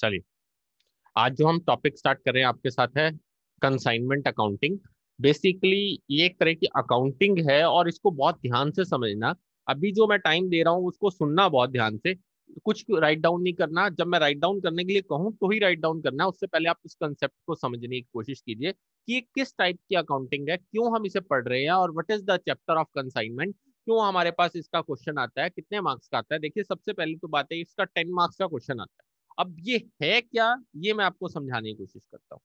चलिए आज जो हम टॉपिक स्टार्ट कर रहे हैं आपके साथ है कंसाइनमेंट अकाउंटिंग बेसिकली ये एक तरह की अकाउंटिंग है और इसको बहुत ध्यान से समझना अभी जो मैं टाइम दे रहा हूँ उसको सुनना बहुत ध्यान से कुछ राइट डाउन नहीं करना जब मैं राइट डाउन करने के लिए कहूँ तो ही राइट डाउन करना उससे पहले आप उस कंसेप्ट को समझने की कोशिश कीजिए कि ये किस टाइप की अकाउंटिंग है क्यों हम इसे पढ़ रहे हैं और what is the chapter of consignment क्यों हमारे पास इसका क्वेश्चन आता है कितने मार्क्स का आता है देखिए सबसे पहले तो बात है इसका टेन मार्क्स का क्वेश्चन आता है अब ये है क्या ये मैं आपको समझाने की कोशिश करता हूं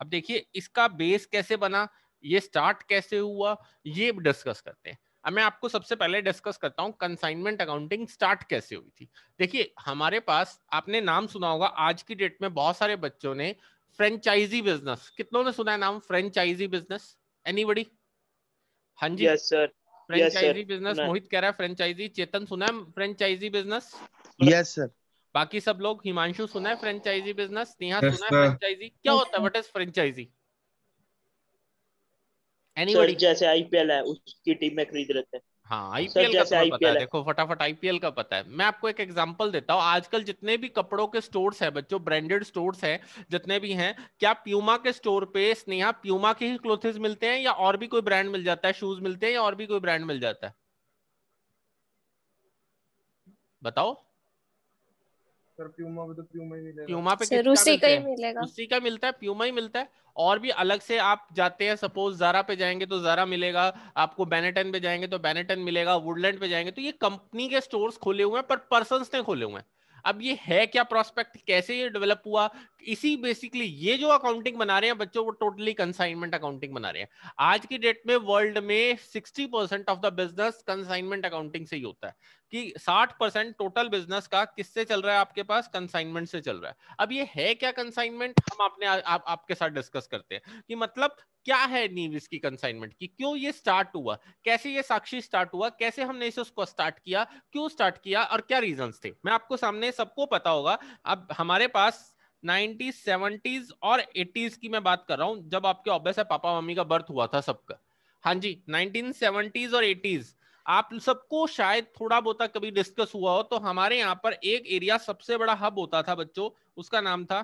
अब देखिए इसका बेस कैसे बना ये स्टार्ट कैसे हुआ ये डिस्कस करते हैं अब मैं आपको सबसे पहले डिस्कस करता हूँ कंसाइनमेंट अकाउंटिंग स्टार्ट कैसे हुई थी देखिए हमारे पास आपने नाम सुना होगा आज की डेट में बहुत सारे बच्चों ने फ्रेंचाइजी बिजनेस कितनों ने सुना है नाम फ्रेंचाइजी बिजनेस एनीबडी हाँ जी yes sir franchisee business Mohit कह रहा है फ्रेंचाइजी चेतन सुना है फ्रेंचाइजी बिजनेस यस सर बाकी सब लोग हिमांशु सुना है फ्रेंचाइजी बिजनेस नेहा yes, सुना है फ्रेंचाइजी क्या होता है व्हाट इज फ्रेंचाइजी एनीबॉडी जैसे आईपीएल है उसकी टीम में खरीद लेते हैं हाँ आईपीएल तो का तुम्हें पता है देखो फटाफट आईपीएल का पता है मैं आपको एक एग्जांपल देता हूँ आजकल जितने भी कपड़ों के स्टोर्स है बच्चों ब्रांडेड स्टोर्स है जितने भी हैं क्या प्यूमा के स्टोर पे स्नेहा प्यूमा के ही क्लोथेस मिलते हैं या और भी कोई ब्रांड मिल जाता है शूज मिलते हैं या और भी कोई ब्रांड मिल जाता है बताओ तो प्यूमा पे तो रूसी का मिलता है प्यूमा ही मिलता है और भी अलग से आप जाते हैं सपोज जारा पे जाएंगे तो जारा मिलेगा आपको बेनेटन पे जाएंगे तो बेनेटन मिलेगा वुडलैंड पे जाएंगे तो ये कंपनी के स्टोर्स खोले हुए हैं पर पर्सन ने खोले हुए हैं अब ये है क्या प्रोस्पेक्ट कैसे ये डेवलप हुआ इसी बेसिकली ये जो अकाउंटिंग बना रहे हैं बच्चों वो टोटली कंसाइनमेंट अकाउंटिंग बना रहे हैं आज की डेट में वर्ल्ड में 60 percent of the business consignment accounting से ही होता है कि 60 परसेंट टोटल बिजनेस का किससे चल रहा है आपके पास कंसाइनमेंट से चल रहा है अब ये है क्या कंसाइनमेंट हम आ, आ, आपके साथ डिस्कस करते हैं कि मतलब क्या है नीव इसकी कंसाइनमेंट की क्यों ये स्टार्ट हुआ कैसे ये साक्षी स्टार्ट हुआ कैसे हमने इसे उसको स्टार्ट किया क्यों स्टार्ट किया और क्या रीजन थे मैं आपको सामने सबको पता होगा अब हमारे पास 90s, 70s और 80s की मैं बात कर रहा हूँ जब आपके ऑब्वियस है पापा मम्मी का बर्थ हुआ था सबका हाँ जी 1970s और 80s आप सबको शायद थोड़ा बहुत कभी डिस्कस हुआ हो तो हमारे यहाँ पर एक एरिया सबसे बड़ा हब होता था बच्चों उसका नाम था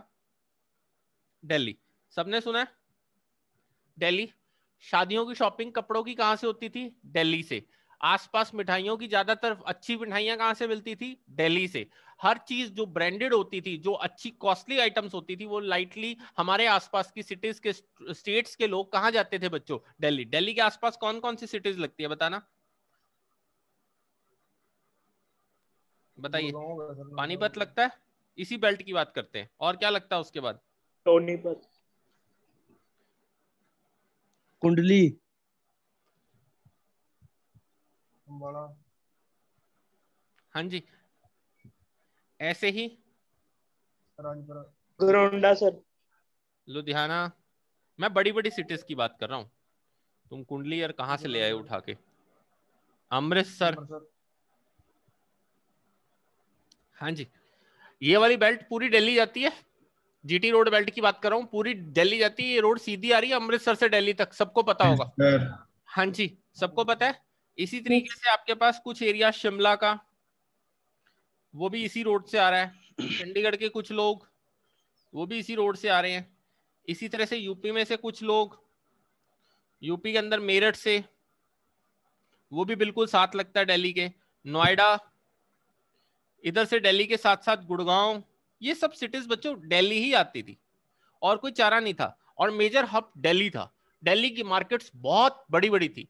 दिल्ली सबने सुना है दिल्ली शादियों की शॉपिंग कपड़ों की कहां से होती थी दिल्ली से आसपास मिठाइयों की ज्यादातर अच्छी मिठाइयां कहां से मिलती थी दिल्ली से हर चीज जो ब्रांडेड होती थी जो अच्छी कॉस्टली आइटम्स होती थी वो लाइटली हमारे आसपास की सिटीज के स्टेट्स के लोग कहाँ जाते थे बच्चों दिल्ली दिल्ली के आसपास कौन कौन सी सिटीज लगती है बताना बताइए पानीपत लगता है इसी बेल्ट की बात करते हैं और क्या लगता है उसके बाद सोनीपत कुंडली हाँ जी ऐसे ही सर लुधियाना मैं बड़ी बड़ी सिटीज की बात कर रहा हूँ तुम कुंडली यार कहाँ से ले आए उठा के अमृतसर हाँ जी ये वाली बेल्ट पूरी दिल्ली जाती है जीटी रोड बेल्ट की बात कर रहा हूँ पूरी दिल्ली जाती है ये रोड सीधी आ रही है अमृतसर से दिल्ली तक सबको पता होगा हाँ जी सबको पता है इसी तरीके से आपके पास कुछ एरिया शिमला का वो भी इसी रोड से आ रहा है चंडीगढ़ के कुछ लोग वो भी इसी रोड से आ रहे हैं इसी तरह से यूपी में से कुछ लोग यूपी के अंदर मेरठ से वो भी बिल्कुल साथ लगता है दिल्ली के नोएडा इधर से दिल्ली के साथ साथ गुड़गांव ये सब सिटीज बच्चों दिल्ली ही आती थी और कोई चारा नहीं था और मेजर हब दिल्ली था दिल्ली की मार्केट्स बहुत बड़ी बड़ी थी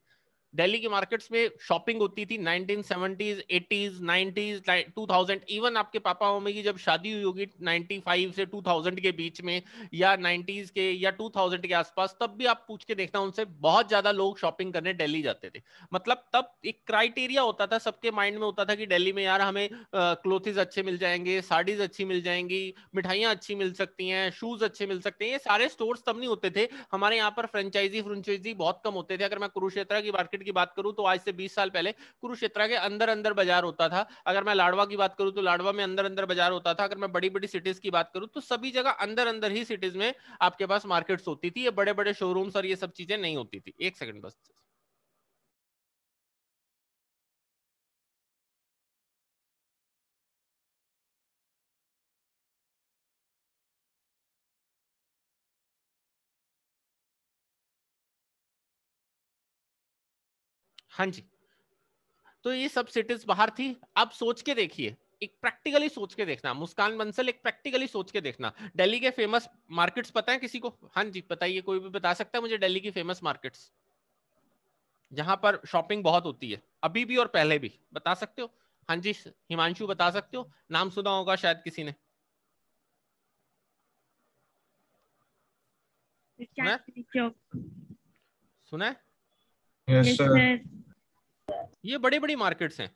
दिल्ली की मार्केट्स में शॉपिंग होती थी 1970s, 80s, 90s, 2000 इवन आपके पापा मम्मी की जब शादी हुई होगी 95 से 2000 के बीच में या 90s के या 2000 के आसपास तब भी आप पूछ के देखना उनसे बहुत ज्यादा लोग शॉपिंग करने दिल्ली जाते थे मतलब तब एक क्राइटेरिया होता था सबके माइंड में होता था कि दिल्ली में यार हमें क्लोथिस अच्छे मिल जाएंगे साड़ीज अच्छी मिल जाएंगी मिठाइयाँ अच्छी मिल सकती हैं शूज अच्छे मिल सकते हैं ये सारे स्टोर्स तब नहीं होते थे हमारे यहाँ पर फ्रेंचाइजी फ्रेंचाइजी बहुत कम होते थे अगर मैं कुरुक्षेत्र की मार्केट मार्केट की बात करूं तो आज से 20 साल पहले कुरुक्षेत्रा के अंदर अंदर बाजार होता था अगर मैं लाडवा की बात करूं तो लाडवा में अंदर अंदर बाजार होता था अगर मैं बड़ी बड़ी सिटीज की बात करूं तो सभी जगह अंदर अंदर ही सिटीज में आपके पास मार्केट्स होती थी ये बड़े बड़े शोरूम्स और ये सब चीजें नहीं होती थी एक सेकंड बस हाँ जी तो ये सब सिटीज बाहर थी अब सोच के देखिए एक प्रैक्टिकली सोच के देखना मुस्कान बंसल एक प्रैक्टिकली सोच के देखना दिल्ली के फेमस मार्केट्स पता है किसी को हाँ जी बताइए कोई भी बता सकता है मुझे दिल्ली की फेमस मार्केट्स जहां पर शॉपिंग बहुत होती है अभी भी और पहले भी बता सकते हो हाँ जी हिमांशु बता सकते हो नाम सुना होगा शायद किसी ने सुना है yes, ये बड़ी बड़ी मार्केट्स हैं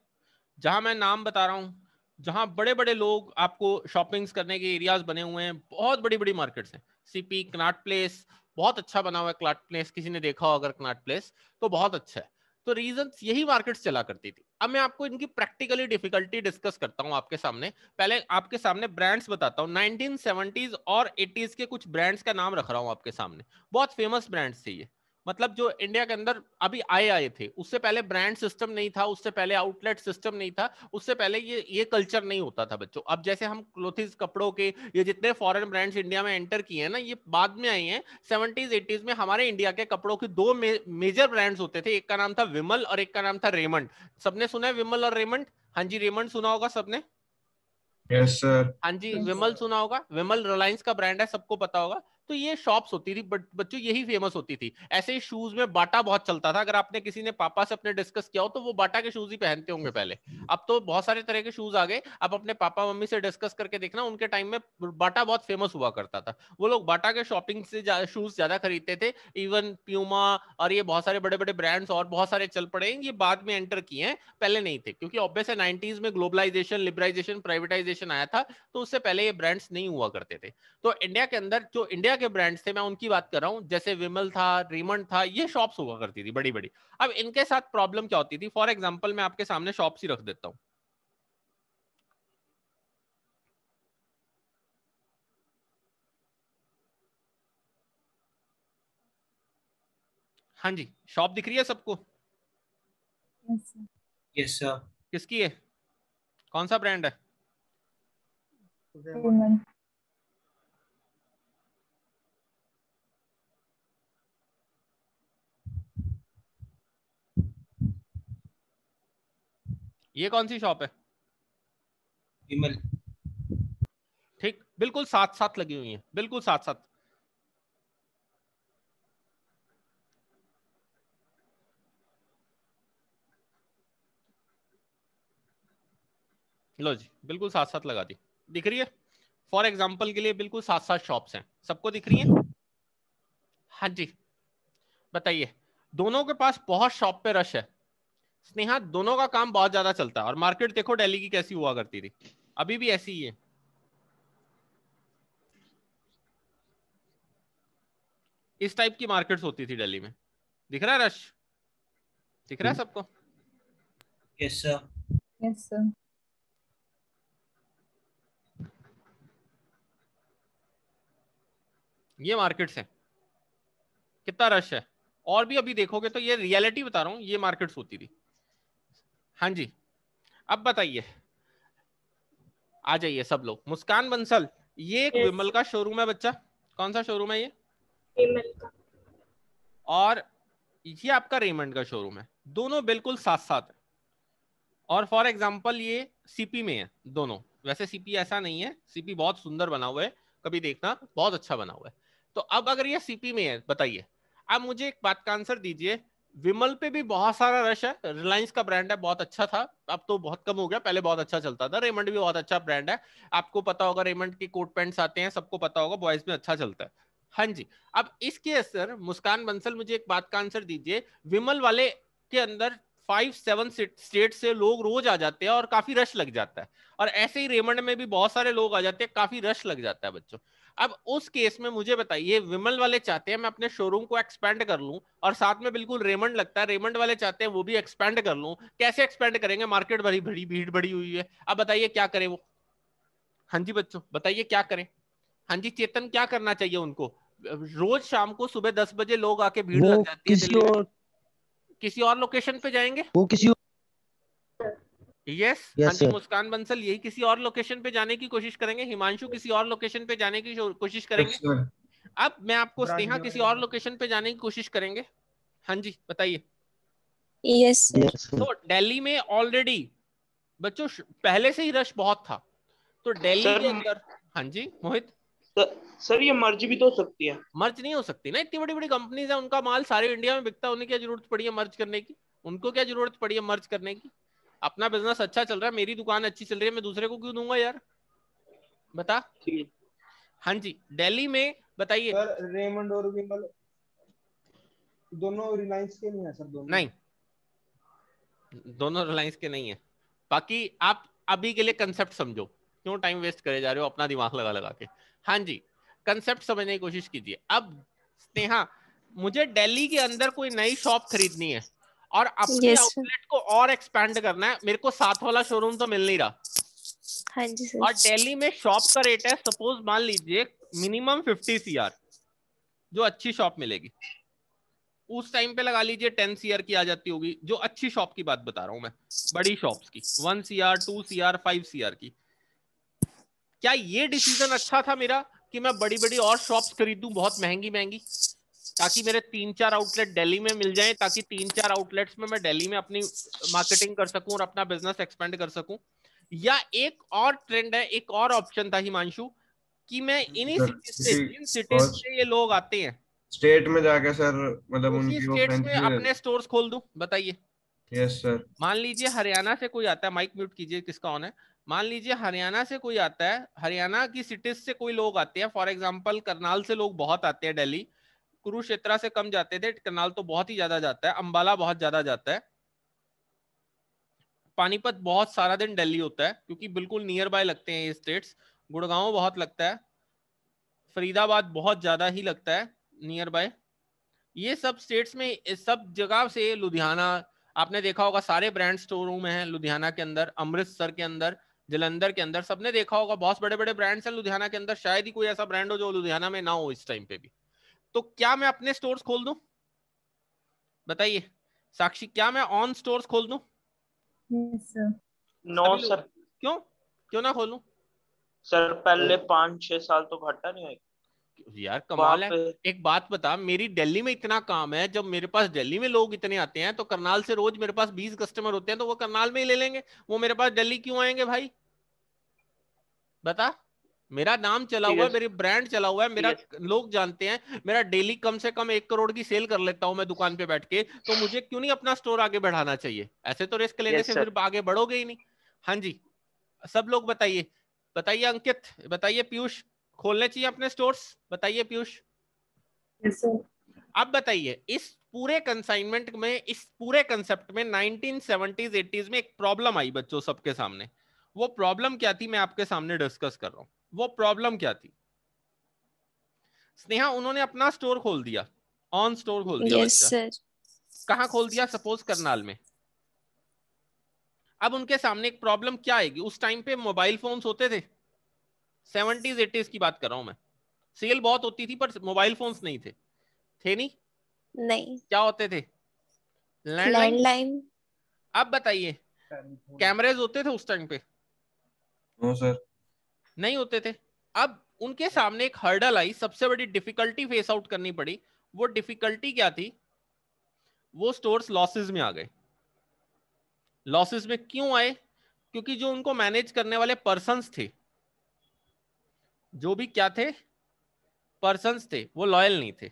जहां मैं नाम बता रहा हूँ जहां बड़े बड़े लोग आपको शॉपिंग्स करने के एरियाज बने हुए हैं बहुत बड़ी बड़ी मार्केट्स हैं सीपी कनाट प्लेस बहुत अच्छा बना हुआ है कनाट प्लेस किसी ने देखा हो अगर कनाट प्लेस तो बहुत अच्छा है तो रीजन यही मार्केट्स चला करती थी अब मैं आपको इनकी प्रैक्टिकली डिफिकल्टी डिस्कस करता हूँ आपके सामने पहले आपके सामने ब्रांड्स बताता हूँ नाइनटीन और एटीज के कुछ ब्रांड्स का नाम रख रहा हूँ आपके सामने बहुत फेमस ब्रांड्स थे ये मतलब जो इंडिया के अंदर अभी आए आए थे उससे पहले ब्रांड सिस्टम नहीं था उससे पहले आउटलेट सिस्टम नहीं था उससे पहले ये ये कल्चर नहीं होता था बच्चों अब जैसे हम क्लोथिस कपड़ों के ये जितने फॉरेन ब्रांड्स इंडिया में एंटर किए हैं ना ये बाद में आई हैं सेवेंटीज एटीज में हमारे इंडिया के कपड़ों के दो मे, मेजर ब्रांड्स होते थे एक का नाम था विमल और एक का नाम था रेमंड सबने सुना है विमल और रेमंड हाँ जी रेमंड सुना होगा सबने यस yes, सर हाँ जी yes, विमल सुना होगा विमल रिलायंस का ब्रांड है सबको पता होगा तो ये शॉप्स होती थी बट बच्चों यही फेमस होती थी ऐसे ही शूज में बाटा बहुत चलता था अगर आपने किसी ने पापा से अपने डिस्कस किया हो तो वो बाटा के शूज ही पहनते होंगे पहले अब तो बहुत सारे तरह के शूज आ गए अब अपने पापा मम्मी से डिस्कस करके देखना उनके टाइम में बाटा बहुत फेमस हुआ करता था वो लोग बाटा के शॉपिंग से जा, शूज ज्यादा खरीदते थे इवन प्यूमा और ये बहुत सारे बड़े बड़े ब्रांड्स और बहुत सारे चल पड़े ये बाद में एंटर किए हैं पहले नहीं थे क्योंकि ऑब्वियस है नाइनटीज में ग्लोबलाइजेशन लिबराइजेशन प्राइवेटाइजेशन आया था तो उससे पहले ये ब्रांड्स नहीं हुआ करते थे तो इंडिया के अंदर जो इंडिया इंडिया के ब्रांड्स थे मैं उनकी बात कर रहा हूँ जैसे विमल था रेमंड था ये शॉप्स हुआ करती थी बड़ी बड़ी अब इनके साथ प्रॉब्लम क्या होती थी फॉर एग्जाम्पल मैं आपके सामने शॉप्स ही रख देता हूँ हाँ जी शॉप दिख रही है सबको यस yes, सर किसकी है कौन सा ब्रांड है ये कौन सी शॉप है विमल ठीक बिल्कुल साथ साथ लगी हुई है बिल्कुल साथ साथ लो जी बिल्कुल साथ साथ लगा दी दिख रही है फॉर एग्जाम्पल के लिए बिल्कुल साथ साथ शॉप्स हैं सबको दिख रही है हाँ जी बताइए दोनों के पास बहुत शॉप पे रश है स्नेहा दोनों का काम बहुत ज्यादा चलता है और मार्केट देखो दिल्ली की कैसी हुआ करती थी अभी भी ऐसी ही है इस टाइप की मार्केट्स होती थी दिल्ली में दिख रहा है रश दिख रहा है सबको यस सर यस सर ये मार्केट्स है कितना रश है और भी अभी देखोगे तो ये रियलिटी बता रहा हूँ ये मार्केट्स होती थी हाँ जी अब बताइए आ जाइए सब लोग मुस्कान बंसल ये yes. विमल का शोरूम है बच्चा कौन सा शोरूम है ये विमल का और ये आपका रेमंड का शोरूम है दोनों बिल्कुल साथ साथ है और फॉर एग्जाम्पल ये सीपी में है दोनों वैसे सीपी ऐसा नहीं है सीपी बहुत सुंदर बना हुआ है कभी देखना बहुत अच्छा बना हुआ है तो अब अगर ये सीपी में है बताइए आप मुझे एक बात का आंसर दीजिए विमल पे भी बहुत सारा रश है रिलायंस का ब्रांड है बहुत अच्छा था अब तो बहुत कम हो गया पहले बहुत अच्छा चलता था रेमंड भी बहुत अच्छा ब्रांड है आपको पता होगा रेमंड के कोट पैंट्स आते हैं सबको पता होगा बॉयज में अच्छा चलता है हाँ जी अब इसके असर मुस्कान बंसल मुझे एक बात का आंसर दीजिए विमल वाले के अंदर फाइव सेवन स्टेट से लोग रोज आ जाते हैं और काफी रश लग जाता है और ऐसे ही रेमंड में भी बहुत सारे लोग आ जाते हैं काफी रश लग जाता है बच्चों अब उस केस में मुझे बताइए विमल वाले चाहते हैं मैं अपने शोरूम को एक्सपेंड कर लूं और साथ में बिल्कुल रेमंड लगता है रेमंड वाले चाहते हैं वो भी एक्सपेंड कर लूं कैसे एक्सपेंड करेंगे मार्केट बड़ी बड़ी भीड़ बड़ी हुई है अब बताइए क्या करें वो हाँ जी बच्चों बताइए क्या करें हाँ जी चेतन क्या करना चाहिए उनको रोज शाम को सुबह दस बजे लोग आके भीड़ लग जाती है किसी और लोकेशन पे जाएंगे वो किसी yes yes, yes, Muskan Bansal यही किसी और लोकेशन पे जाने की कोशिश करेंगे हिमांशु किसी और लोकेशन पे जाने की कोशिश करेंगे अब मैं आपको स्नेहा किसी और लोकेशन पे जाने की कोशिश करेंगे हाँ जी बताइए यस तो दिल्ली में ऑलरेडी बच्चों पहले से ही रश बहुत था तो दिल्ली के अंदर हाँ जी मोहित सर ये मर्ज भी तो हो सकती है मर्ज नहीं हो सकती ना इतनी बड़ी बड़ी कंपनीज है उनका माल सारे इंडिया में बिकता है उन्हें क्या जरूरत पड़ी है मर्ज करने की उनको क्या जरूरत पड़ी है मर्ज करने की अपना बिजनेस अच्छा चल रहा है मेरी दुकान अच्छी चल रही है मैं दूसरे को क्यों दूंगा यार बता हाँ जी दिल्ली में बताइए रेमंड और विमल दोनों रिलायंस के नहीं है सर दोनों नहीं दोनों रिलायंस के नहीं है बाकी आप अभी के लिए कंसेप्ट समझो क्यों टाइम वेस्ट करे जा रहे हो अपना दिमाग लगा लगा के हाँ जी कंसेप्ट समझने की कोशिश कीजिए अब स्नेहा मुझे दिल्ली के अंदर कोई नई शॉप खरीदनी है और अपने yes, आउटलेट को और एक्सपेंड करना है मेरे को साथ वाला शोरूम तो मिल नहीं रहा हाँ जी सर और दिल्ली में शॉप का रेट है सपोज मान लीजिए मिनिमम फिफ्टी सी जो अच्छी शॉप मिलेगी उस टाइम पे लगा लीजिए टेन सी की आ जाती होगी जो अच्छी शॉप की बात बता रहा हूँ मैं बड़ी शॉप की one C R two C R five C R की क्या ये डिसीजन अच्छा था मेरा कि मैं बड़ी बड़ी और शॉप्स खरीदूं बहुत महंगी महंगी ताकि मेरे तीन चार आउटलेट दिल्ली में मिल जाए ताकि तीन चार आउटलेट्स में मैं दिल्ली में अपनी मार्केटिंग कर सकूं और अपना बिजनेस एक्सपेंड कर सकूं या एक और ट्रेंड है एक और ऑप्शन था हिमांशु कि मैं इन्हीं सिटीज से सिटीज से ये लोग आते हैं स्टेट में जाके सर मतलब उनकी में अपने स्टोर्स खोल दूं बताइए यस सर मान लीजिए हरियाणा से कोई आता है माइक म्यूट कीजिए किसका ऑन है मान लीजिए हरियाणा से कोई आता है हरियाणा की सिटीज से कोई लोग आते हैं फॉर एग्जाम्पल करनाल से लोग बहुत आते हैं दिल्ली कुरुक्षेत्रा से कम जाते थे करनाल तो बहुत ही ज्यादा जाता है अंबाला बहुत ज्यादा जाता है पानीपत बहुत सारा दिन दिल्ली होता है क्योंकि बिल्कुल नियर बाय लगते हैं ये स्टेट्स गुड़गांव बहुत लगता है फरीदाबाद बहुत ज्यादा ही लगता है नियर बाय ये सब स्टेट्स में सब जगह से लुधियाना आपने देखा होगा सारे ब्रांड स्टोर रूम है लुधियाना के अंदर अमृतसर के अंदर जलंधर के अंदर सबने देखा होगा बहुत बड़े बड़े ब्रांड्स हैं लुधियाना के अंदर शायद ही कोई ऐसा ब्रांड हो जो लुधियाना में ना हो इस टाइम पे भी तो क्या मैं अपने स्टोर्स खोल दूं बताइए साक्षी क्या मैं ऑन स्टोर्स खोल दूं नो सर क्यों क्यों ना खोलूं सर पहले तो- पांच छह साल तो घाटा नहीं आएगा यार कमाल है एक बात बता मेरी दिल्ली में इतना काम है जब मेरे पास दिल्ली में लोग इतने आते हैं तो करनाल से रोज मेरे पास बीस कस्टमर होते हैं तो वो करनाल में ही ले लेंगे वो मेरे पास दिल्ली क्यों आएंगे भाई बता मेरा नाम चला हुआ है मेरी ब्रांड चला हुआ है मेरा लोग जानते हैं मेरा डेली कम से कम एक करोड़ की सेल कर लेता हूँ मैं दुकान पे बैठ के तो मुझे क्यों नहीं अपना स्टोर आगे बढ़ाना चाहिए ऐसे तो रिस्क लेने से फिर आगे बढ़ोगे ही नहीं हाँ जी सब लोग बताइए बताइए अंकित बताइए पीयूष खोलने चाहिए अपने स्टोर्स बताइए पीयूष अब बताइए इस पूरे कंसाइनमेंट में इस पूरे कंसेप्ट में 1970s 80s में एक प्रॉब्लम आई बच्चों सबके सामने वो प्रॉब्लम क्या थी मैं आपके सामने डिस्कस कर रहा हूँ वो प्रॉब्लम क्या थी स्नेहा उन्होंने अपना स्टोर खोल दिया ऑन स्टोर खोल दिया yes, कहा खोल दिया सपोज करनाल में अब उनके सामने एक प्रॉब्लम क्या आएगी उस टाइम पे मोबाइल फोन्स होते थे सेवेंटीज एटीज की बात कर रहा हूं मैं सेल बहुत होती थी पर मोबाइल फोन्स नहीं थे थे नहीं नहीं क्या होते थे लैंडलाइन अब बताइए कैमरेज होते थे उस टाइम पे नो सर नहीं होते थे अब उनके सामने एक हर्डल आई सबसे बड़ी डिफिकल्टी फेस आउट करनी पड़ी वो डिफिकल्टी क्या थी वो स्टोर्स लॉसेस में आ गए लॉसेस में क्यों आए क्योंकि जो उनको मैनेज करने वाले पर्सन थे जो भी क्या थे पर्सन थे वो लॉयल नहीं थे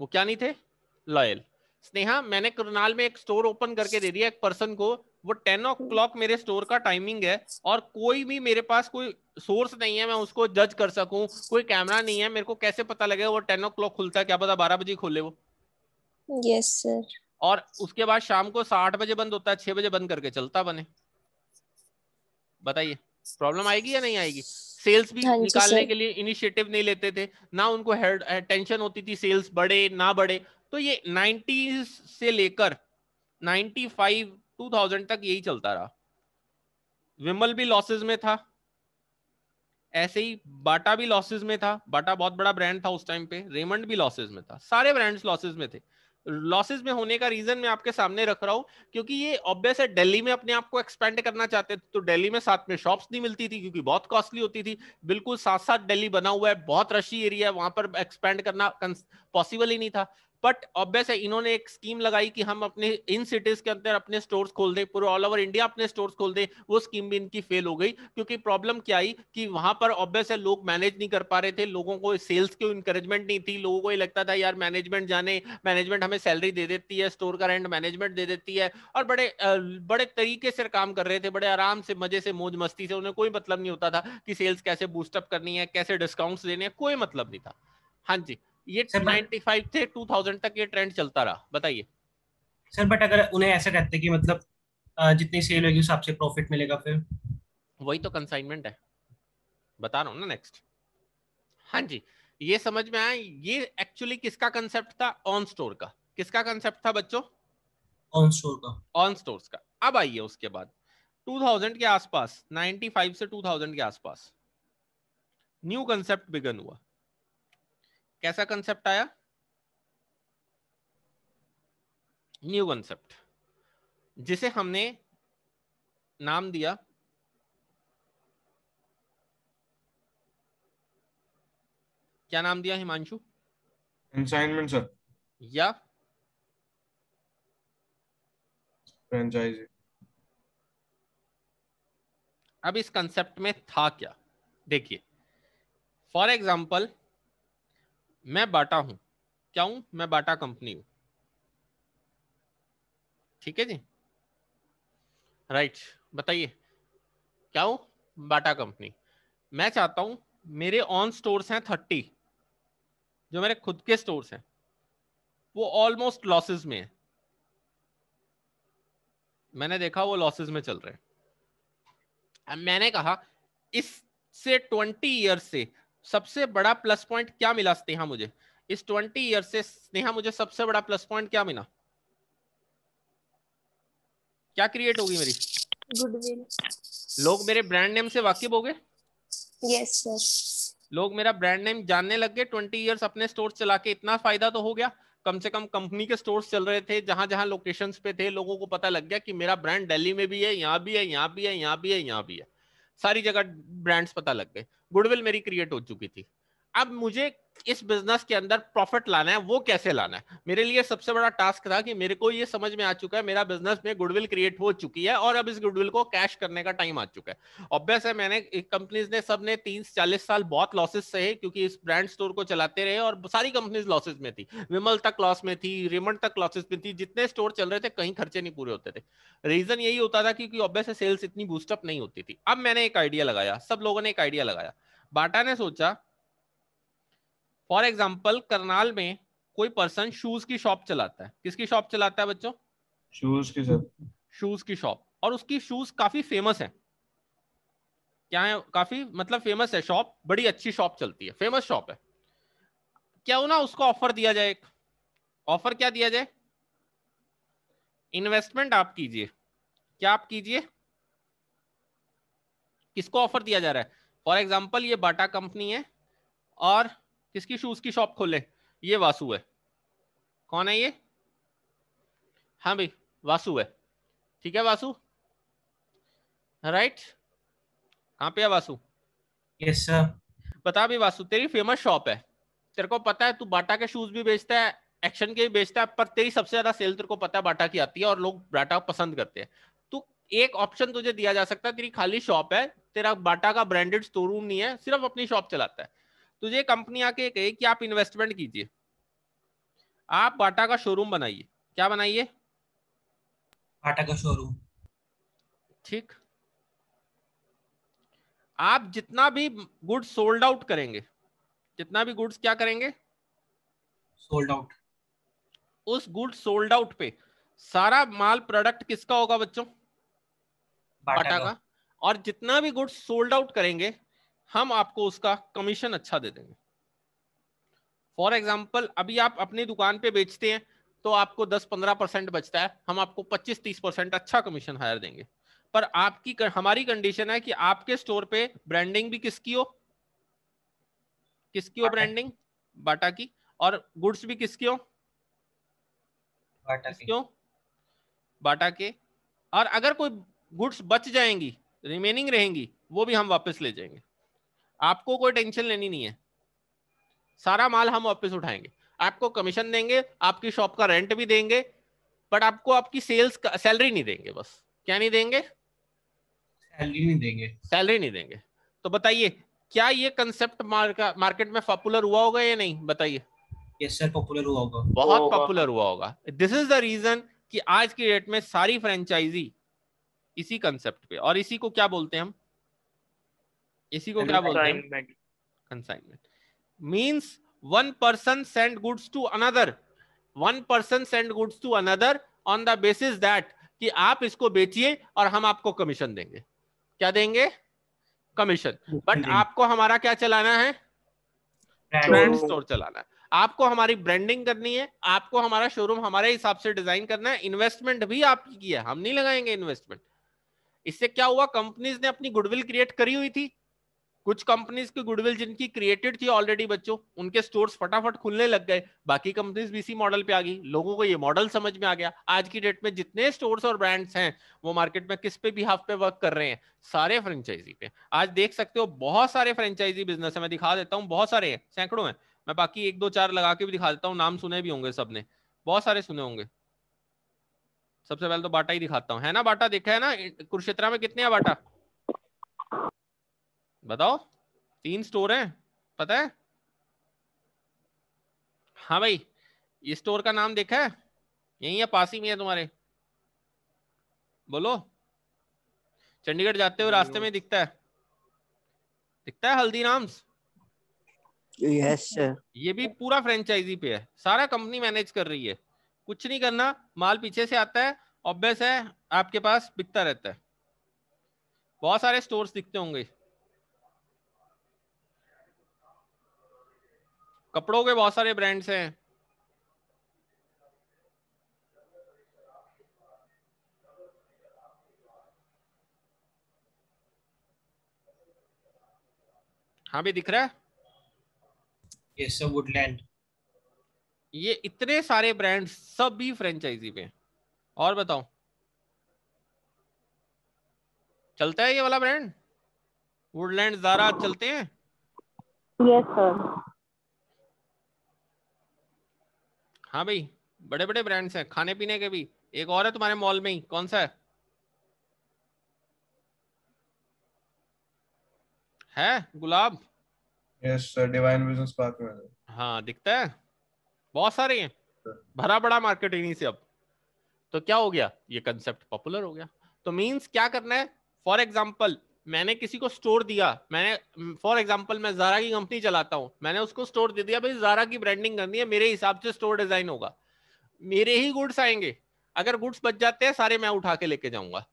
वो क्या नहीं थे लॉयल स्नेहा मैंने करनाल में एक स्टोर ओपन करके दे दिया एक पर्सन को वो टेन ओ क्लॉक मेरे स्टोर का टाइमिंग है और कोई भी मेरे पास कोई सोर्स नहीं है मैं उसको जज कर सकूं कोई कैमरा नहीं है मेरे को कैसे पता लगेगा वो टेन ओ क्लॉक खुलता है क्या पता बारह बजे खोले वो यस yes, सर और उसके बाद शाम को साठ बजे बंद होता है छह बजे बंद करके चलता बने बताइए प्रॉब्लम आएगी या नहीं आएगी सेल्स भी हाँ निकालने के लिए इनिशिएटिव नहीं लेते थे ना उनको टेंशन eh, होती थी सेल्स बढ़े ना बढ़े तो ये 90 से लेकर 95 2000 तक यही चलता रहा विमल भी लॉसेस में था ऐसे ही बाटा भी लॉसेस में था बाटा बहुत बड़ा ब्रांड था उस टाइम पे रेमंड भी लॉसेस में था सारे ब्रांड्स लॉसेस में थे लॉसेस में होने का रीजन मैं आपके सामने रख रहा हूँ क्योंकि ये ऑब्वियस है दिल्ली में अपने आप को एक्सपेंड करना चाहते थे तो दिल्ली में साथ में शॉप्स नहीं मिलती थी क्योंकि बहुत कॉस्टली होती थी बिल्कुल साथ साथ दिल्ली बना हुआ है बहुत रशी एरिया है वहां पर एक्सपेंड करना पॉसिबल ही नहीं था बट ऑब्वियस है इन्होंने एक स्कीम लगाई कि हम अपने इन सिटीज के अंदर अपने स्टोर्स खोल दें पूरे ऑल ओवर इंडिया अपने स्टोर्स खोल दें वो स्कीम भी इनकी फेल हो गई क्योंकि प्रॉब्लम क्या आई कि वहां पर ऑब्वियस है लोग मैनेज नहीं कर पा रहे थे लोगों को सेल्स की इंकरेजमेंट नहीं थी लोगों को ये लगता था यार मैनेजमेंट जाने मैनेजमेंट हमें सैलरी दे देती है स्टोर का रेंट मैनेजमेंट दे देती है और बड़े बड़े तरीके से काम कर रहे थे बड़े आराम से मजे से मौज मस्ती से उन्हें कोई मतलब नहीं होता था कि सेल्स कैसे बूस्टअप करनी है कैसे डिस्काउंट्स देने हैं कोई मतलब नहीं था हाँ जी ये 95 से 2000 तक ये ट्रेंड चलता रहा बताइए सर बट अगर उन्हें ऐसा कहते कि मतलब जितनी सेल होगी उस हिसाब से प्रॉफिट मिलेगा फिर वही तो कंसाइनमेंट है बता रहा हूँ ना नेक्स्ट हाँ जी ये समझ में आया ये एक्चुअली किसका कंसेप्ट था ऑन स्टोर का किसका कंसेप्ट था बच्चों ऑन स्टोर का ऑन स्टोर्स का अब आइए उसके बाद 2000 के आसपास 95 से 2000 के आसपास न्यू कंसेप्ट बिगन हुआ कैसा कंसेप्ट आया न्यू कंसेप्ट जिसे हमने नाम दिया क्या नाम दिया हिमांशु कंसाइनमेंट सर या फ्रेंचाइजी अब इस कंसेप्ट में था क्या देखिए फॉर एग्जाम्पल मैं बाटा हूं क्या हूं मैं बाटा कंपनी हूं ठीक है जी राइट बताइए क्या हूं बाटा कंपनी मैं चाहता हूं मेरे ऑन स्टोर्स हैं थर्टी जो मेरे खुद के स्टोर्स हैं वो ऑलमोस्ट लॉसेस में है मैंने देखा वो लॉसेस में चल रहे हैं मैंने कहा इससे ट्वेंटी ईयर से सबसे बड़ा प्लस पॉइंट क्या मिला स्नेहा मुझे इस ट्वेंटी ईयर से स्नेहा मुझे सबसे बड़ा प्लस पॉइंट क्या मिला क्या क्रिएट होगी मेरी गुडविल लोग मेरे ब्रांड नेम से वाकिफ हो गए यस सर लोग मेरा ब्रांड नेम जानने लग गए ट्वेंटी ईयर्स अपने स्टोर चला के इतना फायदा तो हो गया कम से कम कंपनी के स्टोर्स चल रहे थे जहां जहां लोकेशंस पे थे लोगों को पता लग गया कि मेरा ब्रांड दिल्ली में भी है यहाँ भी है यहाँ भी है यहाँ भी है यहाँ भी है सारी जगह ब्रांड्स पता लग गए गुडविल मेरी क्रिएट हो चुकी थी अब मुझे इस बिजनेस के अंदर प्रॉफिट लाना है वो कैसे लाना है मेरे लिए सबसे बड़ा टास्क था कि मेरे को ये समझ में आ चुका है मेरा बिजनेस में गुडविल क्रिएट हो चुकी है और अब इस गुडविल को कैश करने का टाइम आ चुका है ऑब्वियस है मैंने कंपनीज ने सब ने तीन चालीस साल बहुत लॉसेस सहे क्योंकि इस ब्रांड स्टोर को चलाते रहे और सारी कंपनीज लॉसेज में थी विमल तक लॉस में थी रिमंड तक लॉसेज में थी जितने स्टोर चल रहे थे कहीं खर्चे नहीं पूरे होते थे रीजन यही होता था क्योंकि ऑब्वियस सेल्स इतनी बूस्टअप नहीं होती थी अब मैंने एक आइडिया लगाया सब लोगों ने एक आइडिया लगाया बाटा ने सोचा फॉर एग्जाम्पल करनाल में कोई पर्सन शूज की शॉप चलाता है किसकी शॉप चलाता है बच्चों शूज की शॉप शूज की शॉप और उसकी शूज काफी फेमस है क्या है काफी मतलब फेमस है शॉप बड़ी अच्छी शॉप चलती है फेमस शॉप है क्या हो ना उसको ऑफर दिया जाए एक ऑफर क्या दिया जाए इन्वेस्टमेंट आप कीजिए क्या आप कीजिए किसको ऑफर दिया जा रहा है फॉर एग्जाम्पल ये बाटा कंपनी है और किसकी शूज की शॉप खोले ये वासु है कौन है ये हाँ भाई वासु है ठीक है वासु राइट कहाँ पे है वासु यस सर बता भी वासु तेरी फेमस शॉप है तेरे को पता है तू बाटा के शूज भी बेचता है एक्शन के भी बेचता है पर तेरी सबसे ज्यादा सेल तेरे को पता है बाटा की आती है और लोग बाटा पसंद करते हैं तू एक ऑप्शन तुझे दिया जा सकता है तेरी खाली शॉप है तेरा बाटा का ब्रांडेड स्टोर रूम नहीं है सिर्फ अपनी शॉप चलाता है तो ये कंपनी आके कहे कि आप इन्वेस्टमेंट कीजिए आप बाटा का शोरूम बनाइए क्या बनाइए बाटा का शोरूम ठीक आप जितना भी गुड्स सोल्ड आउट करेंगे जितना भी गुड्स क्या करेंगे सोल्ड आउट उस गुड सोल्ड आउट पे सारा माल प्रोडक्ट किसका होगा बच्चों बाटा का और जितना भी गुड्स सोल्ड आउट करेंगे हम आपको उसका कमीशन अच्छा दे देंगे फॉर एग्जाम्पल अभी आप अपनी दुकान पे बेचते हैं तो आपको 10-15 परसेंट बचता है हम आपको 25-30 परसेंट अच्छा कमीशन हायर देंगे पर आपकी हमारी कंडीशन है कि आपके स्टोर पे ब्रांडिंग भी किसकी हो किसकी हो ब्रांडिंग बाटा की और गुड्स भी किसकी हो बाटा किसकी हो बाटा के और अगर कोई गुड्स बच जाएंगी रिमेनिंग रहेंगी वो भी हम वापस ले जाएंगे आपको कोई टेंशन लेनी नहीं है सारा माल हम वापस उठाएंगे आपको कमीशन देंगे आपकी शॉप का रेंट भी देंगे बट आपको आपकी सेल्स का सैलरी नहीं देंगे बस क्या नहीं देंगे सैलरी नहीं देंगे सैलरी नहीं देंगे तो बताइए क्या ये कंसेप्ट मार्केट में पॉपुलर हुआ होगा या नहीं बताइए यस सर पॉपुलर हुआ होगा बहुत पॉपुलर हुआ होगा दिस इज द रीजन कि आज की डेट में सारी फ्रेंचाइजी इसी कंसेप्ट पे और इसी को क्या बोलते हैं हम इसी को क्या बोलते हैं consignment means one person send goods to another one person send goods to another on the basis that कि आप इसको बेचिए और हम आपको कमीशन देंगे क्या देंगे कमीशन बट आपको हमारा क्या चलाना है ब्रांड स्टोर चलाना है आपको हमारी ब्रांडिंग करनी है आपको हमारा शोरूम हमारे हिसाब से डिजाइन करना है इन्वेस्टमेंट भी आपकी की है हम नहीं लगाएंगे इन्वेस्टमेंट इससे क्या हुआ कंपनीज ने अपनी गुडविल क्रिएट करी हुई थी कुछ कंपनीज की गुडविल जिनकी क्रिएटेड थी ऑलरेडी बच्चों उनके स्टोर्स फटाफट खुलने लग गए बाकी कंपनीज भी इसी मॉडल पे आ गई लोगों को ये मॉडल समझ में आ गया आज की डेट में जितने स्टोर्स और ब्रांड्स हैं वो मार्केट में किस पे हाफ पे वर्क कर रहे हैं सारे फ्रेंचाइजी पे आज देख सकते हो बहुत सारे फ्रेंचाइजी बिजनेस है मैं दिखा देता हूँ बहुत सारे हैं सैकड़ों हैं मैं बाकी एक दो चार लगा के भी दिखा देता हूँ नाम सुने भी होंगे सबने बहुत सारे सुने होंगे सबसे पहले तो बाटा ही दिखाता हूँ है ना बाटा देखा है ना कुरुक्षेत्रा में कितने हैं बाटा बताओ तीन स्टोर हैं पता है हाँ भाई ये स्टोर का नाम देखा है यही है पास ही में है तुम्हारे बोलो चंडीगढ़ जाते हुए रास्ते में दिखता है दिखता है हल्दीराम्स यस सर ये भी पूरा फ्रेंचाइजी पे है सारा कंपनी मैनेज कर रही है कुछ नहीं करना माल पीछे से आता है ऑब्वियस है आपके पास बिकता रहता है बहुत सारे स्टोर्स दिखते होंगे कपड़ों के बहुत सारे ब्रांड्स हैं हाँ भी दिख रहा है yes, sir, वुडलैंड ये इतने सारे ब्रांड्स सब भी फ्रेंचाइजी पे और बताओ चलता है ये वाला ब्रांड वुडलैंड जारा चलते हैं यस yes, सर हाँ भाई बड़े बड़े ब्रांड्स हैं खाने पीने के भी एक और है तुम्हारे मॉल में ही कौन सा है है Gulab yes divine business park में हाँ दिखता है बहुत सारे हैं भरा बड़ा मार्केट इन्हीं से अब तो क्या हो गया ये कंसेप्ट पॉपुलर हो गया तो मींस क्या करना है फॉर एग्जांपल मैंने किसी को स्टोर दिया मैंने फॉर एग्जाम्पल मैं जारा की कंपनी चलाता हूँ मैंने उसको स्टोर दे दिया भाई जारा की ब्रांडिंग करनी है मेरे हिसाब से स्टोर डिजाइन होगा मेरे ही गुड्स आएंगे अगर गुड्स बच जाते हैं सारे मैं उठा के लेके जाऊंगा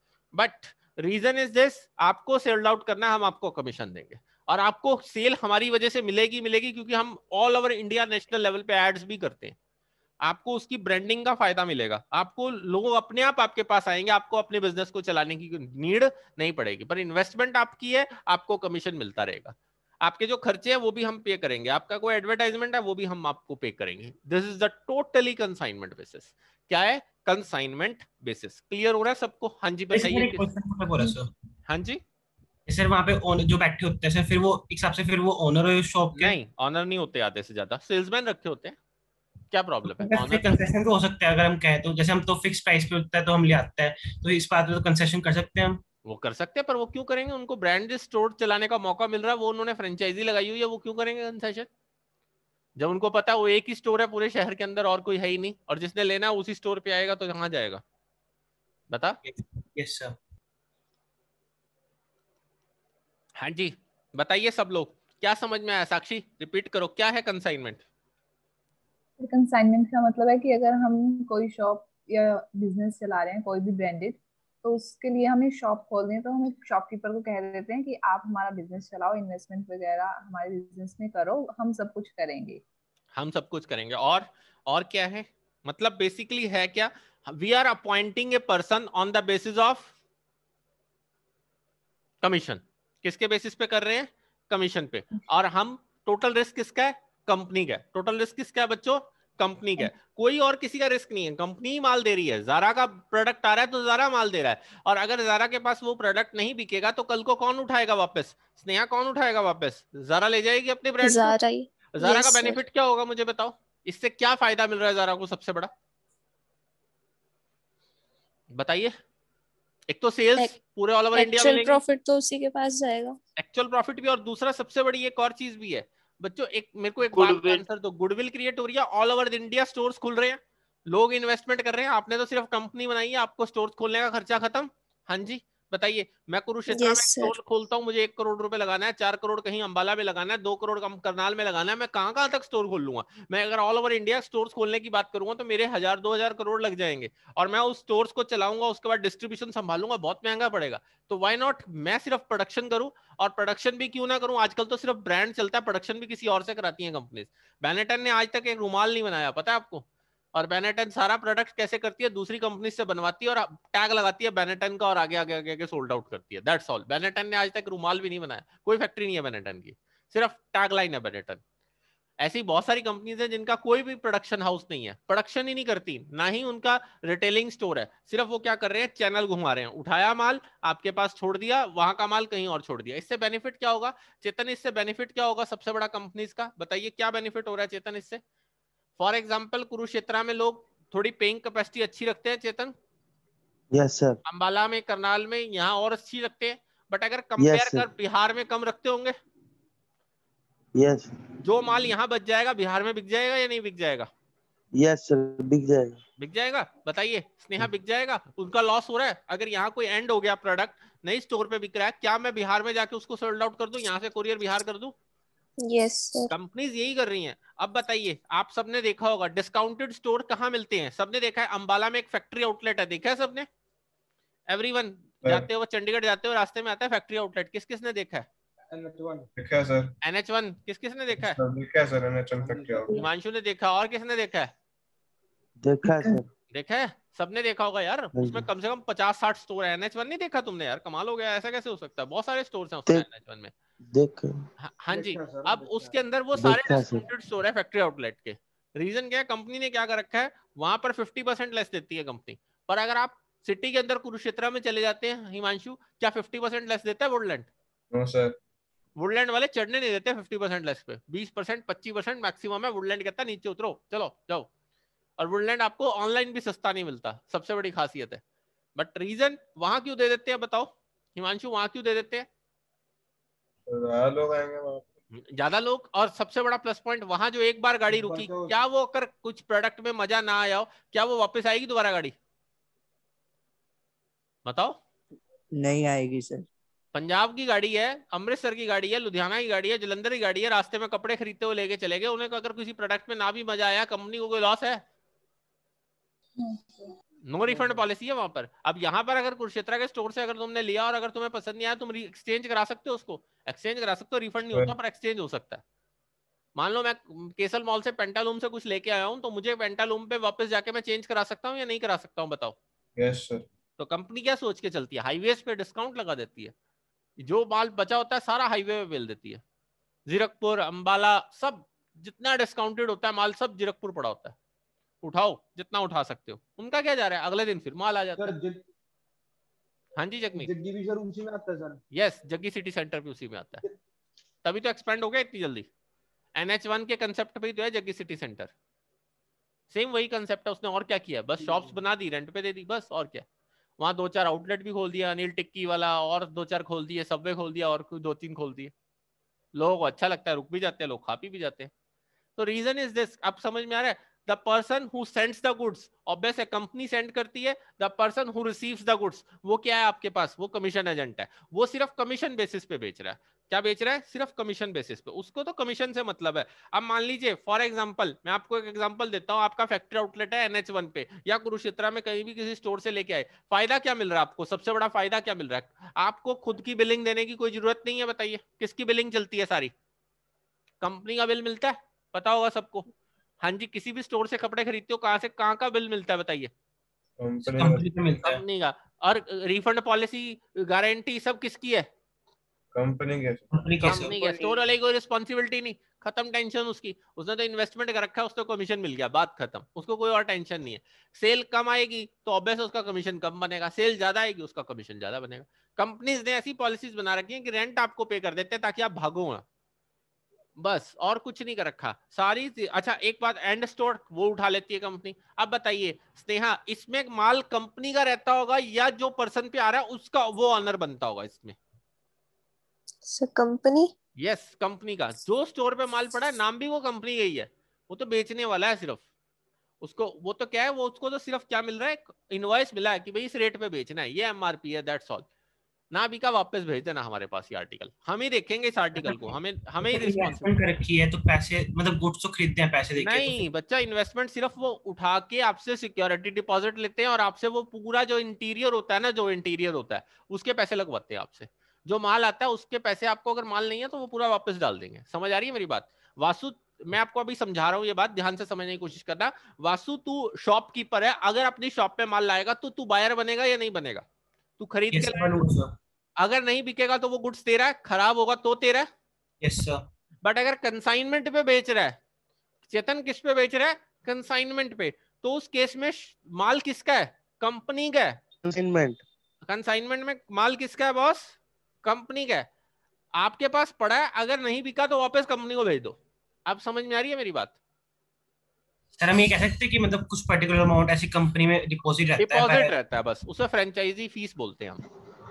बट रीजन इज दिस आपको सेल्ड आउट करना है हम आपको कमीशन देंगे और आपको सेल हमारी वजह से मिलेगी मिलेगी क्योंकि हम all over India national level पे एड्स भी करते हैं आपको उसकी ब्रांडिंग का फायदा मिलेगा आपको लोग अपने आप आपके पास आएंगे आपको अपने बिजनेस को चलाने की नीड नहीं पड़ेगी पर इन्वेस्टमेंट आपकी है आपको कमीशन मिलता रहेगा आपके जो खर्चे हैं वो भी हम पे करेंगे आपका कोई एडवर्टाइजमेंट है वो भी हम आपको पे करेंगे this is the totally consignment basis क्या है कंसाइनमेंट बेसिस क्लियर हो रहा है सबको हाँ जी बताइए हम्म। हाँ जी सर वहाँ पे ओनर जो बैठे होते हैं सर फिर वो एक हिसाब से फिर वो ओनर शॉप के नहीं ओनर नहीं होते आधे से ज्यादा सेल्समैन रखे होते हैं क्या प्रॉब्लम है ऑनर कंसेशन तो हो सकता है अगर हम कहें तो जैसे हम तो फिक्स प्राइस पे उठता है तो हम ले आते हैं तो इस बात पे तो कंसेशन कर सकते हैं हम वो कर सकते हैं पर वो क्यों करेंगे उनको ब्रांड स्टोर चलाने का मौका मिल रहा है वो उन्होंने फ्रेंचाइजी लगाई हुई है वो क्यों करेंगे कंसेशन जब उनको पता है वो एक ही स्टोर है पूरे शहर के अंदर और कोई है ही नहीं और जिसने लेना उसी स्टोर पे आएगा तो कहाँ जाएगा बता यस सर हाँ जी बताइए सब लोग क्या समझ में आया साक्षी रिपीट करो क्या है कंसाइनमेंट फिर कंसाइनमेंट का मतलब है कि अगर हम कोई शॉप या बिजनेस चला रहे हैं कोई भी ब्रांडेड तो उसके लिए हमें शॉप खोलनी है तो हम शॉपकीपर को कह देते हैं कि आप हमारा बिजनेस चलाओ इन्वेस्टमेंट वगैरह हमारे बिजनेस में करो हम सब कुछ करेंगे हम सब कुछ करेंगे और और क्या है मतलब बेसिकली है क्या we are appointing a person on the basis of commission किसके बेसिस पे कर रहे हैं कमीशन पे अच्छा। और हम टोटल रिस्क किसका है कंपनी का टोटल रिस्क किसका है बच्चों कंपनी का हम्म। कोई और किसी का रिस्क नहीं है कंपनी ही माल दे रही है जारा का प्रोडक्ट आ रहा है तो जारा माल दे रहा है और अगर जारा के पास वो प्रोडक्ट नहीं बिकेगा तो कल को कौन उठाएगा वापस स्नेहा कौन उठाएगा वापस जारा ले जाएगी अपने ब्रांड जारा ही जारा का बेनिफिट क्या होगा मुझे बताओ इससे क्या फायदा मिल रहा है जारा को सबसे बड़ा बताइए एक तो सेल्स पूरे ऑल ओवर इंडिया में प्रॉफिट तो उसी के पास जाएगा एक्चुअल प्रॉफिट भी और दूसरा सबसे बड़ी एक और चीज भी है बच्चों एक मेरे को एक बात आंसर दो गुडविल क्रिएट हो रही है ऑल ओवर इंडिया स्टोर्स खुल रहे हैं लोग इन्वेस्टमेंट कर रहे हैं आपने तो सिर्फ कंपनी बनाई है आपको स्टोर्स खोलने का खर्चा खत्म हाँ जी बताइए मैं कुरुक्षेत्र yes, में स्टोल खोलता हूँ मुझे एक करोड़ रुपए लगाना है चार करोड़ कहीं अंबाला में लगाना है दो करोड़ करनाल में लगाना है मैं कहाँ कहाँ तक स्टोर खोल लूंगा मैं अगर ऑल ओवर इंडिया स्टोर खोलने की बात करूंगा तो मेरे हजार दो हजार करोड़ लग जाएंगे और मैं उस स्टोर्स को चलाऊंगा उसके बाद डिस्ट्रीब्यूशन संभालूंगा बहुत महंगा पड़ेगा तो वाई नॉट मैं सिर्फ प्रोडक्शन करूँ और प्रोडक्शन भी क्यों ना करूँ आजकल तो सिर्फ ब्रांड चलता है प्रोडक्शन भी किसी और से कराती है कंपनीज बैनेटन ने आज तक एक रुमाल नहीं बनाया पता है आपको और बेनेटन सारा प्रोडक्ट कैसे करती है दूसरी कंपनी से बनवाती है और टैग लगाती है बेनेटन का और आगे आगे आगे आगे सोल्ड आउट करती है दैट्स ऑल बेनेटन ने आज तक रूमाल भी नहीं बनाया कोई फैक्ट्री नहीं है बेनेटन की सिर्फ टैग लाइन है बेनेटन ऐसी बहुत सारी कंपनीज हैं जिनका कोई भी प्रोडक्शन हाउस नहीं है प्रोडक्शन ही नहीं करती ना ही उनका रिटेलिंग स्टोर है सिर्फ वो क्या कर रहे हैं चैनल घुमा रहे हैं उठाया माल आपके पास छोड़ दिया वहां का माल कहीं और छोड़ दिया इससे बेनिफिट क्या होगा चेतन इससे बेनिफिट क्या होगा सबसे बड़ा कंपनीज का बताइए क्या बेनिफिट हो रहा है चेतन इससे फॉर एग्जाम्पल कुरुक्षेत्रा में लोग थोड़ी पेइंग कैपेसिटी अच्छी रखते हैं चेतन यस सर अम्बाला में करनाल में यहाँ और अच्छी रखते हैं बट अगर कंपेयर yes, कर बिहार में कम रखते होंगे यस yes. जो माल यहाँ बच जाएगा बिहार में बिक जाएगा या नहीं बिक जाएगा यस yes, सर बिक जाएगा बिक जाएगा बताइए स्नेहा hmm. बिक जाएगा उनका लॉस हो रहा है अगर यहाँ कोई एंड हो गया प्रोडक्ट नई स्टोर पे बिक रहा है क्या मैं बिहार में जाके उसको सोल्ड आउट कर दू यहाँ से कुरियर बिहार कर दू कंपनीज yes, कंपनीज यही कर रही हैं अब बताइए आप सबने देखा होगा डिस्काउंटेड स्टोर कहाँ मिलते हैं सबने देखा है अंबाला में एक फैक्ट्री आउटलेट है देखा है सबने वन जाते हो चंडीगढ़ जाते हो रास्ते में आता है फैक्ट्री आउटलेट किस किसने देखा है देखा एच वन किस किसने देखा है हिमांशु ने देखा और किसने देखा है देखा है देखा है सबने देखा होगा यार हाँ उसमें कम से कम पचास साठ स्टोर है एनएच वन नहीं देखा तुमने यार कमाल हो गया ऐसा कैसे हो सकता है बहुत सारे स्टोर है उसमें एनएच वन में देख हाँ, हाँ जी अब उसके अंदर वो सारे स्टोर है फैक्ट्री आउटलेट के रीजन क्या है कंपनी ने क्या कर रखा है वहां पर फिफ्टी परसेंट लेस देती है कंपनी पर अगर आप सिटी के अंदर कुरुक्षेत्र में चले जाते हैं हिमांशु क्या फिफ्टी परसेंट लेस देता है वुडलैंड वुडलैंड वाले चढ़ने नहीं देते फिफ्टी परसेंट लेस पे बीस परसेंट पच्चीस परसेंट मैक्सिमम है वुडलैंड कहता है नीचे उतरो चलो जाओ और वुडलैंड आपको ऑनलाइन भी सस्ता नहीं मिलता सबसे बड़ी खासियत है बट रीजन वहां क्यों दे देते हैं बताओ हिमांशु वहां क्यों दे देते हैं लोग आएंगे ज्यादा लोग और सबसे बड़ा प्लस पॉइंट वहां जो एक बार गाड़ी रुकी तो- क्या वो अगर कुछ प्रोडक्ट में मजा ना आया हो क्या वो वापस आएगी दोबारा गाड़ी बताओ नहीं आएगी सर पंजाब की गाड़ी है अमृतसर की गाड़ी है लुधियाना की गाड़ी है जलंधर की गाड़ी है रास्ते में कपड़े खरीदते हुए लेके चले गए उन्हें अगर किसी प्रोडक्ट में ना भी मजा आया कंपनी को कोई लॉस है नो रिफंड पॉलिसी है वहां पर अब यहाँ पर अगर कुरुक्षेत्रा के स्टोर से अगर तुमने लिया और अगर तुम्हें पसंद नहीं आया तुम एक्सचेंज करा सकते हो उसको एक्सचेंज करा सकते हो रिफंड नहीं होता हाँ। पर एक्सचेंज हो सकता है मान लो मैं केसल मॉल से पेंटालूम से कुछ लेके आया हूँ तो मुझे पेंटालूम पे वापस जाके मैं चेंज करा सकता हूँ या नहीं करा सकता हूँ बताओ यस yes, तो कंपनी क्या सोच के चलती है हाईवे पे डिस्काउंट लगा देती है जो माल बचा होता है सारा हाईवे पे बेल देती है जीरकपुर अम्बाला सब जितना डिस्काउंटेड होता है माल सब जीरकपुर पड़ा होता है उठाओ जितना उठा सकते हो उनका क्या जा रहा है अगले दिन फिर माल आ जाता है हाँ जी जगमी जग्गी भी सर उसी में आता है sir yes Jaggi city centre भी उसी में आता है तभी तो एक्सपेंड हो गया इतनी जल्दी एनएच वन के कंसेप्ट तो है जग्गी सिटी सेंटर सेम वही कंसेप्ट है उसने और क्या किया बस शॉप्स बना दी रेंट पे दे दी बस और क्या वहां दो चार आउटलेट भी खोल दिया अनिल टिक्की वाला और दो चार खोल दिए सबवे खोल दिया और दो तीन खोल दिए लोगों को अच्छा लगता है रुक भी जाते हैं लोग खा पी भी जाते हैं तो रीजन इज दिस अब समझ में आ रहा है the person who sends the goods obvious है कंपनी सेंड करती है the person who receives the goods वो क्या है आपके पास वो कमीशन एजेंट है वो सिर्फ कमीशन बेसिस पे बेच रहा है क्या बेच रहा है सिर्फ कमीशन बेसिस पे उसको तो कमीशन से मतलब है अब मान लीजिए फॉर एग्जांपल मैं आपको एक एग्जांपल देता हूं आपका फैक्ट्री आउटलेट है एनएच वन पे या कुरुक्षेत्रा में कहीं भी किसी स्टोर से लेके आए फायदा क्या मिल रहा है आपको सबसे बड़ा फायदा क्या मिल रहा है आपको खुद की बिलिंग देने की कोई जरूरत नहीं है बताइए किसकी बिलिंग चलती है सारी कंपनी का बिल मिलता है पता होगा सबको हाँ जी किसी भी स्टोर से कपड़े खरीदते हो कहाँ से कहाँ का बिल मिलता है बताइए कंपनी का और रिफंड पॉलिसी गारंटी सब किसकी है कंपनी के स्टोर वाले कोई रिस्पॉन्सिबिलिटी नहीं खत्म टेंशन उसकी उसने तो इन्वेस्टमेंट कर रखा है उसको कमीशन मिल गया बात खत्म उसको कोई और टेंशन नहीं है सेल कम आएगी तो ऑब्वियस उसका कमीशन कम बनेगा सेल ज्यादा आएगी उसका कमीशन ज्यादा बनेगा कंपनीज ने ऐसी पॉलिसीज बना रखी है कि रेंट आपको पे कर देते हैं ताकि आप भागो ना बस और कुछ नहीं कर रखा सारी अच्छा एक बात एंड स्टोर वो उठा लेती है कंपनी अब बताइए स्नेहा इसमें माल कंपनी का रहता होगा या जो पर्सन पे आ रहा है उसका वो ऑनर बनता होगा इसमें कंपनी यस कंपनी का जो स्टोर पे माल पड़ा है नाम भी वो कंपनी का ही है वो तो बेचने वाला है सिर्फ उसको वो तो क्या है वो उसको तो सिर्फ क्या मिल रहा है इनवाइस मिला है कि भाई इस रेट पे बेचना है ये एमआरपी है दैट्स ऑल ना नाबिका वापस भेज देना हमारे पास ये आर्टिकल हम ही देखेंगे इस आर्टिकल को हमें हमें ही रखी है तो पैसे मतलब गुड्स तो खरीदते हैं पैसे देके तो नहीं तो बच्चा इन्वेस्टमेंट सिर्फ वो उठा के आपसे सिक्योरिटी डिपॉजिट लेते हैं और आपसे वो पूरा जो इंटीरियर होता है ना जो इंटीरियर होता है उसके पैसे लगवाते हैं आपसे जो माल आता है उसके पैसे आपको अगर माल नहीं है तो वो पूरा वापस डाल देंगे समझ आ रही है मेरी बात वासु मैं आपको अभी समझा रहा हूँ ये बात ध्यान से समझने की कोशिश करना वासु तू शॉपकीपर है अगर अपनी शॉप पे माल लाएगा तो तू बायर बनेगा या नहीं बनेगा तू खरीद yes, के अगर नहीं बिकेगा तो वो गुड्स तेरा है खराब होगा तो तेरा yes, बट अगर कंसाइनमेंट पे बेच रहा है चेतन किस पे बेच रहा है कंसाइनमेंट पे तो उस केस में माल किसका है कंपनी का है कंसाइनमेंट कंसाइनमेंट में माल किसका है बॉस कंपनी का है आपके पास पड़ा है अगर नहीं बिका तो वापस कंपनी को भेज दो आप समझ में आ रही है मेरी बात सर हम ये कह सकते हैं कि मतलब कुछ पर्टिकुलर अमाउंट ऐसी कंपनी में डिपॉजिट रहता डिपॉजिट है रहता है बस उसे फ्रेंचाइजी फीस बोलते हैं हम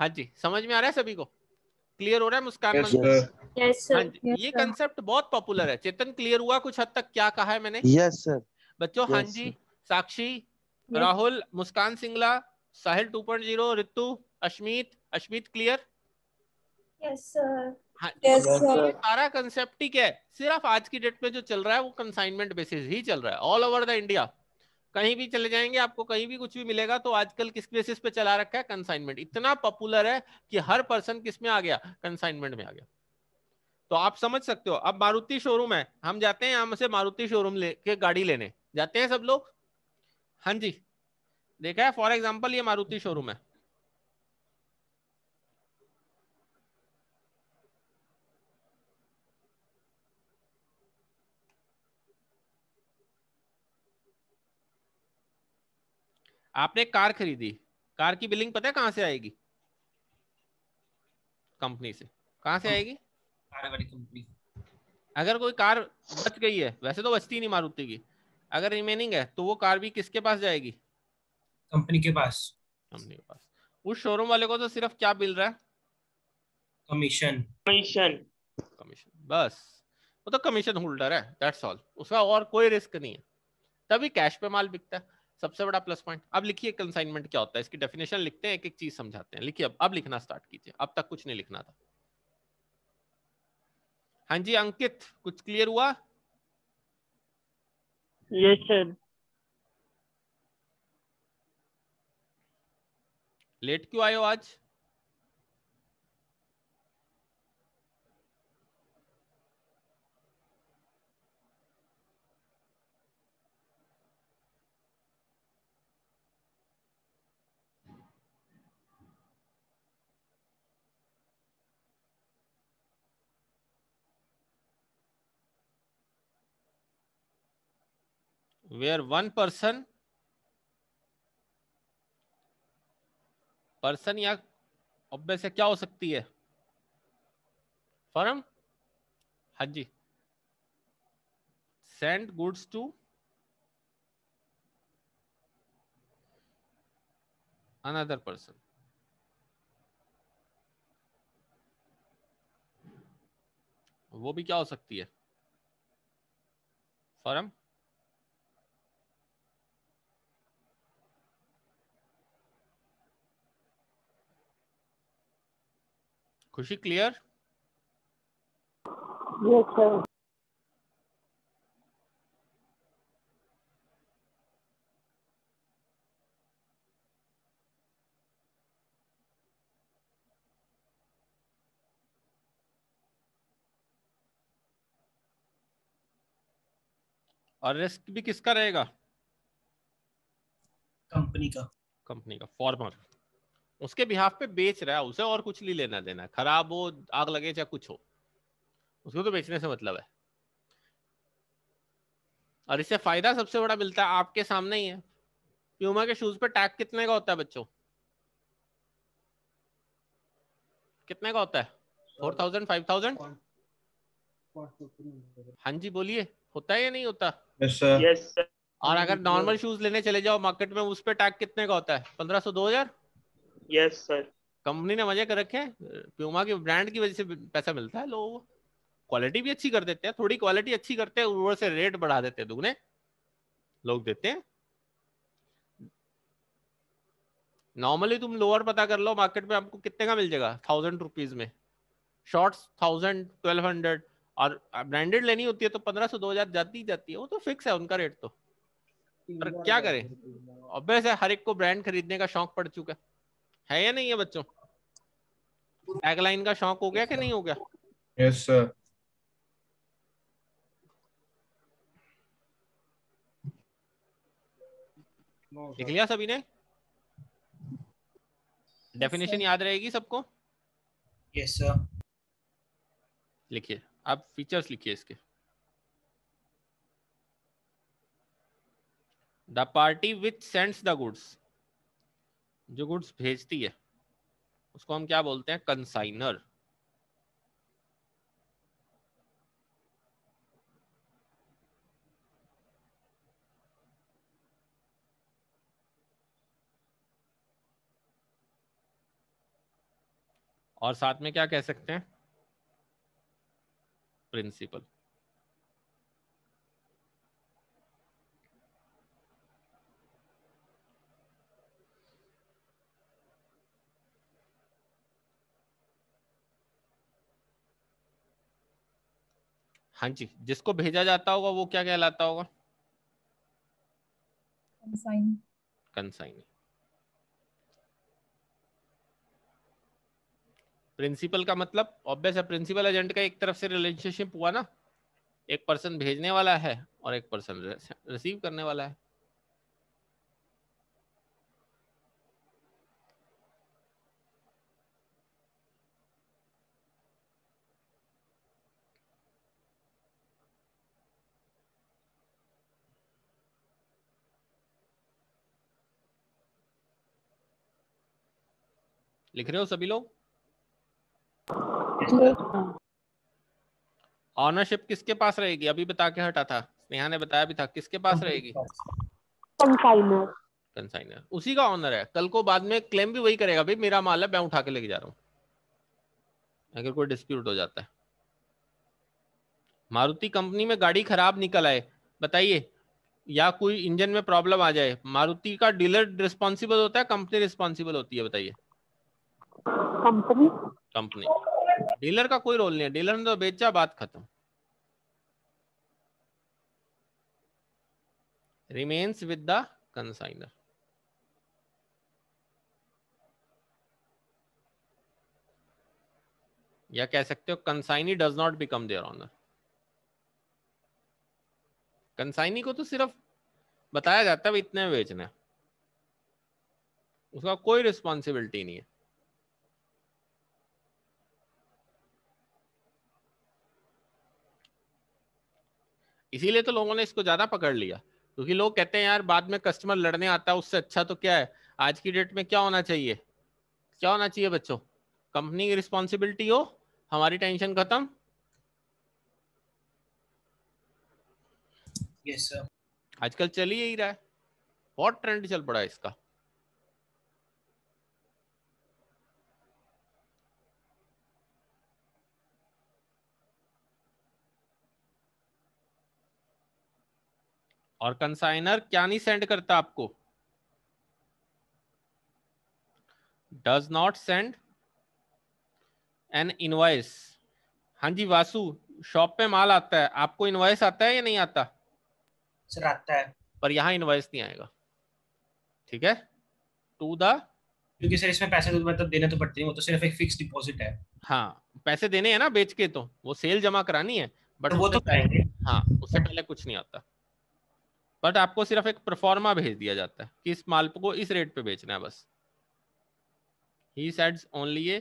हाँ जी समझ में आ रहा है सभी को क्लियर हो रहा है मुस्कान yes, yes, हाँ yes, ये कंसेप्ट बहुत पॉपुलर है चेतन क्लियर हुआ कुछ हद तक क्या कहा है मैंने यस सर बच्चों हाँ जी Sakshi Rahul Muskan Singla Sahil 2.0 Ritu Ashmit Ashmit clear yes sir हाँ, तो सारा कंसेप्ट ही क्या है सिर्फ आज की डेट में जो चल रहा है वो कंसाइनमेंट बेसिस ही चल रहा है ऑल ओवर द इंडिया कहीं भी चले जाएंगे आपको कहीं भी कुछ भी मिलेगा तो आजकल किस बेसिस पे चला रखा है कंसाइनमेंट इतना पॉपुलर है कि हर पर्सन किस में आ गया कंसाइनमेंट में आ गया तो आप समझ सकते हो अब मारुति शोरूम है हम जाते हैं यहाँ से मारुति शोरूम लेके गाड़ी लेने जाते हैं सब लोग हाँ जी देखा है फॉर एग्जाम्पल ये मारुति शोरूम है आपने एक कार खरीदी कार की बिलिंग पता है कहां से आएगी कंपनी से कहां से आएगी कार वाली कंपनी अगर कोई कार बच गई है वैसे तो बचती नहीं मारुति की अगर रिमेनिंग है तो वो कार भी किसके पास जाएगी कंपनी के पास कंपनी के पास उस शोरूम वाले को तो सिर्फ क्या मिल रहा है कमीशन कमीशन कमीशन बस वो तो कमीशन होल्डर है दैट्स ऑल उसका और कोई रिस्क नहीं है तभी कैश पे माल बिकता है सबसे बड़ा प्लस पॉइंट अब लिखिए कंसाइनमेंट क्या होता है इसकी डेफिनेशन लिखते हैं एक एक चीज समझाते हैं लिखिए अब अब लिखना स्टार्ट कीजिए अब तक कुछ नहीं लिखना था हाँ जी अंकित कुछ क्लियर हुआ यस सर लेट क्यों आए हो आज where one person पर्सन या से क्या हो सकती है फर्म हाजी send goods to another person वो भी क्या हो सकती है फर्म खुशी क्लियर yes, और रिस्क भी किसका रहेगा कंपनी का कंपनी का फॉर्मर उसके बिहाफ पे बेच रहा है उसे और कुछ नहीं लेना देना खराब हो आग लगे चाहे कुछ हो उसको तो बेचने से मतलब है और इससे फायदा सबसे बड़ा मिलता है आपके सामने ही है प्यूमा के शूज पे टैग कितने का होता है बच्चों कितने का होता है फोर थाउजेंड फाइव थाउजेंड हाँ जी बोलिए होता है या नहीं होता yes, sir. Yes, sir. और अगर नॉर्मल शूज लेने चले जाओ मार्केट में उस पर टैग कितने का होता है पंद्रह सौ दो हजार यस सर कंपनी ने मजे कर रखे प्यूमा के ब्रांड की वजह से पैसा मिलता है लोगों को क्वालिटी भी अच्छी कर देते हैं थोड़ी क्वालिटी अच्छी करते हैं ऊपर से रेट बढ़ा देते हैं दुगने लोग देते हैं नॉर्मली तुम लोअर पता कर लो मार्केट में आपको कितने का मिल जाएगा थाउजेंड रुपीज में शॉर्ट्स थाउजेंड ट्वेल्व हंड्रेड और ब्रांडेड लेनी होती है तो पंद्रह सौ दो हजार जाती ही जाती है वो तो फिक्स है उनका रेट तो पर क्या करें अब है हर एक को ब्रांड खरीदने का शौक पड़ चुका है है या नहीं है बच्चों टैगलाइन का शौक हो गया कि नहीं हो गया यस सर लिख लिया सभी ने डेफिनेशन yes, याद रहेगी सबको यस सर लिखिए आप फीचर्स लिखिए इसके the party which sends the goods जो गुड्स भेजती है उसको हम क्या बोलते हैं कंसाइनर और साथ में क्या कह सकते हैं प्रिंसिपल हाँ जी जिसको भेजा जाता होगा वो क्या कहलाता होगा कंसाइन प्रिंसिपल का मतलब ऑब्वियस है प्रिंसिपल एजेंट का एक तरफ से रिलेशनशिप हुआ ना एक पर्सन भेजने वाला है और एक पर्सन रिसीव करने वाला है लिख रहे हो सभी लोग ऑनरशिप हाँ। किसके पास रहेगी अभी बता के हटा था स्नेहा ने बताया भी था किसके पास रहेगी कंसाइनर कंसाइनर उसी का ऑनर है कल को बाद में क्लेम भी वही करेगा भाई मेरा माल है मैं उठा के लेके जा रहा हूँ अगर कोई डिस्प्यूट हो जाता है मारुति कंपनी में गाड़ी खराब निकल आए बताइए या कोई इंजन में प्रॉब्लम आ जाए मारुति का डीलर रिस्पॉन्सिबल होता है कंपनी रिस्पॉन्सिबल होती है बताइए कंपनी कंपनी डीलर का कोई रोल नहीं है डीलर ने तो बेचा बात खत्म रिमेन्स विद द कंसाइनर या कह सकते हो consignee does not become their owner consignee को तो सिर्फ बताया जाता है इतने बेचना उसका कोई रिस्पॉन्सिबिलिटी नहीं है इसीलिए तो लोगों ने इसको ज्यादा पकड़ लिया क्योंकि लोग कहते हैं यार बाद में कस्टमर लड़ने आता है उससे अच्छा तो क्या है आज की डेट में क्या होना चाहिए क्या होना चाहिए बच्चों कंपनी की रिस्पॉन्सिबिलिटी हो हमारी टेंशन खत्म yes, आजकल चल ही रहा है बहुत ट्रेंड चल पड़ा है इसका और कंसाइनर क्या नहीं सेंड करता आपको does not send an invoice हाँ जी वासु शॉप पे माल आता है आपको इनवाइस आता है या नहीं आता सर आता है पर यहाँ इनवाइस नहीं आएगा ठीक है टू द क्योंकि सर इसमें पैसे तो मतलब देने तो पड़ते नहीं वो तो सिर्फ एक फिक्स डिपॉजिट है हाँ पैसे देने हैं ना बेच के तो वो सेल जमा करानी है बट तो वो तो, तो, हाँ उससे पहले कुछ नहीं आता बट आपको सिर्फ एक परफॉर्मा भेज दिया जाता है कि इस माल को इस रेट पे बेचना है बस ही sends only a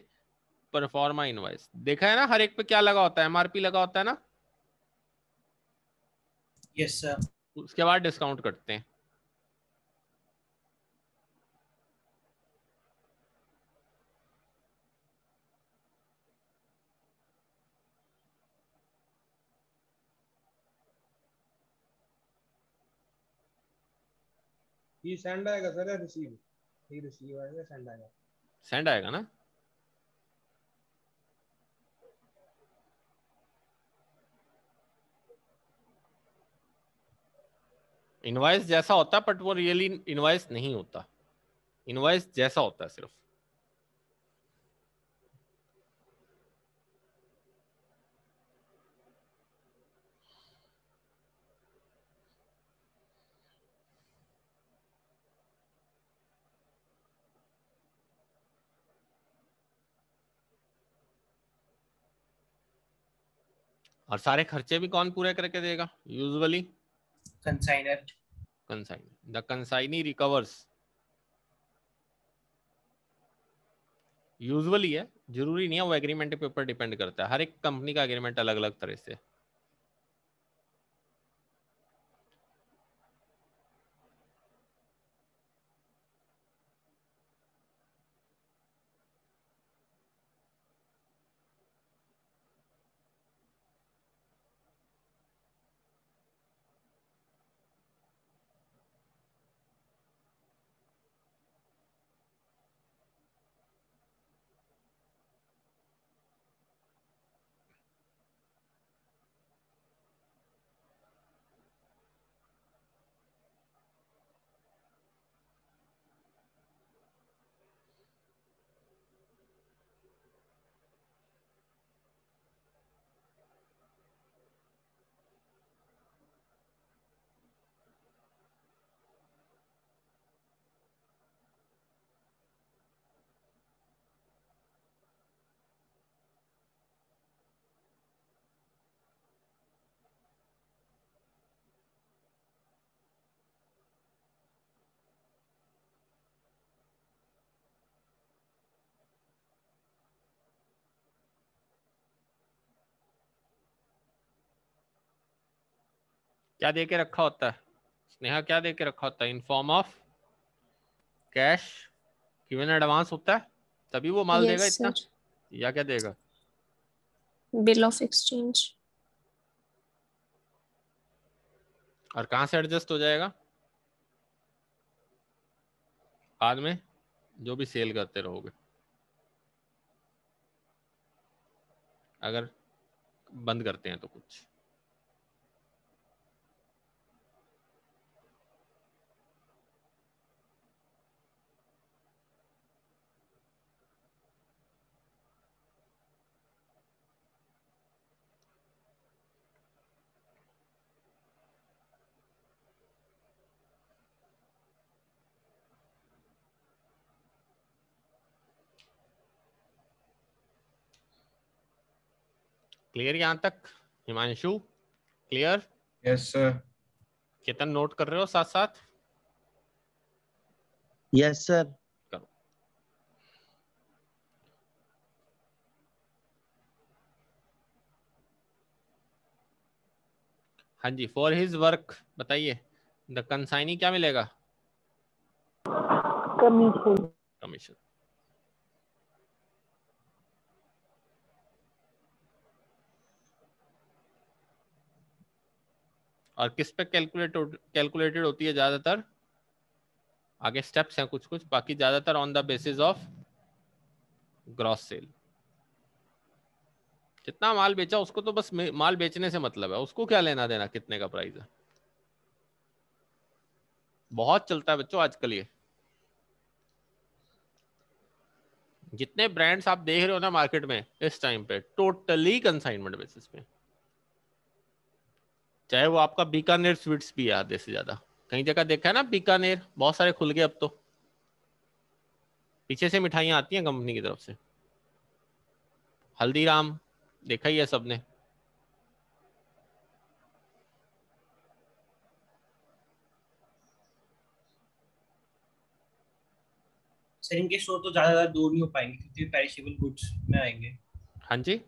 proforma invoice देखा है ना हर एक पे क्या लगा होता है एमआरपी लगा होता है ना यस yes, सर उसके बाद डिस्काउंट करते हैं ये सेंड आएगा सर या रिसीव ये रिसीव आएगा सेंड आएगा सेंड आएगा ना इनवाइस जैसा होता है बट वो रियली इनवाइस नहीं होता इनवाइस जैसा होता है सिर्फ और सारे खर्चे भी कौन पूरे करके देगा usually consignor consignor the consignee recovers usually है जरूरी नहीं है वो एग्रीमेंट के ऊपर डिपेंड करता है हर एक कंपनी का एग्रीमेंट अलग अलग तरह से क्या दे के रखा होता है स्नेहा क्या दे के रखा होता है in form of cash given advance होता है तभी वो माल yes, देगा इतना sir. या क्या देगा बिल ऑफ एक्सचेंज और कहाँ से एडजस्ट हो जाएगा बाद में जो भी सेल करते रहोगे अगर बंद करते हैं तो कुछ क्लियर यहाँ तक Himanshu clear yes sir Ketan note कर रहे हो साथ साथ यस सर करो हाँ जी फॉर हिज वर्क बताइए द कंसाइनी क्या मिलेगा कमीशन कमीशन और किस पे कैलकुलेट कैलकुलेटेड होती है ज़्यादातर आगे स्टेप्स हैं कुछ कुछ बाकी ज़्यादातर on the basis of gross sale जितना माल बेचा उसको तो बस माल बेचने से मतलब है उसको क्या लेना देना कितने का प्राइस है बहुत चलता है बच्चों आजकल ये जितने ब्रांड्स आप देख रहे हो ना मार्केट में इस टाइम पे टोटली कंसाइनमेंट बेसिस पे चाहे वो आपका बीकानेर स्वीट्स भी है आधे से ज्यादा कहीं जगह देखा है ना बीकानेर बहुत सारे खुल गए अब तो पीछे से मिठाइयां आती हैं कंपनी की तरफ से हल्दीराम देखा ही है सबने सर इनके स्टोर तो ज्यादा दूर नहीं हो पाएंगे क्योंकि पैरिशेबल गुड्स में आएंगे हाँ जी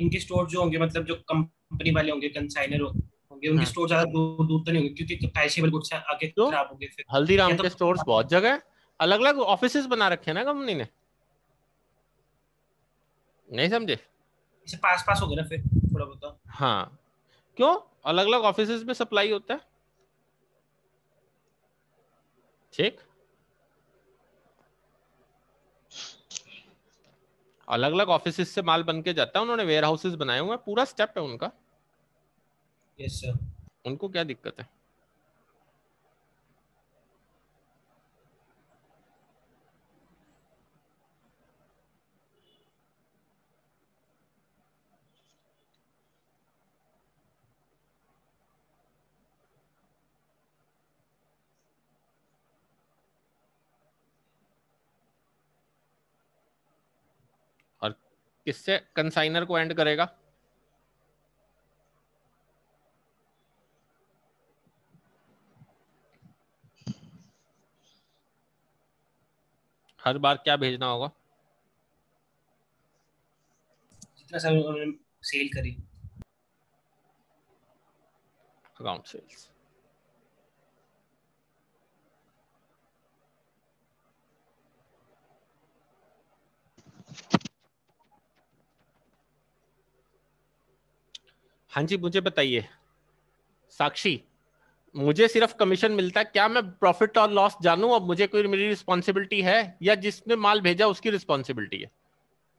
इनके स्टोर जो होंगे मतलब जो कंपनी कंपनी वाले होंगे कंसाइनर होंगे उनके स्टोर हाँ। ज्यादा दूर दूर तो नहीं होंगे क्योंकि पैशेबल गुड्स आगे तो खराब होंगे फिर हल्दीराम तो के स्टोर बहुत जगह है अलग अलग ऑफिस बना रखे ना कंपनी ने नहीं समझे इसे पास पास हो गया ना फिर थोड़ा बहुत तो। हाँ क्यों अलग अलग ऑफिस में सप्लाई होता है ठीक अलग अलग ऑफिस से माल बन के जाता है उन्होंने वेयर हाउसेज बनाए हुए हैं पूरा स्टेप है उनका यस yes, सर उनको क्या दिक्कत है किससे कंसाइनर को एंड करेगा हर बार क्या भेजना होगा जितना सेल करी अकाउंट सेल्स हाँ जी मुझे बताइए साक्षी मुझे सिर्फ कमीशन मिलता है क्या मैं प्रॉफिट और लॉस जानू अब मुझे कोई मेरी रिस्पॉन्सिबिलिटी है या जिसने माल भेजा उसकी रिस्पॉन्सिबिलिटी है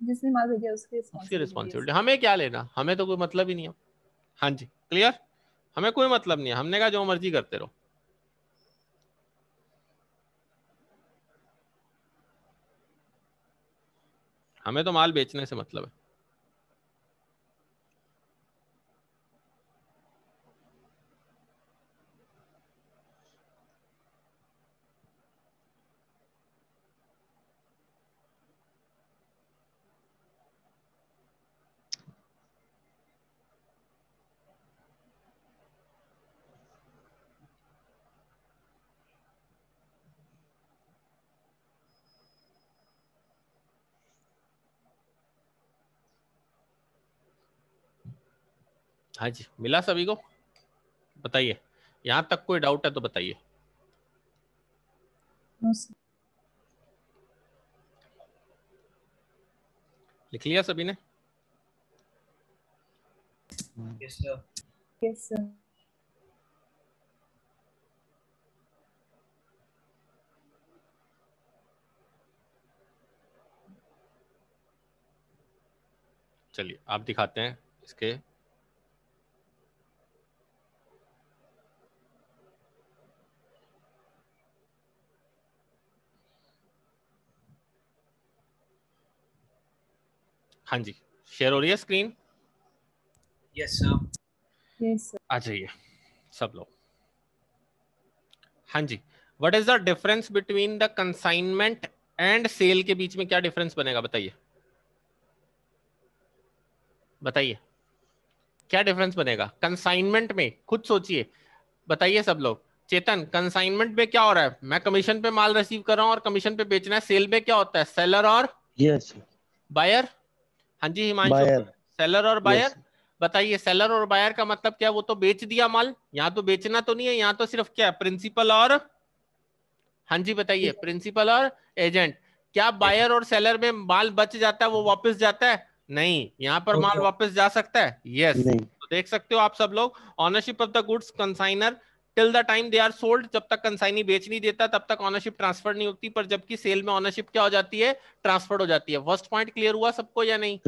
जिसने माल भेजा उसकी उसकी रिस्पॉन्सिबिलिटी हमें क्या लेना हमें तो कोई मतलब ही नहीं है हाँ जी क्लियर हमें कोई मतलब नहीं है हमने कहा जो मर्जी करते रहो हमें तो माल बेचने से मतलब है हाँ जी मिला सभी को बताइए यहाँ तक कोई डाउट है तो बताइए लिख लिया सभी ने yes, चलिए आप दिखाते हैं इसके हाँ जी शेयर हो रही है स्क्रीन यस सर आ जाइए सब लोग हाँ जी what is the difference between the consignment and sale के बीच में क्या डिफरेंस बनेगा बताइए बताइए क्या डिफरेंस बनेगा कंसाइनमेंट में खुद सोचिए बताइए सब लोग चेतन कंसाइनमेंट में क्या हो रहा है मैं कमीशन पे माल रिसीव कर रहा हूँ और कमीशन पे बेचना है सेल में क्या होता है सेलर और यस yes. बायर हाँ जी हिमांशु सेलर और बायर बताइए सेलर और बायर का मतलब क्या वो तो बेच दिया माल यहाँ तो बेचना तो नहीं है यहाँ तो सिर्फ क्या प्रिंसिपल और हाँ जी बताइए प्रिंसिपल और एजेंट क्या बायर और सेलर में माल बच जाता है वो वापस जाता है नहीं यहाँ पर माल वापस जा सकता है यस तो देख सकते हो आप सब लोग ownership of the goods consignor till the time they are sold जब तक कंसाइनी बेच नहीं देता तब तक ऑनरशिप ट्रांसफर नहीं होती पर जबकि सेल में ऑनरशिप क्या हो जाती है ट्रांसफर हो जाती है फर्स्ट पॉइंट क्लियर हुआ सबको या नहीं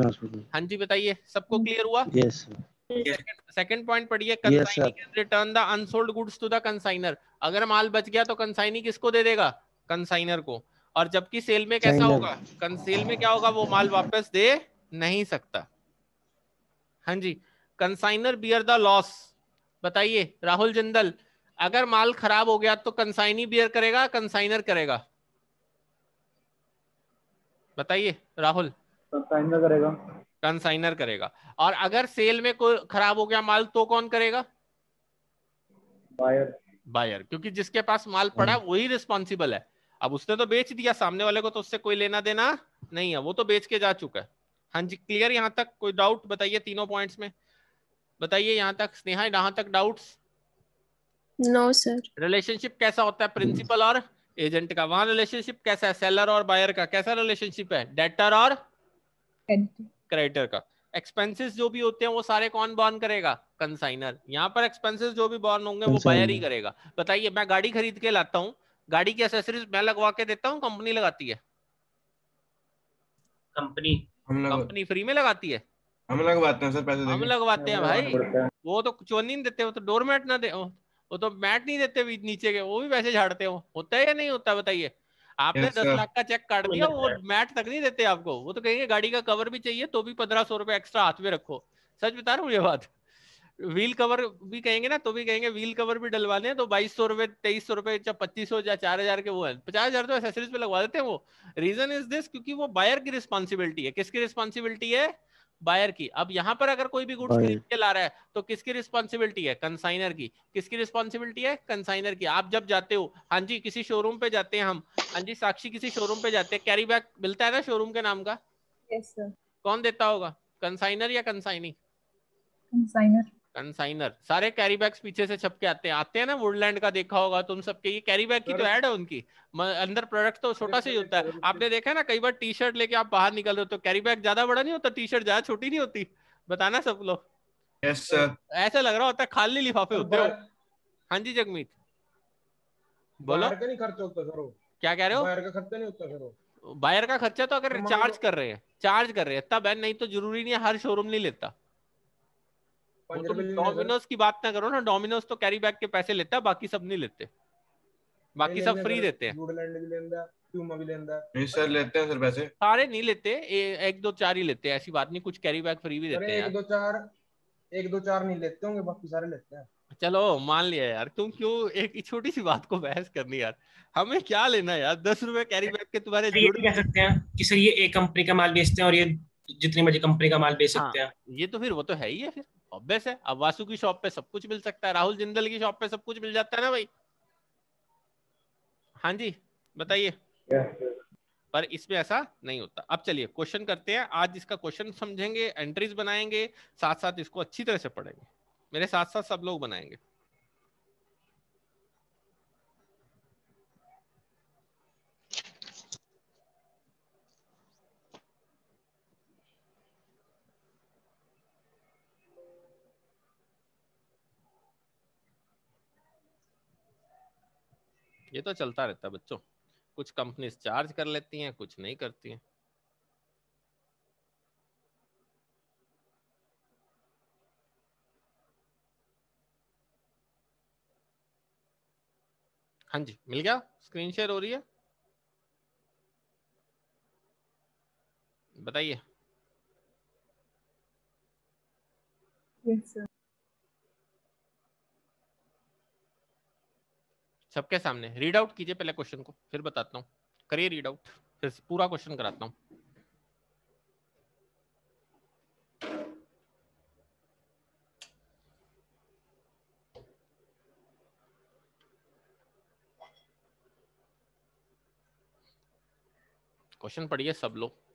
हाँ जी बताइए सबको क्लियर hmm. हुआ yes, सेकंड पॉइंट पढ़िए consignee return the unsold goods to the consignor अगर माल बच गया तो कंसाइनी किसको दे देगा कंसाइनर को और जबकि सेल में कैसा होगा सेल में क्या होगा वो माल वापस दे नहीं सकता हाँ जी कंसाइनर बियर द लॉस बताइए राहुल जिंदल अगर माल खराब हो गया तो कंसाइनी बियर करेगा कंसाइनर करेगा बताइए राहुल कंसाइनर करेगा कंसाइनर करेगा और अगर सेल में कोई खराब हो गया माल तो कौन करेगा बायर बायर क्योंकि जिसके पास माल पड़ा hmm. वही रिस्पॉन्सिबल है अब उसने तो बेच दिया सामने वाले को तो उससे कोई लेना देना नहीं है वो तो बेच के जा चुका है हाँ जी क्लियर यहाँ तक कोई डाउट बताइए तीनों पॉइंट्स में बताइए यहाँ तक स्नेहा यहाँ तक डाउट्स नो सर रिलेशनशिप कैसा होता है प्रिंसिपल और एजेंट का वहां रिलेशनशिप कैसा है सेलर और बायर का कैसा रिलेशनशिप है डेटर और क्रेडिटर का एक्सपेंसेस जो भी होते हैं वो सारे कौन बॉर्न करेगा कंसाइनर यहाँ पर एक्सपेंसेस जो भी बॉर्न होंगे वो बायर ही करेगा बताइए मैं गाड़ी खरीद के लाता हूँ गाड़ी की एसेसरीज मैं लगवा के देता हूँ कंपनी लगाती है कंपनी कंपनी फ्री में लगाती है हम लगवाते हैं सर पैसे हम लगवाते हैं भाई वो तो चोनी नहीं देते वो तो डोरमेट ना दे वो तो मैट नहीं देते भी नीचे के वो भी वैसे झाड़ते हो होता है या नहीं होता बताइए आपने yes, दस लाख का चेक काट दिया वो मैट तक नहीं देते आपको वो तो कहेंगे गाड़ी का कवर भी चाहिए तो भी पंद्रह सौ रुपए एक्स्ट्रा हाथ में रखो सच बता रहा हूँ ये बात व्हील कवर भी कहेंगे ना तो भी कहेंगे व्हील कवर भी डलवाने तो बाईस सौ रुपए तेईस सौ रुपए या पच्चीस सौ या चार हजार के वो है पचास हजार तो एसेसरीज पे लगवा देते हैं वो रीजन इज दिस क्योंकि वो बायर की रिस्पॉन्सिबिलिटी है किसकी रिस्पॉन्सिबिलिटी है बायर की अब यहाँ पर अगर कोई भी गुड्स खरीद के ला रहा है तो किसकी रिस्पॉन्सिबिलिटी है कंसाइनर की किसकी रिस्पॉन्सिबिलिटी है कंसाइनर की आप जब जाते हो हाँ जी किसी शोरूम पे जाते हैं हम हाँ जी साक्षी किसी शोरूम पे जाते हैं कैरी बैग मिलता है ना शोरूम के नाम का yes, कौन देता होगा कंसाइनर या कंसाइनी कंसाइनर कंसाइनर सारे कैरी बैग्स पीछे से छप के आते हैं आते हैं ना वुडलैंड का देखा होगा तुम सबके ये कैरी बैग की तो ऐड है उनकी अंदर प्रोडक्ट तो छोटा सा ही होता है आपने देखा है ना कई बार टी शर्ट लेके आप बाहर निकल रहे हो तो कैरी बैग ज्यादा बड़ा नहीं होता टी शर्ट ज्यादा छोटी नहीं होती बताना सब लोग yes, तो ऐसा लग रहा होता है खाली लिफाफे होते हो हाँ जी जगमीत बोलो नहीं खर्चा होता करो क्या कह रहे हो बाहर का खर्चा नहीं होता करो बाहर का खर्चा तो अगर चार्ज तो कर रहे हैं चार्ज कर रहे हैं तब है नहीं तो जरूरी नहीं है हर शोरूम नहीं लेता तो डोमिनोज की बात ना करो ना डोमिनोज तो कैरी बैग के पैसे लेता है बाकी सब नहीं लेते बाकी सब फ्री देते हैं सर लेते हैं सर पैसे सारे नहीं लेते ए, एक दो चार ही लेते हैं ऐसी बात नहीं कुछ कैरी बैग फ्री भी देते हैं एक दो चार एक दो चार नहीं लेते होंगे बाकी सारे लेते हैं चलो मान लिया यार तुम क्यों एक छोटी सी बात को बहस करनी यार हमें क्या लेना यार दस रुपए कैरी बैग के तुम्हारे ये तो कह सकते हैं कि सर ये एक कंपनी का माल बेचते हैं और ये जितनी मर्जी कंपनी का माल बेच सकते हाँ, हैं ये तो फिर वो तो है ही है फिर ऑब्वियस है अब वासु की शॉप पे सब कुछ मिल सकता है राहुल जिंदल की शॉप पे सब कुछ मिल जाता है ना भाई हाँ जी बताइए पर इसमें ऐसा नहीं होता अब चलिए क्वेश्चन करते हैं आज इसका क्वेश्चन समझेंगे एंट्रीज बनाएंगे साथ साथ इसको अच्छी तरह से पढ़ेंगे मेरे साथ साथ सब लोग बनाएंगे ये तो चलता रहता है बच्चों कुछ कंपनीज चार्ज कर लेती हैं कुछ नहीं करती हैं हाँ जी मिल गया स्क्रीन शेयर हो रही है बताइए yes, सबके सामने रीड आउट कीजिए पहले क्वेश्चन को फिर बताता हूँ करिए रीड आउट फिर पूरा क्वेश्चन कराता हूँ क्वेश्चन पढ़िए सब लोग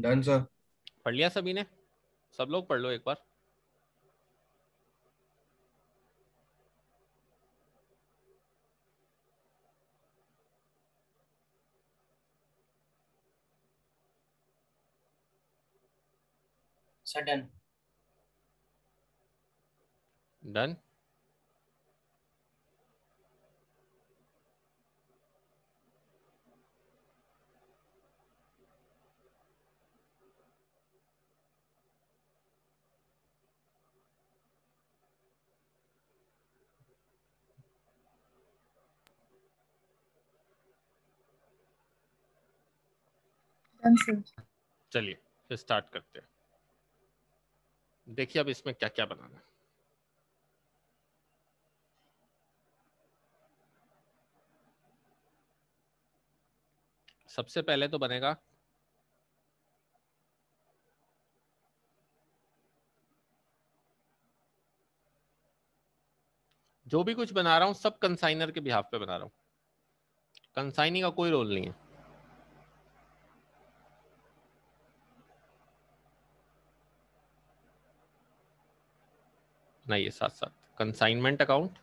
डन सर पढ़ लिया सभी ने सब लोग पढ़ लो एक बार सर डन डन चलिए फिर स्टार्ट करते हैं देखिए अब इसमें क्या क्या बनाना है सबसे पहले तो बनेगा जो भी कुछ बना रहा हूं सब कंसाइनर के बिहाफ पे बना रहा हूं कंसाइनी का कोई रोल नहीं है अपना ये साथ साथ कंसाइनमेंट अकाउंट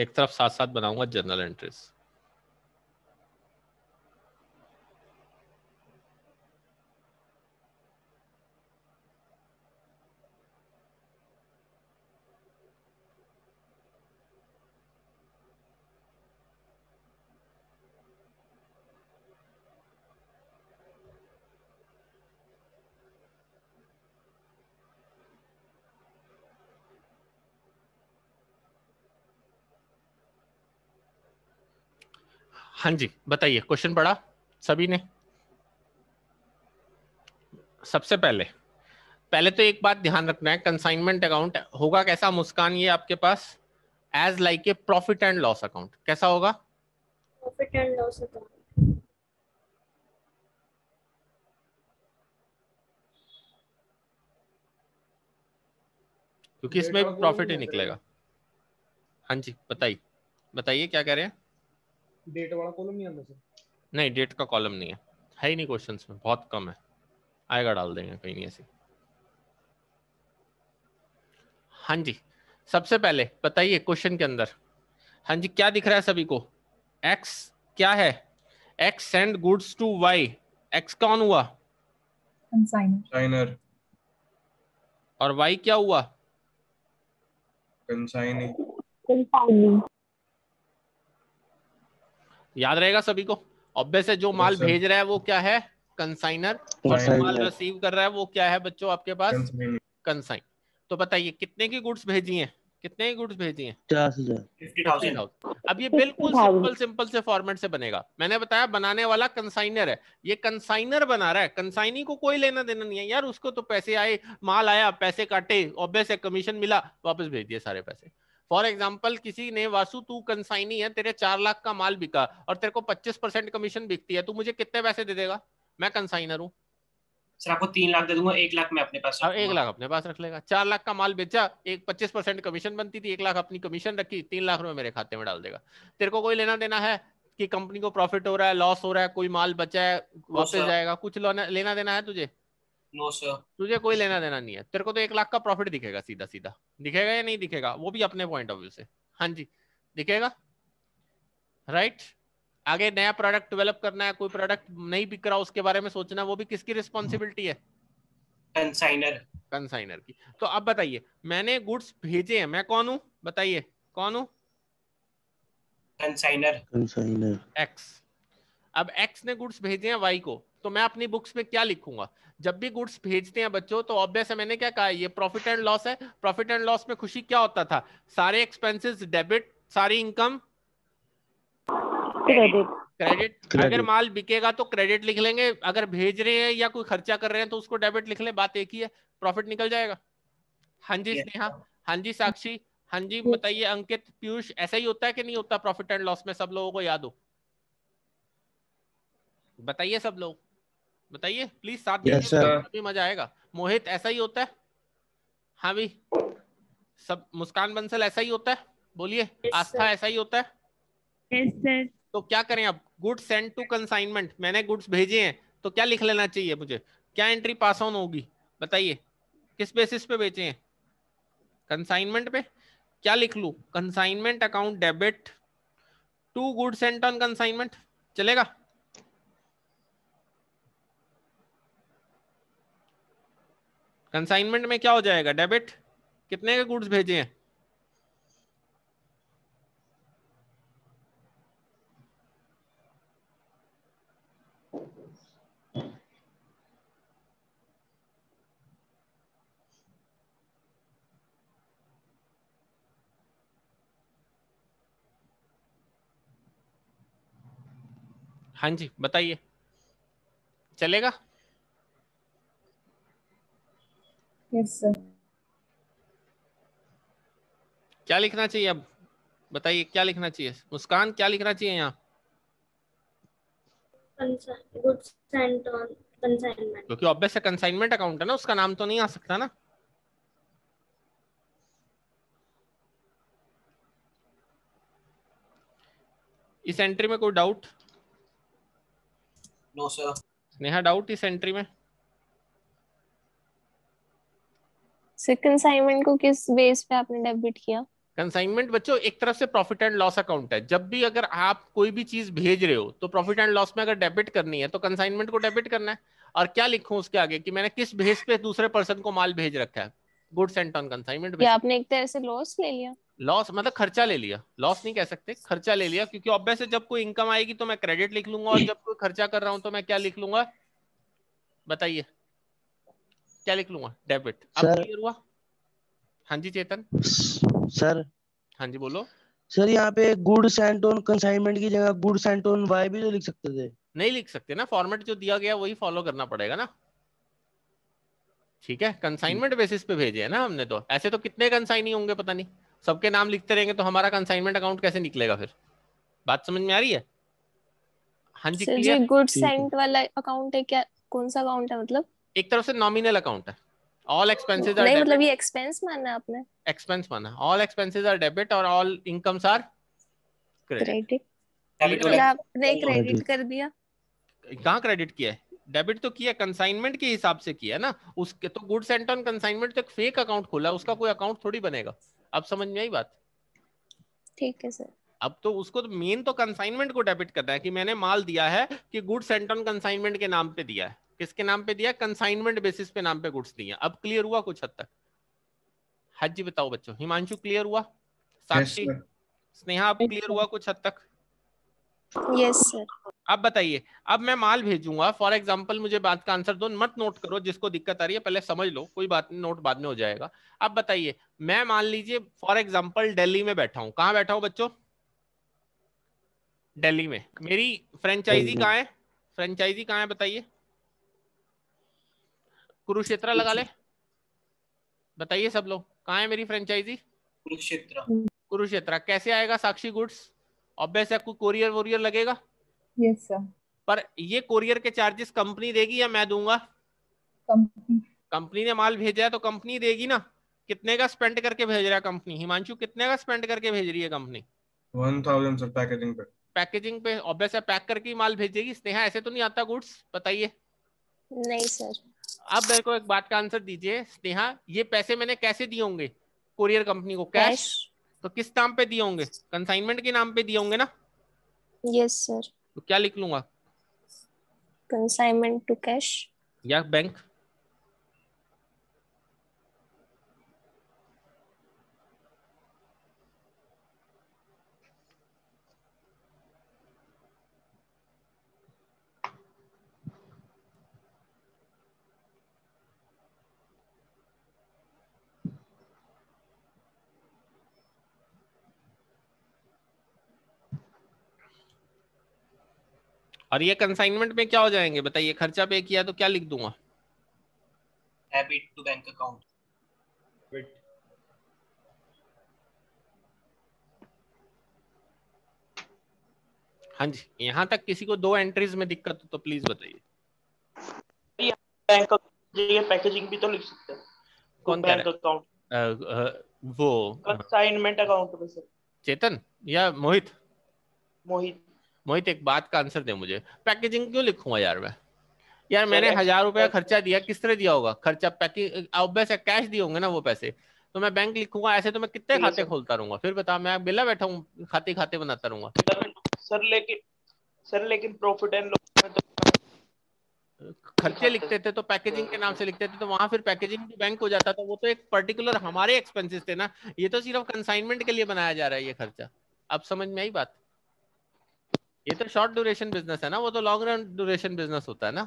एक तरफ साथ साथ बनाऊंगा जनरल एंट्रीज हाँ जी बताइए क्वेश्चन पढ़ा सभी ने सबसे पहले पहले तो एक बात ध्यान रखना है कंसाइनमेंट अकाउंट होगा कैसा मुस्कान ये आपके पास as like a profit and loss account कैसा होगा प्रॉफिट एंड लॉस अकाउंट क्योंकि इसमें प्रॉफिट ही निकलेगा हाँ जी बताइए बताइए क्या कह रहे हैं डेट वाला कॉलम नहीं आता सर नहीं डेट का कॉलम नहीं है है ही नहीं क्वेश्चंस में बहुत कम है आएगा डाल देंगे कहीं नहीं ऐसी हाँ जी सबसे पहले बताइए क्वेश्चन के अंदर हाँ जी क्या दिख रहा है सभी को एक्स क्या है X send goods to Y X कौन हुआ कंसाइनर और वाई क्या हुआ कंसाइनी याद रहेगा सभी को ऑब्वियस है जो माल भेज रहा है वो क्या है कंसाइनर और जो माल रिसीव कर रहा है वो क्या है बच्चों आपके पास कंसाइन तो बताइए कितने की गुड्स भेजी हैं कितने की गुड्स भेजी हैं अब ये बिल्कुल सिंपल सिंपल से फॉर्मेट से बनेगा मैंने बताया बनाने वाला कंसाइनर है ये कंसाइनर बना रहा है कंसाइनी को कोई लेना देना नहीं है यार उसको तो पैसे आए माल आया पैसे काटे ऑब्वियस है कमीशन मिला वापस भेज दिए सारे पैसे फॉर एग्जाम्पल किसी ने वासु तू कंसाइनी है तेरे चार लाख का माल बिका और तेरे को पच्चीस परसेंट कमीशन बिकती है तू मुझे कितने पैसे दे देगा मैं कंसाइनर हूँ सर आपको तीन लाख दे दूंगा एक लाख मैं अपने पास अब हाँ, एक लाख अपने पास रख लेगा चार लाख का माल बेचा एक पच्चीस परसेंट कमीशन बनती थी एक लाख अपनी कमीशन रखी तीन लाख रुपए मेरे खाते में डाल देगा तेरे को कोई लेना देना है कि कंपनी को प्रॉफिट हो रहा है लॉस हो रहा है कोई माल बचा है वापस जाएगा कुछ लेना देना है तुझे नो सर तुझे कोई लेना देना नहीं है तेरे को तो एक लाख का प्रॉफिट दिखेगा सीधा सीधा दिखेगा या नहीं दिखेगा वो भी अपने पॉइंट ऑफ व्यू से हाँ जी दिखेगा राइट right? आगे नया प्रोडक्ट डेवलप करना है कोई प्रोडक्ट नहीं बिक रहा उसके बारे में सोचना वो भी किसकी रिस्पॉन्सिबिलिटी है कंसाइनर कंसाइनर की तो अब बताइए मैंने गुड्स भेजे हैं मैं कौन हूँ बताइए कौन हूँ कंसाइनर कंसाइनर एक्स अब एक्स ने गुड्स भेजे हैं वाई को तो मैं अपनी बुक्स में क्या लिखूंगा जब भी गुड्स भेजते हैं बच्चों तो ऑब्वियस है मैंने क्या कहा ये प्रॉफिट एंड लॉस है प्रॉफिट एंड लॉस में खुशी क्या होता था सारे एक्सपेंसेस डेबिट सारी इनकम क्रेडिट क्रेडिट अगर माल बिकेगा तो क्रेडिट लिख लेंगे अगर भेज रहे हैं या कोई खर्चा कर रहे हैं तो उसको डेबिट लिख ले बात एक ही है प्रॉफिट निकल जाएगा हाँ जी स्नेहा हाँ जी साक्षी हाँ जी बताइए अंकित पीयूष ऐसा ही होता है कि नहीं होता प्रॉफिट एंड लॉस में सब लोगों को याद हो बताइए सब लोग बताइए प्लीज साथ yes, भी मजा आएगा मोहित ऐसा ही होता है हाँ भी सब मुस्कान बंसल ऐसा ही होता है बोलिए yes, आस्था sir. ऐसा ही होता है yes, sir. तो क्या करें अब गुड्स सेंड टू कंसाइनमेंट मैंने गुड्स भेजे हैं तो क्या लिख लेना चाहिए मुझे क्या एंट्री पास ऑन होगी बताइए किस बेसिस पे बेचे हैं कंसाइनमेंट पे क्या लिख लू consignment account debit to good sent on consignment चलेगा कंसाइनमेंट में क्या हो जाएगा डेबिट कितने के गुड्स भेजे हैं हाँ जी बताइए चलेगा क्या लिखना चाहिए अब बताइए क्या लिखना चाहिए मुस्कान क्या लिखना चाहिए यहाँ क्योंकि ऑब्वियस है कंसाइनमेंट अकाउंट है ना उसका नाम तो नहीं आ सकता ना इस एंट्री में कोई doubt no sir Neha doubt इस एंट्री में कंसाइनमेंट को किस बेस पे आपने डेबिट किया कंसाइनमेंट बच्चों एक तरफ से प्रॉफिट एंड लॉस अकाउंट है जब भी अगर आप कोई भी चीज भेज रहे हो तो प्रॉफिट एंड लॉस में अगर डेबिट करनी है तो कंसाइनमेंट को डेबिट करना है और क्या लिखूं उसके आगे कि मैंने किस बेस पे दूसरे पर्सन को माल भेज रखा है गुड्स एंड ऑन कंसाइनमेंट आपने एक तरह से लॉस ले लिया लॉस मतलब खर्चा ले लिया लॉस नहीं कह सकते खर्चा ले लिया क्योंकि ऑब्वियस जब कोई इनकम आएगी तो मैं क्रेडिट लिख लूंगा और जब कोई खर्चा कर रहा हूँ तो मैं क्या लिख लूंगा बताइए क्या लिख लूंगा डेबिट अब क्लियर हुआ हाँ जी चेतन सर हाँ जी बोलो सर यहाँ पे गुड एंड ऑन कंसाइनमेंट की जगह गुड एंड ऑन वाई भी तो लिख सकते थे नहीं लिख सकते ना फॉर्मेट जो दिया गया वही फॉलो करना पड़ेगा ना ठीक है कंसाइनमेंट बेसिस पे भेजे है ना हमने तो ऐसे तो कितने कंसाइन ही होंगे पता नहीं सबके नाम लिखते रहेंगे तो हमारा कंसाइनमेंट अकाउंट कैसे निकलेगा फिर बात समझ में आ रही है हाँ जी गुड सेंट वाला अकाउंट है क्या कौन सा अकाउंट है मतलब एक तरफ से नॉमिनल अकाउंट है ऑल एक्सपेंसेस आर नहीं मतलब ये एक्सपेंस माना आपने एक्सपेंस माना ऑल एक्सपेंसेस आर डेबिट और ऑल इनकम्स आर क्रेडिट आपने क्रेडिट कर दिया कहाँ क्रेडिट किया है डेबिट तो किया कंसाइनमेंट के हिसाब से किया ना उसके तो गुड्स एंड ऑन कंसाइनमेंट तो एक फेक अकाउंट खोला उसका कोई अकाउंट थोड़ी बनेगा अब समझ में आई बात ठीक है सर अब तो उसको तो मेन तो कंसाइनमेंट को डेबिट करना है कि मैंने माल दिया है कि गुड्स एंड ऑन कंसाइनमेंट के नाम पे दिया है किसके नाम पे दिया कंसाइनमेंट बेसिस पे नाम पे गुड्स दिए अब क्लियर हुआ कुछ हद तक हाँ जी बताओ बच्चों हिमांशु क्लियर हुआ साक्षी yes, स्नेहा आपको क्लियर हुआ कुछ हद तक यस yes, सर अब बताइए अब मैं माल भेजूंगा फॉर एग्जाम्पल मुझे बात का आंसर दो मत नोट करो जिसको दिक्कत आ रही है पहले समझ लो कोई बात नहीं नोट बाद में हो जाएगा अब बताइए मैं मान लीजिए फॉर एग्जाम्पल दिल्ली में बैठा हूँ कहाँ बैठा हूँ बच्चों दिल्ली में मेरी फ्रेंचाइजी कहाँ है फ्रेंचाइजी कहाँ है बताइए कुरुक्षेत्र लगा ले बताइए सब लोग कहा है मेरी फ्रेंचाइजी कुरुक्षेत्र कुरुक्षेत्र कैसे आएगा साक्षी गुड्स ऑब्वियस आपको कोरियर वोरियर लगेगा यस सर पर ये कोरियर के चार्जेस कंपनी देगी या मैं दूंगा कंपनी ने माल भेजा है तो कंपनी देगी ना कितने का स्पेंड करके भेज रहा है कंपनी हिमांशु कितने का स्पेंड करके भेज रही है कंपनी पैकेजिंग पे पैकेजिंग पे ऑब्वियस है पैक करके माल भेजेगी स्नेहा ऐसे तो नहीं आता गुड्स बताइए नहीं सर आप मेरे को एक बात का आंसर दीजिए स्नेहा ये पैसे मैंने कैसे दिए होंगे कुरियर कंपनी को कैश तो किस नाम पे दिए होंगे कंसाइनमेंट के नाम पे दिए होंगे ना यस सर तो क्या लिख लूंगा कंसाइनमेंट टू कैश या बैंक और ये कंसाइनमेंट में क्या हो जाएंगे बताइए खर्चा पे किया तो क्या लिख दूंगा डेबिट टू बैंक अकाउंट हाँ जी यहाँ तक किसी को दो एंट्रीज में दिक्कत हो तो प्लीज बताइए ये पैकेजिंग भी तो लिख सकते हैं कौन बैंक तो अकाउंट वो कंसाइनमेंट अकाउंट में सर चेतन या मोहित मोहित मोहित एक बात का आंसर दे मुझे पैकेजिंग क्यों लिखूंगा यार मैं यार मैंने हजार रुपया खर्चा दिया किस तरह दिया होगा खर्चा पैकिंग कैश दिए होंगे ना वो पैसे तो मैं बैंक लिखूंगा ऐसे तो मैं कितने खाते खोलता रहूंगा फिर बता मैं बेला बैठा हूँ खाते खाते बनाता रहूंगा सर लेकिन सर लेकिन प्रॉफिट एंड तो- खर्चे लिखते थे तो पैकेजिंग के नाम से लिखते थे तो वहां फिर पैकेजिंग भी बैंक हो जाता था वो तो एक पर्टिकुलर हमारे एक्सपेंसेस थे ना ये तो सिर्फ कंसाइनमेंट के लिए बनाया जा रहा है ये खर्चा अब समझ में आई बात ये तो शॉर्ट ड्यूरेशन बिजनेस है ना वो तो लॉन्ग रन ड्यूरेशन बिजनेस होता है ना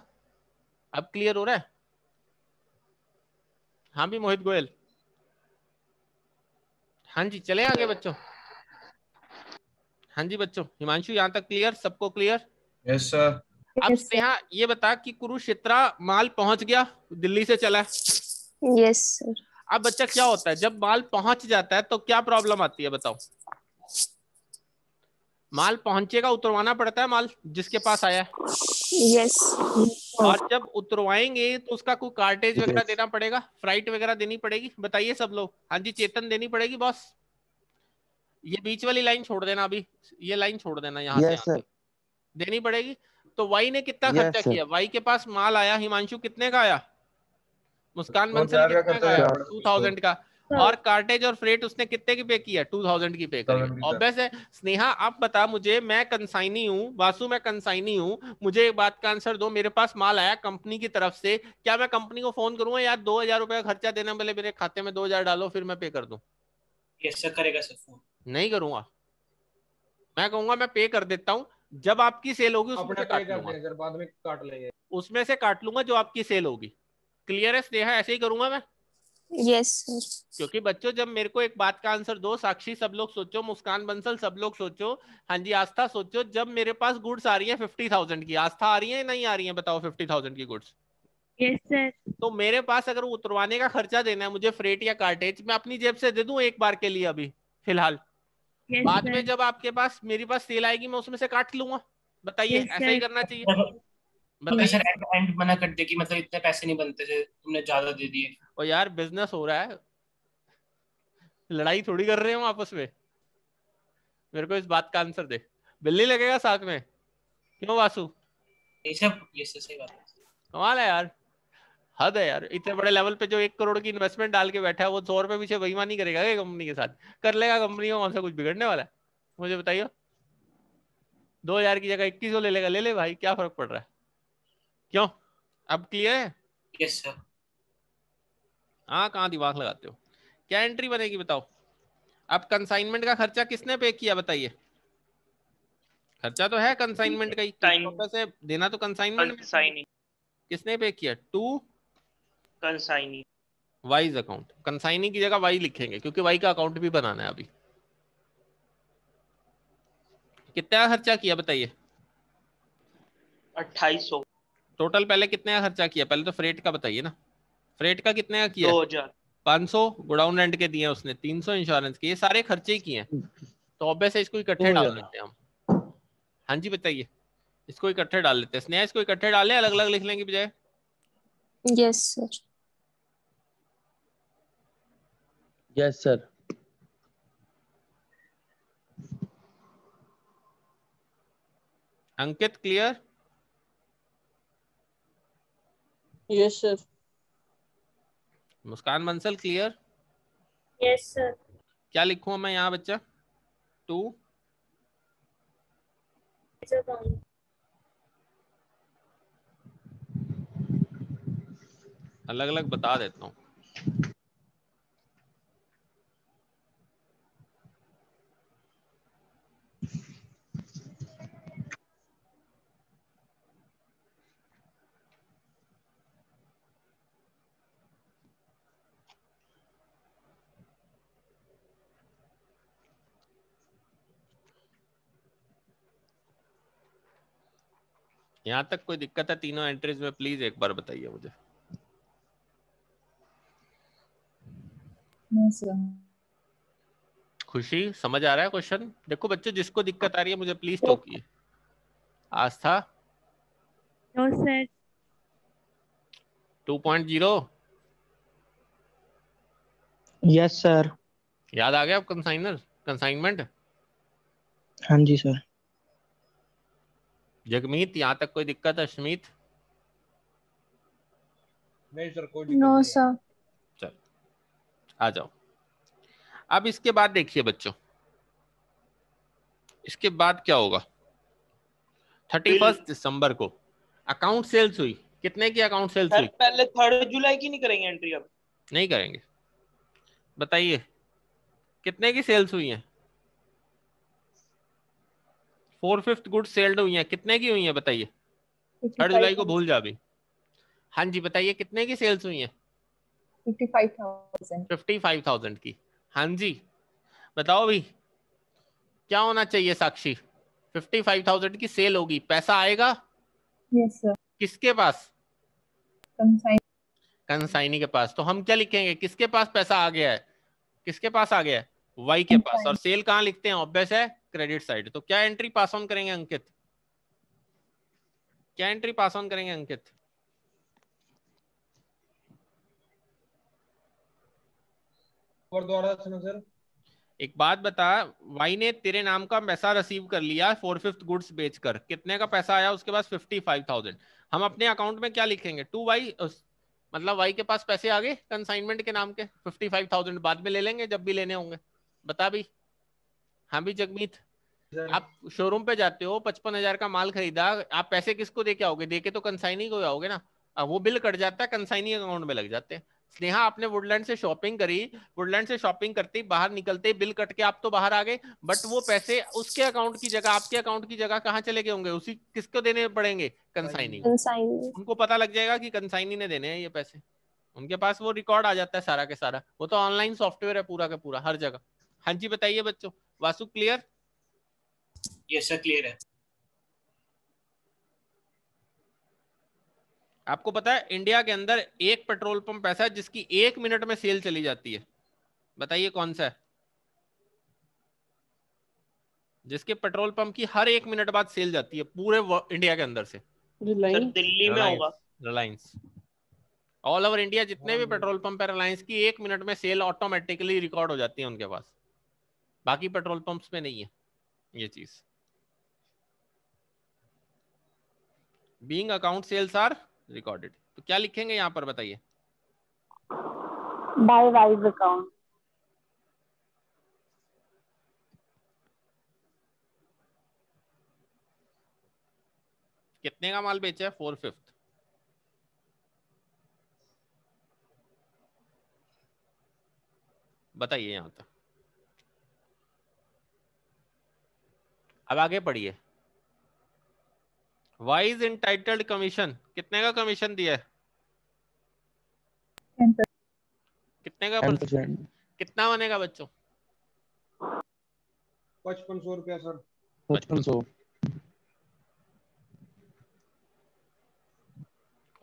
अब क्लियर हो रहा है हाँ भी मोहित गोयल हाँ जी चले आगे बच्चों हाँ जी बच्चों हिमांशु यहाँ तक क्लियर सबको क्लियर यस सर अब स्नेहा ये बता कि कुरुक्षेत्रा माल पहुंच गया दिल्ली से चला यस सर अब बच्चा क्या होता है जब माल पहुंच जाता है तो क्या प्रॉब्लम आती है बताओ माल पहुंचेगा उतरवाना पड़ता है माल जिसके पास आया yes. और जब उतरवाएंगे तो उसका कोई कार्टेज वगैरह yes. देना पड़ेगा फ्राइट वगैरह देनी पड़ेगी बताइए सब लोग हाँ जी चेतन देनी पड़ेगी बॉस ये बीच वाली लाइन छोड़ देना अभी ये लाइन छोड़ देना यहाँ yes, से देनी पड़ेगी तो वाई ने कितना yes, खर्चा किया वाई के पास माल आया हिमांशु कितने का आया मुस्कान बंसल कितने का आया टू थाउजेंड का और कार्टेज और फ्रेट उसने कितने की पे किया टू थाउजेंड की पे कर ऑब्वियस है स्नेहा आप बता मुझे मैं कंसाइनी हूँ वासु मैं कंसाइनी हूँ मुझे एक बात का आंसर दो मेरे पास माल आया कंपनी की तरफ से क्या मैं कंपनी को फोन करूंगा यार दो हजार रुपये का खर्चा देने बोले मेरे खाते में दो हजार डालो फिर मैं पे कर कैसे करेगा सर फोन नहीं करूंगा मैं कहूंगा मैं पे कर देता हूँ जब आपकी सेल होगी उसमें से काट लूंगा उसमें से काट लूंगा जो आपकी सेल होगी क्लियर है स्नेहा ऐसे ही करूंगा मैं yes, क्योंकि बच्चों जब मेरे को एक बात का आंसर दो साक्षी सब लोग सोचो मुस्कान बंसल सब लोग सोचो हाँ जी आस्था सोचो जब मेरे पास गुड्स आ रही है फिफ्टी थाउजेंड की आस्था आ रही है नहीं आ रही है बताओ फिफ्टी थाउजेंड की गुड्स Yes, तो मेरे पास अगर उतरवाने का खर्चा देना है मुझे फ्रेट या कार्टेज मैं अपनी जेब से दे दूं एक बार के लिए अभी फिलहाल yes, बाद में जब आपके पास मेरे पास सेल आएगी मैं उसमें से काट लूंगा बताइए yes, ऐसा ही करना चाहिए मतलब एंड तो मना कर दे कि मतलब इतने पैसे नहीं बनते थे तुमने ज्यादा दे दिए यार बिजनेस हो रहा है लड़ाई थोड़ी कर रहे हम आपस में मेरे को इस बात का आंसर दे बिल्ली लगेगा साथ में क्यों वासु ये सब ये सब सही बात है कमाल है यार हद है यार इतने बड़े लेवल पे जो एक करोड़ की इन्वेस्टमेंट डाल के बैठा है वो सौ रुपए पीछे बेईमानी करेगा क्या कंपनी के साथ कर लेगा कंपनी का कौन सा कुछ बिगड़ने वाला है मुझे बताइए दो हजार की जगह इक्कीस सौ ले लेगा ले ले भाई क्या फर्क पड़ रहा है क्यों अब क्लियर है यस सर हाँ कहाँ दिमाग लगाते हो क्या एंट्री बनेगी बताओ अब कंसाइनमेंट का खर्चा किसने पे किया बताइए खर्चा तो है कंसाइनमेंट का ही तो से देना तो कंसाइनमेंट किसने पे किया to consignee Y's account consignee की जगह वाई लिखेंगे क्योंकि वाई का अकाउंट भी बनाना है अभी कितना खर्चा किया बताइए अट्ठाईसो टोटल पहले कितने का खर्चा किया पहले तो फ्रेट का बताइए ना फ्रेट का कितने का किया पांच सौ गोडाउन रेंट के दिए उसने तीन सौ इंश्योरेंस के ये सारे खर्चे ही किए हैं तो ऑब्वियस इसको इकट्ठे डाल लेते हैं हम हाँ जी बताइए इसको इकट्ठे डाल लेते हैं स्नेहा इसको इकट्ठे डाले अलग अलग लिख लेंगे बजाय yes sir yes sir Ankit clear yes sir Muskan Bansal clear yes sir क्या लिखूं मैं यहाँ बच्चा टू अलग अलग बता देता हूँ यहाँ तक कोई दिक्कत है तीनों एंट्रीज में प्लीज एक बार बताइए मुझे खुशी समझ आ रहा है क्वेश्चन देखो बच्चे जिसको दिक्कत आ रही है मुझे प्लीज टोकिए Aastha no sir zero yes sir याद आ गया आप कंसाइनर कंसाइनमेंट हाँ जी सर जगमीत यहाँ तक कोई दिक्कत है स्मित चल आ जाओ अब इसके बाद देखिए बच्चों इसके बाद क्या होगा थर्टी फर्स्ट दिसंबर को अकाउंट सेल्स हुई कितने की अकाउंट सेल्स हुई पहले थर्ड जुलाई की नहीं करेंगे एंट्री अब नहीं करेंगे बताइए कितने की सेल्स हुई है फोर फिफ्थ गुड सेल्ड हुई है कितने की हुई है बताइए थर्ड जुलाई को भूल जा भी हाँ जी बताइए कितने की सेल्स हुई है फिफ्टी फाइव थाउजेंड की हाँ जी बताओ भी क्या होना चाहिए साक्षी फिफ्टी फाइव थाउजेंड की सेल होगी पैसा आएगा yes, किसके पास कंसाइनी के पास तो हम क्या लिखेंगे किसके पास पैसा आ गया है किसके पास आ गया है वाई के पास और सेल कहाँ लिखते हैं ऑब्वियस है क्रेडिट साइड तो क्या एंट्री पास ऑन करेंगे अंकित क्या एंट्री पास ऑन करेंगे अंकित सर एक बात बता वाई ने तेरे नाम का पैसा रिसीव कर लिया फोर फिफ्थ गुड्स बेचकर कितने का पैसा आया उसके पास फिफ्टी फाइव थाउजेंड हम अपने अकाउंट में क्या लिखेंगे टू वाई मतलब वाई के पास पैसे आ गए कंसाइनमेंट के नाम के फिफ्टी फाइव थाउजेंड बाद में ले लेंगे जब भी लेने होंगे बता भी हाँ भी जगमीत आप शोरूम पे जाते हो पचपन हजार का माल खरीदा आप पैसे किसको दे के आओगे देके तो कंसाइनी को आओगे ना वो बिल कट जाता है कंसाइनी अकाउंट में लग जाते हैं स्नेहा आपने वुडलैंड से शॉपिंग करी वुडलैंड से शॉपिंग करते ही बाहर निकलते ही बिल कट के आप तो बाहर आ गए बट वो पैसे उसके अकाउंट की जगह आपके अकाउंट की जगह कहाँ चले गए होंगे उसी किसको देने पड़ेंगे कंसाइनी उनको पता लग जाएगा कि कंसाइनी ने देने हैं ये पैसे उनके पास वो रिकॉर्ड आ जाता है सारा के सारा वो तो ऑनलाइन सॉफ्टवेयर है पूरा का पूरा हर जगह हाँ जी बताइए बच्चों Vasu clear yes sir clear है आपको पता है इंडिया के अंदर एक पेट्रोल पंप ऐसा है जिसकी एक मिनट में सेल चली जाती है बताइए कौन सा है जिसके पेट्रोल पंप की हर एक मिनट बाद सेल जाती है पूरे इंडिया के अंदर से सर दिल्ली में होगा रिलायंस ऑल ओवर इंडिया जितने भी पेट्रोल हाँ। पंप है रिलायंस की एक मिनट में सेल ऑटोमेटिकली रिकॉर्ड हो जाती है उनके पास बाकी पेट्रोल पंप्स में नहीं है ये चीज being account sales are recorded तो क्या लिखेंगे यहां पर बताइए बाय वाइज अकाउंट कितने का माल बेचा है फोर फिफ्थ बताइए यहाँ तक अब आगे पढ़िए वाइज इन टाइटल्ड कमीशन कितने का कमीशन दिया है कितने का कितना बनेगा बच्चों पचपन सौ रुपया सर पचपन सौ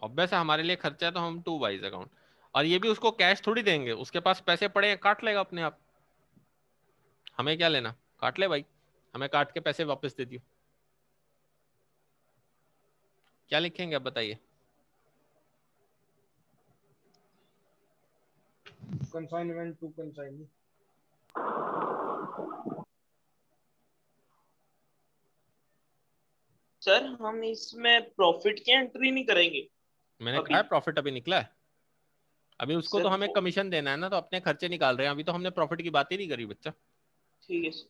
ऑब्वियस हमारे लिए खर्चा है तो हम टू वाइज अकाउंट और ये भी उसको कैश थोड़ी देंगे उसके पास पैसे पड़े हैं काट लेगा अपने आप हमें क्या लेना काट ले भाई हमें काट के पैसे वापस दे दियो क्या लिखेंगे आप बताइए सर हम इसमें प्रॉफिट की एंट्री नहीं करेंगे मैंने कहा प्रॉफिट अभी निकला है अभी उसको तो हमें कमीशन देना है ना तो अपने खर्चे निकाल रहे हैं अभी तो हमने प्रॉफिट की बात ही नहीं करी बच्चा ठीक है सर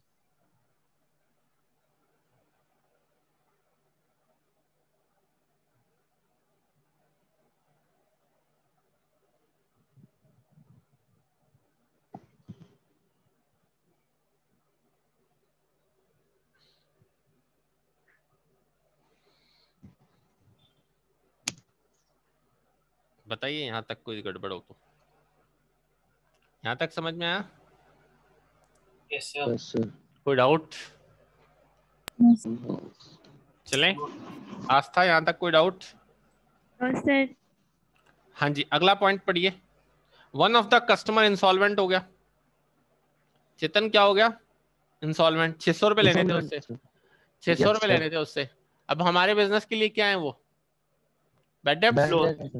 बताइए यहाँ तक कोई गड़बड़ हो तो यहाँ तक समझ में आया yes, sir. कोई डाउट yes, चलें आस्था यहाँ तक कोई डाउट yes, हाँ जी अगला पॉइंट पढ़िए one of the customer insolvent हो गया चेतन क्या हो गया इंसॉल्वेंट छह सौ रुपए लेने थे उससे छह सौ रुपए लेने थे उससे अब हमारे बिजनेस के लिए क्या है वो बेड डेब्ट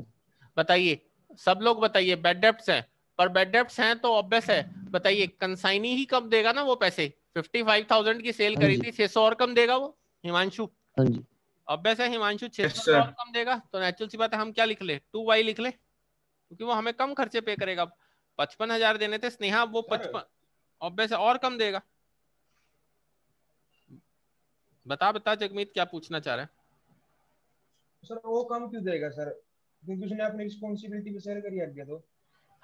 बताइए सब लोग बताइए बेड डेप्ट है पर बेड डेप्ट है तो ऑब्वियस है बताइए कंसाइनी ही कम देगा ना वो पैसे फिफ्टी फाइव थाउजेंड की सेल हाँ करी थी छह सौ और कम देगा वो हिमांशु ऑब्वियस हाँ है हिमांशु छह सौ और कम देगा तो नेचुरल सी बात है हम क्या लिख ले टू वाई लिख ले क्योंकि वो हमें कम खर्चे पे करेगा पचपन हजार देने थे स्नेहा वो पचपन ऑब्वियस और कम देगा बता बता जगमीत क्या पूछना चाह रहे है सर वो कम क्यों देगा सर क्योंकि उसने अपनी रिस्पांसिबिलिटी पे शेयर करी आगे तो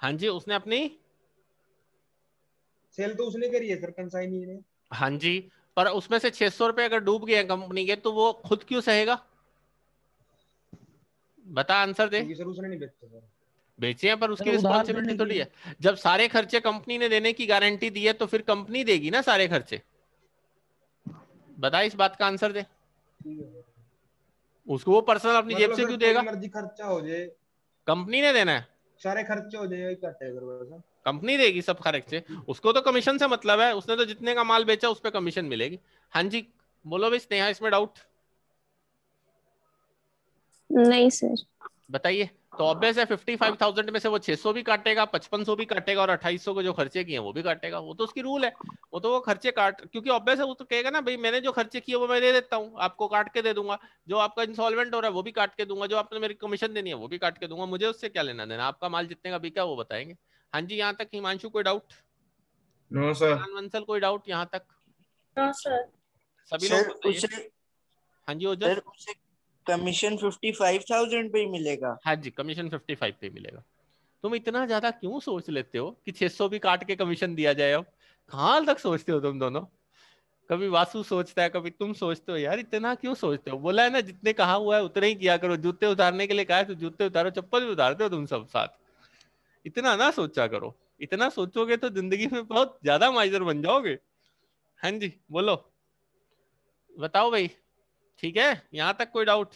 हाँ जी उसने अपनी सेल तो उसने करी है सर कंसाइनी ने हाँ जी पर उसमें से 600 रुपए अगर डूब गए कंपनी के तो वो खुद क्यों सहेगा बता आंसर दे सर उसने नहीं बेचते सर बेचे हैं पर उसकी रिस्पॉन्सिबिलिटी थोड़ी है जब सारे खर्चे कंपनी ने देने की गारंटी दी है तो फिर कंपनी देगी ना सारे खर्चे बता इस बात का आंसर दे ठीक है उसको वो पर्सनल अपनी जेब मतलब से क्यों देगा मर्जी खर्चा हो जाए कंपनी ने देना है सारे खर्चे हो जाए कंपनी देगी सब खर्चे उसको तो कमीशन से मतलब है उसने तो जितने का माल बेचा उस पर कमीशन मिलेगी हाँ जी बोलो भाई स्नेहा इसमें डाउट नहीं सर बताइए तो ऑब्वियस है 55,000 में से वो 600 भी काटेगा 5500 भी काटेगा और 2800 को जो खर्चे किए वो भी काटेगा वो तो उसकी रूल है वो तो वो खर्चे काट क्योंकि ऑब्वियस है वो तो कहेगा ना भाई मैंने जो खर्चे किए वो मैं दे देता हूँ आपको काट के दे दूंगा जो आपका इंस्टॉलमेंट हो रहा है वो भी काट के दूंगा जो आपने मेरी कमीशन देनी है वो भी काट के दूंगा मुझे उससे क्या लेना देना आपका माल जितने का बिका वो बताएंगे हाँ जी यहाँ तक हिमांशु कोई डाउट नो सर कोई डाउट यहाँ तक नो सर सभी लोग हाँ जी Ojal commission fifty five thousand पे ही मिलेगा हाँ जी कमीशन फिफ्टी फाइव पे मिलेगा तुम इतना ज्यादा क्यों सोच लेते हो कि 600 भी काट के कमीशन दिया जाए अब कहाँ तक सोचते हो तुम दोनों कभी वासु सोचता है कभी तुम सोचते हो यार इतना क्यों सोचते हो बोला है ना जितने कहा हुआ है उतना ही किया करो जूते उतारने के लिए कहा है तो जूते उतारो चप्पल भी उतारते हो तुम सब साथ इतना ना सोचा करो इतना सोचोगे तो जिंदगी में बहुत ज्यादा माइजर बन जाओगे हाँ जी बोलो बताओ भाई ठीक है यहाँ तक कोई डाउट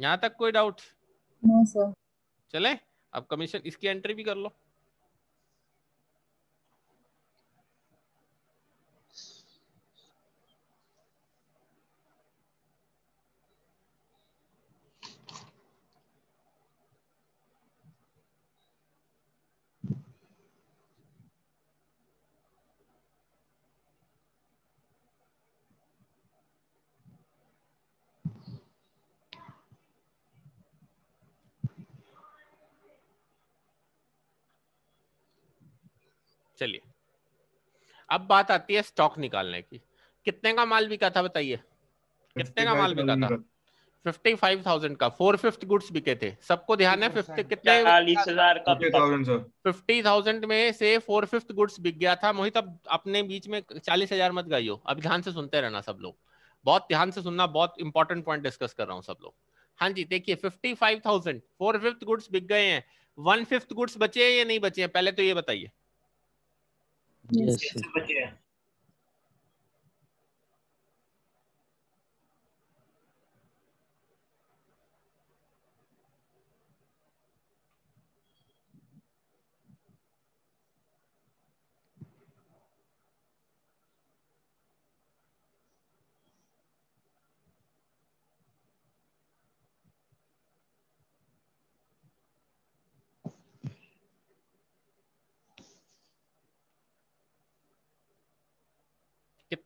यहाँ तक कोई डाउट नो सर चले अब कमीशन इसकी एंट्री भी कर लो चलिए अब बात आती है स्टॉक निकालने की कितने का माल बिका था बताइए कितने का माल बिका था फिफ्टी फाइव थाउजेंड का फोर फिफ्थ गुड्स बिके थे सबको ध्यान है फिफ्टी कितने फिफ्टी थाउजेंड में से फोर फिफ्थ गुड्स बिक गया था मोहित अब अपने बीच में चालीस हजार मत गाइयो अब ध्यान से सुनते रहना सब लोग बहुत ध्यान से सुनना बहुत इंपॉर्टेंट पॉइंट डिस्कस कर रहा हूँ सब लोग हाँ जी देखिए fifty five thousand four fifth goods बिक गए हैं वन फिफ्थ गुड्स बचे हैं या नहीं बचे हैं पहले तो ये बताइए 也是。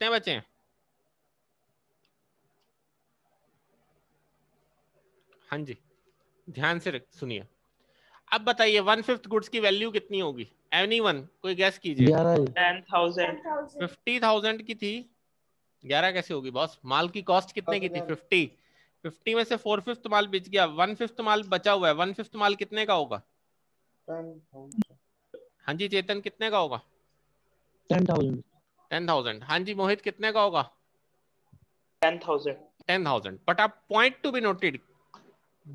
कितने बचे हैं हाँ जी ध्यान से सुनिए अब बताइए वन फिफ्थ गुड्स की वैल्यू कितनी होगी एनी वन कोई गैस कीजिए फिफ्टी थाउजेंड की थी ग्यारह कैसे होगी बॉस माल की कॉस्ट कितने की थी फिफ्टी फिफ्टी में से फोर फिफ्थ माल बिच गया वन फिफ्थ माल बचा हुआ है वन फिफ्थ माल कितने का होगा हाँ जी चेतन कितने का होगा टेन थाउजेंड टेन थाउजेंड हाँ जी मोहित कितने का होगा ten thousand ten thousand but आप point to be noted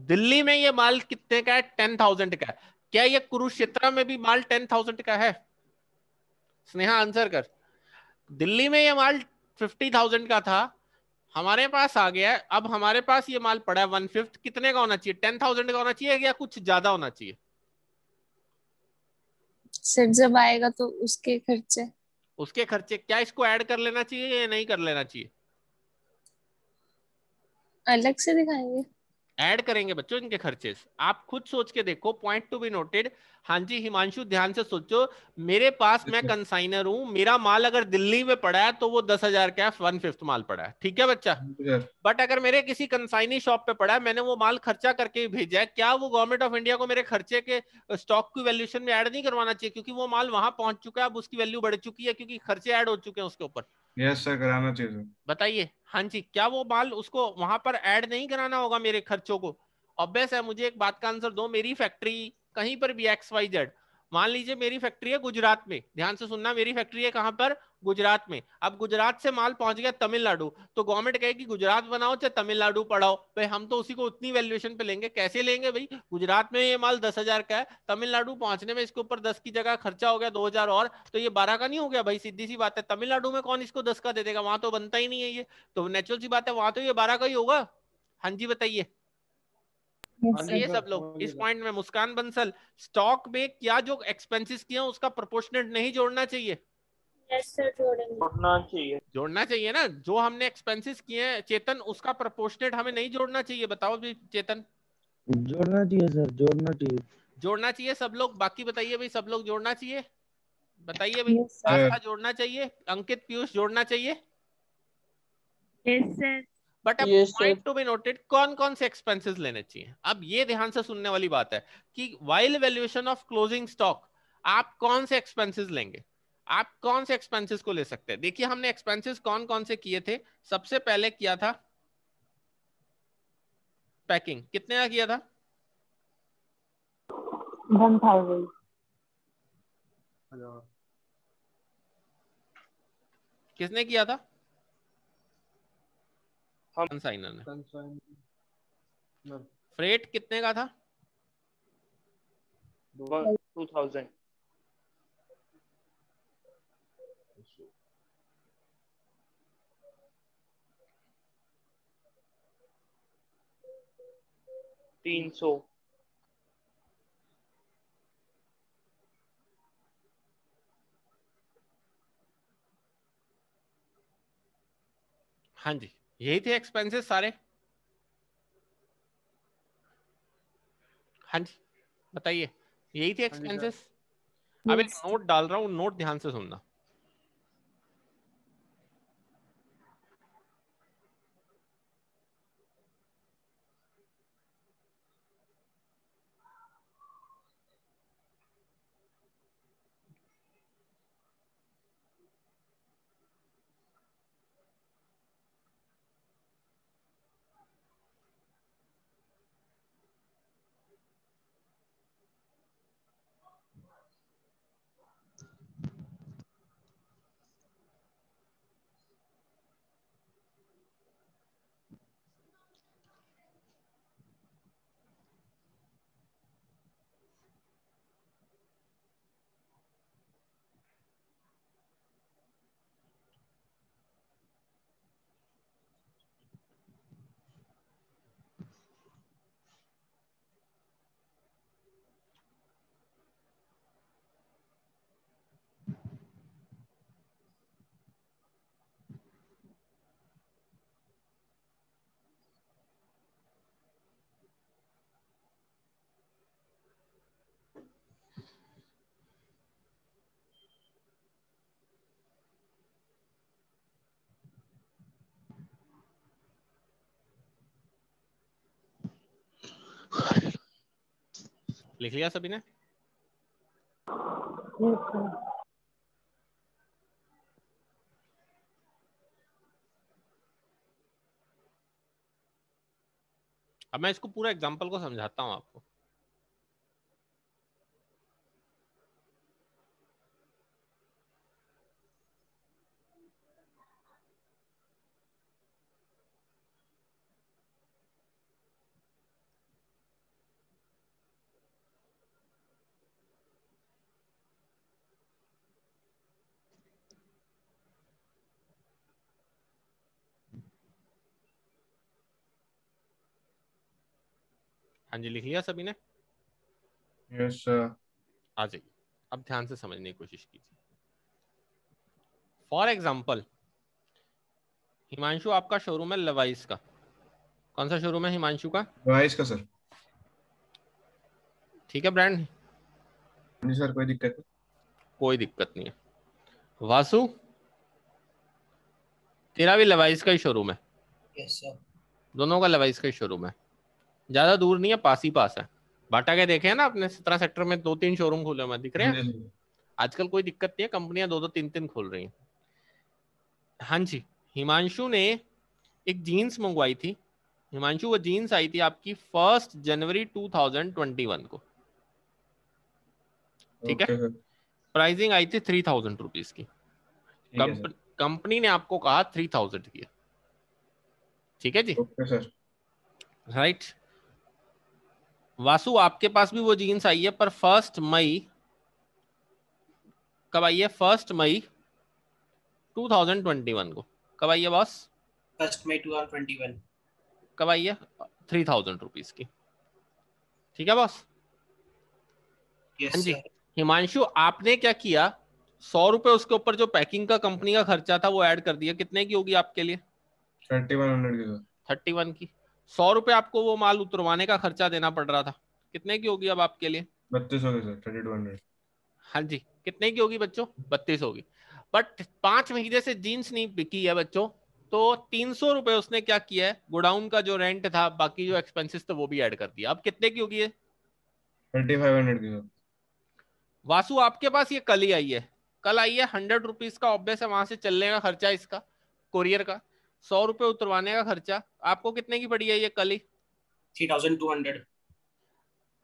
Delhi में ये माल कितने का है टेन थाउजेंड का है क्या ये कुरुक्षेत्र में भी माल टेन थाउजेंड का है स्नेहा आंसर कर दिल्ली में ये माल फिफ्टी थाउजेंड का था हमारे पास आ गया है अब हमारे पास ये माल पड़ा है वन फिफ्थ कितने का होना चाहिए टेन थाउजेंड का होना चाहिए या कुछ ज्यादा होना चाहिए सर जब आएगा तो उसके खर्चे उसके खर्चे क्या इसको ऐड कर लेना चाहिए या नहीं कर लेना चाहिए अलग से दिखाएंगे ऐड करेंगे बच्चों इनके खर्चे आप खुद सोच के देखो पॉइंट टू बी नोटेड हाँ जी हिमांशु ध्यान से सोचो मेरे पास मैं कंसाइनर अच्छा। हूं मेरा माल अगर दिल्ली में पड़ा है तो वो दस हजार का वन फिफ्थ माल पड़ा है ठीक है बच्चा बट अगर मेरे किसी कंसाइनी शॉप पे पड़ा है मैंने वो माल खर्चा करके भेजा है क्या वो गवर्नमेंट ऑफ इंडिया को मेरे खर्चे के स्टॉक की वैल्यूशन में ऐड नहीं करवाना चाहिए क्योंकि वो माल वहां पहुंच चुका है अब उसकी वैल्यू बढ़ चुकी है क्योंकि खर्चे ऐड हो चुके हैं उसके ऊपर यस सर कराना चाहिए बताइए हाँ जी क्या वो माल उसको वहां पर ऐड नहीं कराना होगा मेरे खर्चों को ऑब्वियस है मुझे एक बात का आंसर दो मेरी फैक्ट्री कहीं पर भी एक्स वाई जेड मान लीजिए मेरी फैक्ट्री है गुजरात में ध्यान से सुनना मेरी फैक्ट्री है कहाँ पर गुजरात में अब गुजरात से माल पहुंच गया तमिलनाडु तो गवर्नमेंट कहेगी गुजरात बनाओ चाहे तमिलनाडु पढ़ाओ भाई हम तो उसी को उतनी वैल्यूएशन पे लेंगे कैसे लेंगे भाई गुजरात में ये माल दस हजार का है तमिलनाडु पहुंचने में इसके ऊपर दस की जगह खर्चा हो गया दो हजार और तो ये बारह का नहीं हो गया भाई सीधी सी बात है तमिलनाडु में कौन इसको दस का दे देगा वहां तो बनता ही नहीं है ये तो नेचुरल सी बात है वहां तो ये बारह का ही होगा हाँ जी बताइए ये सब लोग इस पॉइंट में मुस्कान बंसल स्टॉक में क्या जो एक्सपेंसेस किए उसका प्रोपोर्शनेट नहीं जोड़ना चाहिए जोड़ना चाहिए जोड़ना चाहिए ना जो हमने एक्सपेंसेस किए हैं चेतन उसका प्रोपोर्शनेट हमें नहीं जोड़ना चाहिए बताओ भी चेतन जोड़ना चाहिए सर जोड़ना चाहिए जोड़ना चाहिए सब लोग बाकी बताइए भाई सब लोग जोड़ना चाहिए बताइए भाई yes, जोड़ना चाहिए अंकित पीयूष जोड़ना चाहिए यस सर बट अब पॉइंट टू बी नोटेड कौन कौन से एक्सपेंसेस लेने चाहिए अब ये ध्यान से सुनने वाली बात है कि while valuation of closing stock आप कौन से एक्सपेंसेस लेंगे आप कौन से एक्सपेंसेस को ले सकते हैं देखिए हमने एक्सपेंसेस कौन कौन से किए थे सबसे पहले किया था पैकिंग कितने का किया था किसने किया था हम कंसाइनर ने फ्रेट हाँ। कितने का था टू थाउजेंड तीन सौ हाँ जी यही थे एक्सपेंसेस सारे हाँ जी बताइए यही थे एक्सपेंसेस अभी नोट डाल रहा हूँ नोट ध्यान से सुनना लिख लिया सभी ने अब मैं इसको पूरा एग्जांपल को समझाता हूं आपको हाँ जी लिख लिया सभी ने yes, आ जाइए अब ध्यान से समझने की कोशिश कीजिए फॉर एग्जाम्पल हिमांशु आपका शोरूम है लवाइस का कौन सा शोरूम है हिमांशु का लवाइस का सर ठीक है ब्रांड नहीं सर कोई दिक्कत नहीं कोई दिक्कत नहीं है वासु तेरा भी लवाइस का ही शोरूम है यस yes, सर दोनों का लवाइस का ही शोरूम है ज्यादा दूर नहीं है पास ही पास है बाटा के देखे हैं ना अपने सत्रह सेक्टर में दो तीन शोरूम खोले हुए दिख रहे हैं आजकल कोई दिक्कत नहीं है कंपनियां दो दो तीन तीन खोल रही हैं हाँ जी हिमांशु ने एक जीन्स मंगवाई थी हिमांशु वो जीन्स आई थी आपकी फर्स्ट जनवरी 2021 को ठीक okay. है प्राइसिंग आई थी थ्री थाउजेंड रुपीज की कंपनी ने आपको कहा थ्री थाउजेंड की ठीक है जी राइट okay, वासु आपके पास भी वो जीन्स आई है पर फर्स्ट मई कब आई है फर्स्ट मई 2021 को कब आई है बॉस फर्स्ट मई 2021 कब आई है थ्री थाउजेंड रुपीज की ठीक है बॉस yes, हाँ जी हिमांशु आपने क्या किया सौ रुपए उसके ऊपर जो पैकिंग का कंपनी का खर्चा था वो ऐड कर दिया कितने की होगी आपके लिए थर्टी वन हंड्रेड की थर्टी वन की सौ रुपए आपको वो माल उतरवाने का खर्चा देना पड़ रहा था कितने की होगी अब आपके लिए बत्तीस होगी सर थर्टी टू हंड्रेड हाँ जी कितने की होगी बच्चों बत्तीस होगी बट पांच महीने से जीन्स नहीं बिकी है बच्चों तो तीन सौ रुपए उसने क्या किया है गोडाउन का जो रेंट था बाकी जो एक्सपेंसेस तो वो भी ऐड कर दिया अब कितने की होगी ये थर्टी फाइव हंड्रेड की वासु आपके पास ये कल ही आई है कल आई है हंड्रेड रुपीज का ऑब्वियस है वहां से चलने का खर्चा इसका कोरियर का सौ रुपए उतरवाने का खर्चा आपको कितने की पड़ी है ये कली थ्री थाउजेंड टू हंड्रेड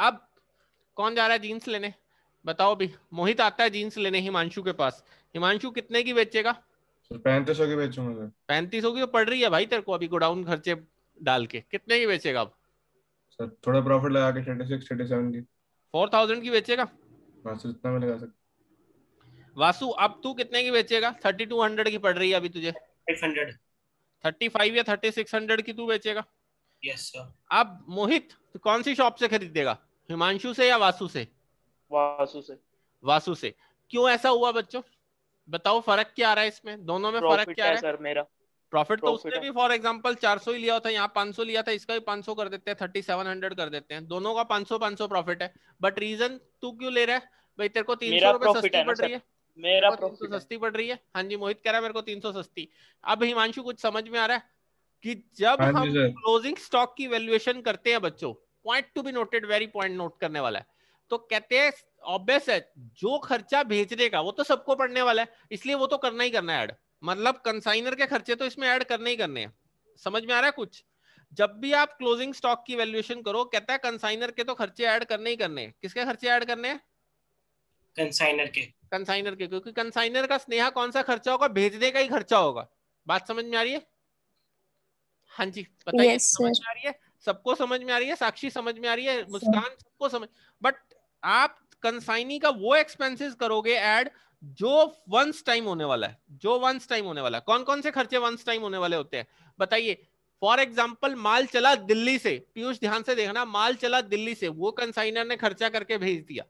अब कौन जा रहा है जीन्स लेने बताओ भी मोहित आता है जीन्स लेने हिमांशु के पास हिमांशु कितने की बेचेगा पैंतीस सौ की बेचूंगा पैंतीस सौ की तो पड़ रही है भाई तेरे को अभी गोडाउन खर्चे डाल के कितने की बेचेगा अब सर थोड़ा प्रॉफिट लगा के थर्टी 37 की 4000 की बेचेगा वासु हाँ इतना में लगा वासु अब तू कितने की बेचेगा थर्टी टू हंड्रेड की पड़ रही है अभी तुझे 500 थर्टी फाइव या थर्टी सिक्स हंड्रेड की तू बेचेगा यस yes, अब मोहित कौन सी शॉप से खरीदेगा हिमांशु से या वासु से वासु से वासु से क्यों ऐसा हुआ बच्चों बताओ फर्क क्या आ रहा है इसमें दोनों में फर्क क्या है, रहा है मेरा प्रॉफिट तो उसने भी फॉर एग्जांपल 400 ही लिया था यहाँ 500 लिया था इसका भी 500 कर देते हैं 3700 कर देते हैं दोनों का 500 500 प्रॉफिट है बट रीजन तू क्यों ले रहा है भाई तेरे को तीन सौ रुपए सस्ती पड़ रही है मेरा तीन सौ सस्ती पड़ रही है हाँ जी मोहित कह रहा है मेरे को तीन सौ सस्ती अब हिमांशु कुछ समझ में आ रहा है कि जब हाँ हम क्लोजिंग स्टॉक की वैल्यूएशन करते हैं बच्चों point to be noted very point note करने वाला है तो कहते हैं ऑब्वियस है जो खर्चा भेजने का वो तो सबको पड़ने वाला है इसलिए वो तो करना ही करना है ऐड मतलब कंसाइनर के खर्चे तो इसमें ऐड करने ही करने हैं समझ में आ रहा है कुछ जब भी आप क्लोजिंग स्टॉक की वैल्यूएशन करो कहता है कंसाइनर के तो खर्चे ऐड करने ही करने हैं किसके खर्चे ऐड करने हैं कंसाइनर के कंसाइनर के क्योंकि कंसाइनर का स्नेहा कौन सा खर्चा होगा भेजने का ही खर्चा होगा बात समझ में आ रही है हाँ जी बताइए yes, समझ में आ रही है सबको समझ में आ रही है साक्षी समझ में आ रही है मुस्कान सबको समझ बट आप कंसाइनी का वो एक्सपेंसेस करोगे ऐड जो वंस टाइम होने वाला है जो वंस टाइम होने वाला है कौन कौन से खर्चे वंस टाइम होने वाले होते हैं बताइए फॉर एग्जाम्पल माल चला दिल्ली से पीयूष ध्यान से देखना माल चला दिल्ली से वो कंसाइनर ने खर्चा करके भेज दिया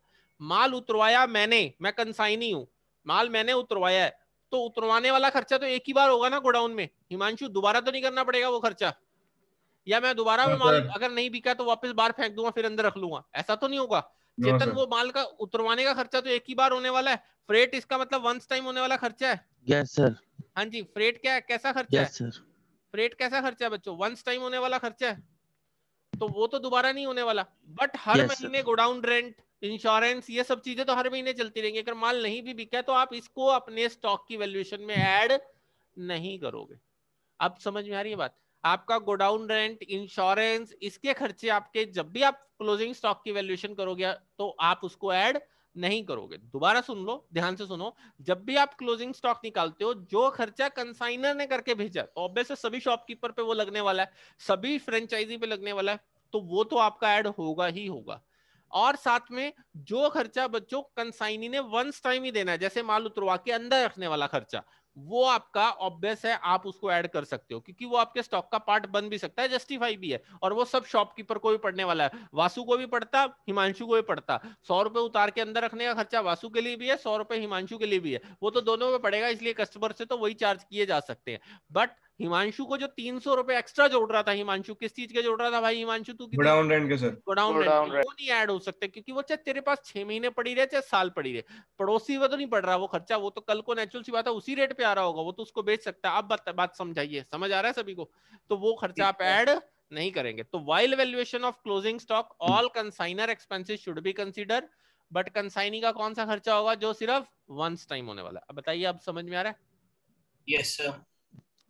माल उतरवाया मैंने मैं कंसाइनी हूं माल मैंने उतरवाया है तो उतरवाने वाला खर्चा तो एक ही बार होगा ना गोडाउन में हिमांशु दोबारा तो नहीं करना पड़ेगा वो खर्चा या मैं दोबारा भी माल अगर नहीं बिका तो वापस बाहर फेंक दूंगा फिर अंदर रख लूंगा ऐसा तो नहीं होगा चेतन वो माल का उतरवाने का खर्चा तो एक ही बार होने वाला है फ्रेट इसका मतलब वंस टाइम होने वाला खर्चा है सर हाँ जी फ्रेट क्या है कैसा खर्चा है सर फ्रेट कैसा खर्चा है बच्चों वंस टाइम होने वाला खर्चा है तो वो तो दोबारा नहीं होने वाला बट हर yes, महीने गोडाउन रेंट इंश्योरेंस ये सब चीजें तो हर महीने चलती रहेंगी अगर माल नहीं भी बिका तो आप इसको अपने स्टॉक की वैल्यूएशन में ऐड नहीं करोगे अब समझ में आ रही है बात आपका गोडाउन रेंट इंश्योरेंस इसके खर्चे आपके जब भी आप क्लोजिंग स्टॉक की वैल्यूएशन करोगे तो आप उसको ऐड नहीं करोगे दोबारा सुन लो ध्यान से सुनो जब भी आप क्लोजिंग स्टॉक निकालते हो जो खर्चा कंसाइनर ने करके भेजा तो ऑब्वियस सभी शॉपकीपर पे वो लगने वाला है सभी फ्रेंचाइजी पे लगने वाला है तो वो तो आपका ऐड होगा ही होगा और साथ में जो खर्चा बच्चों कंसाइनी ने वंस टाइम ही देना है जैसे माल उतरवा के अंदर रखने वाला खर्चा वो आपका ऑब्वियस है आप उसको ऐड कर सकते हो क्योंकि वो आपके स्टॉक का पार्ट बन भी सकता है जस्टिफाई भी है और वो सब शॉपकीपर को भी पड़ने वाला है वासु को भी पड़ता हिमांशु को भी पड़ता सौ रुपए उतार के अंदर रखने का खर्चा वासु के लिए भी है सौ रुपए हिमांशु के लिए भी है वो तो दोनों में पड़ेगा इसलिए कस्टमर से तो वही चार्ज किए जा सकते हैं बट हिमांशु को जो तीन सौ रुपए एक्स्ट्रा जोड़ रहा था हिमांशु किस चीज के जोड़ रहा था भाई हिमांशु तू गोडाउन रेंट के सर गोडाउन रेंट वो नहीं ऐड हो सकते क्योंकि वो चाहे तेरे पास छह महीने पड़ी रहे चाहे साल पड़ी रहे पड़ोसी वो तो नहीं पड़ रहा वो खर्चा वो तो कल को नेचुरल सी बात है उसी रेट पे आ रहा होगा वो तो उसको बेच सकता है आप बात समझाइए समझ आ रहा है सभी को तो वो खर्चा आप एड नहीं करेंगे तो while valuation of closing stock all consignor expenses should be consider but consignee का कौन सा खर्चा होगा जो सिर्फ वंस टाइम होने वाला है बताइए आप समझ में आ रहा है यस सर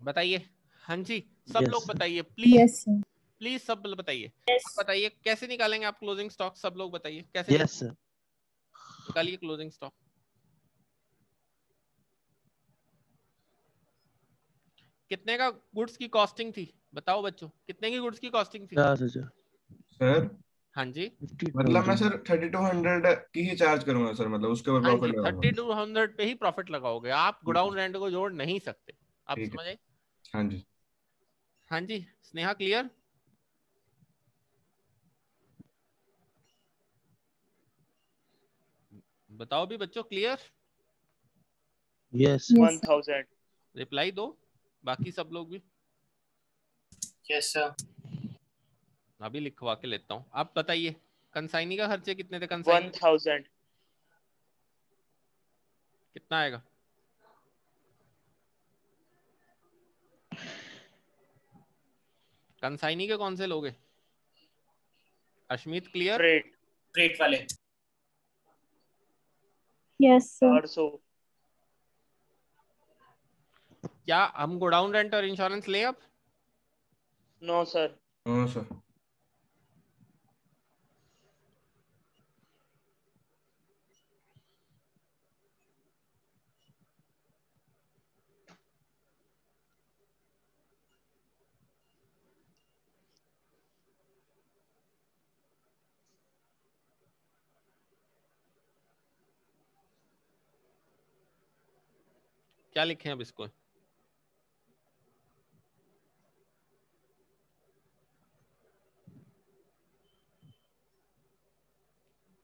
बताइए हाँ जी सब yes. लोग बताइए प्लीज yes, प्लीज सब बताइए yes. बताइए कैसे निकालेंगे आप क्लोजिंग स्टॉक सब लोग बताइए कैसे yes, निकालिए क्लोजिंग स्टॉक कितने का गुड्स की कॉस्टिंग थी बताओ बच्चों कितने की गुड्स की कॉस्टिंग थी सर हाँ जी मतलब मैं सर हंड्रेड की ही चार्ज करूंगा सर मतलब उसके ऊपर टू हाँ हंड्रेड पे ही प्रॉफिट लगाओगे आप गुडाउन रेंट को जोड़ नहीं सकते आप समझ आई हाँ जी हाँ जी स्नेहा क्लियर बताओ भी बच्चों clear yes one thousand reply दो बाकी सब लोग भी यस सर अभी लिखवा के लेता हूँ आप बताइए कंसाइनी का खर्चे कितने थे कंसाइनी वन थाउजेंड कितना आएगा कंसाइनी के कौन से लोगे अश्मित क्लियर ट्रेड ट्रेड वाले यस सर क्या हम गोडाउन रेंट और इंश्योरेंस ले अब नो सर नो सर क्या लिखे अब इसको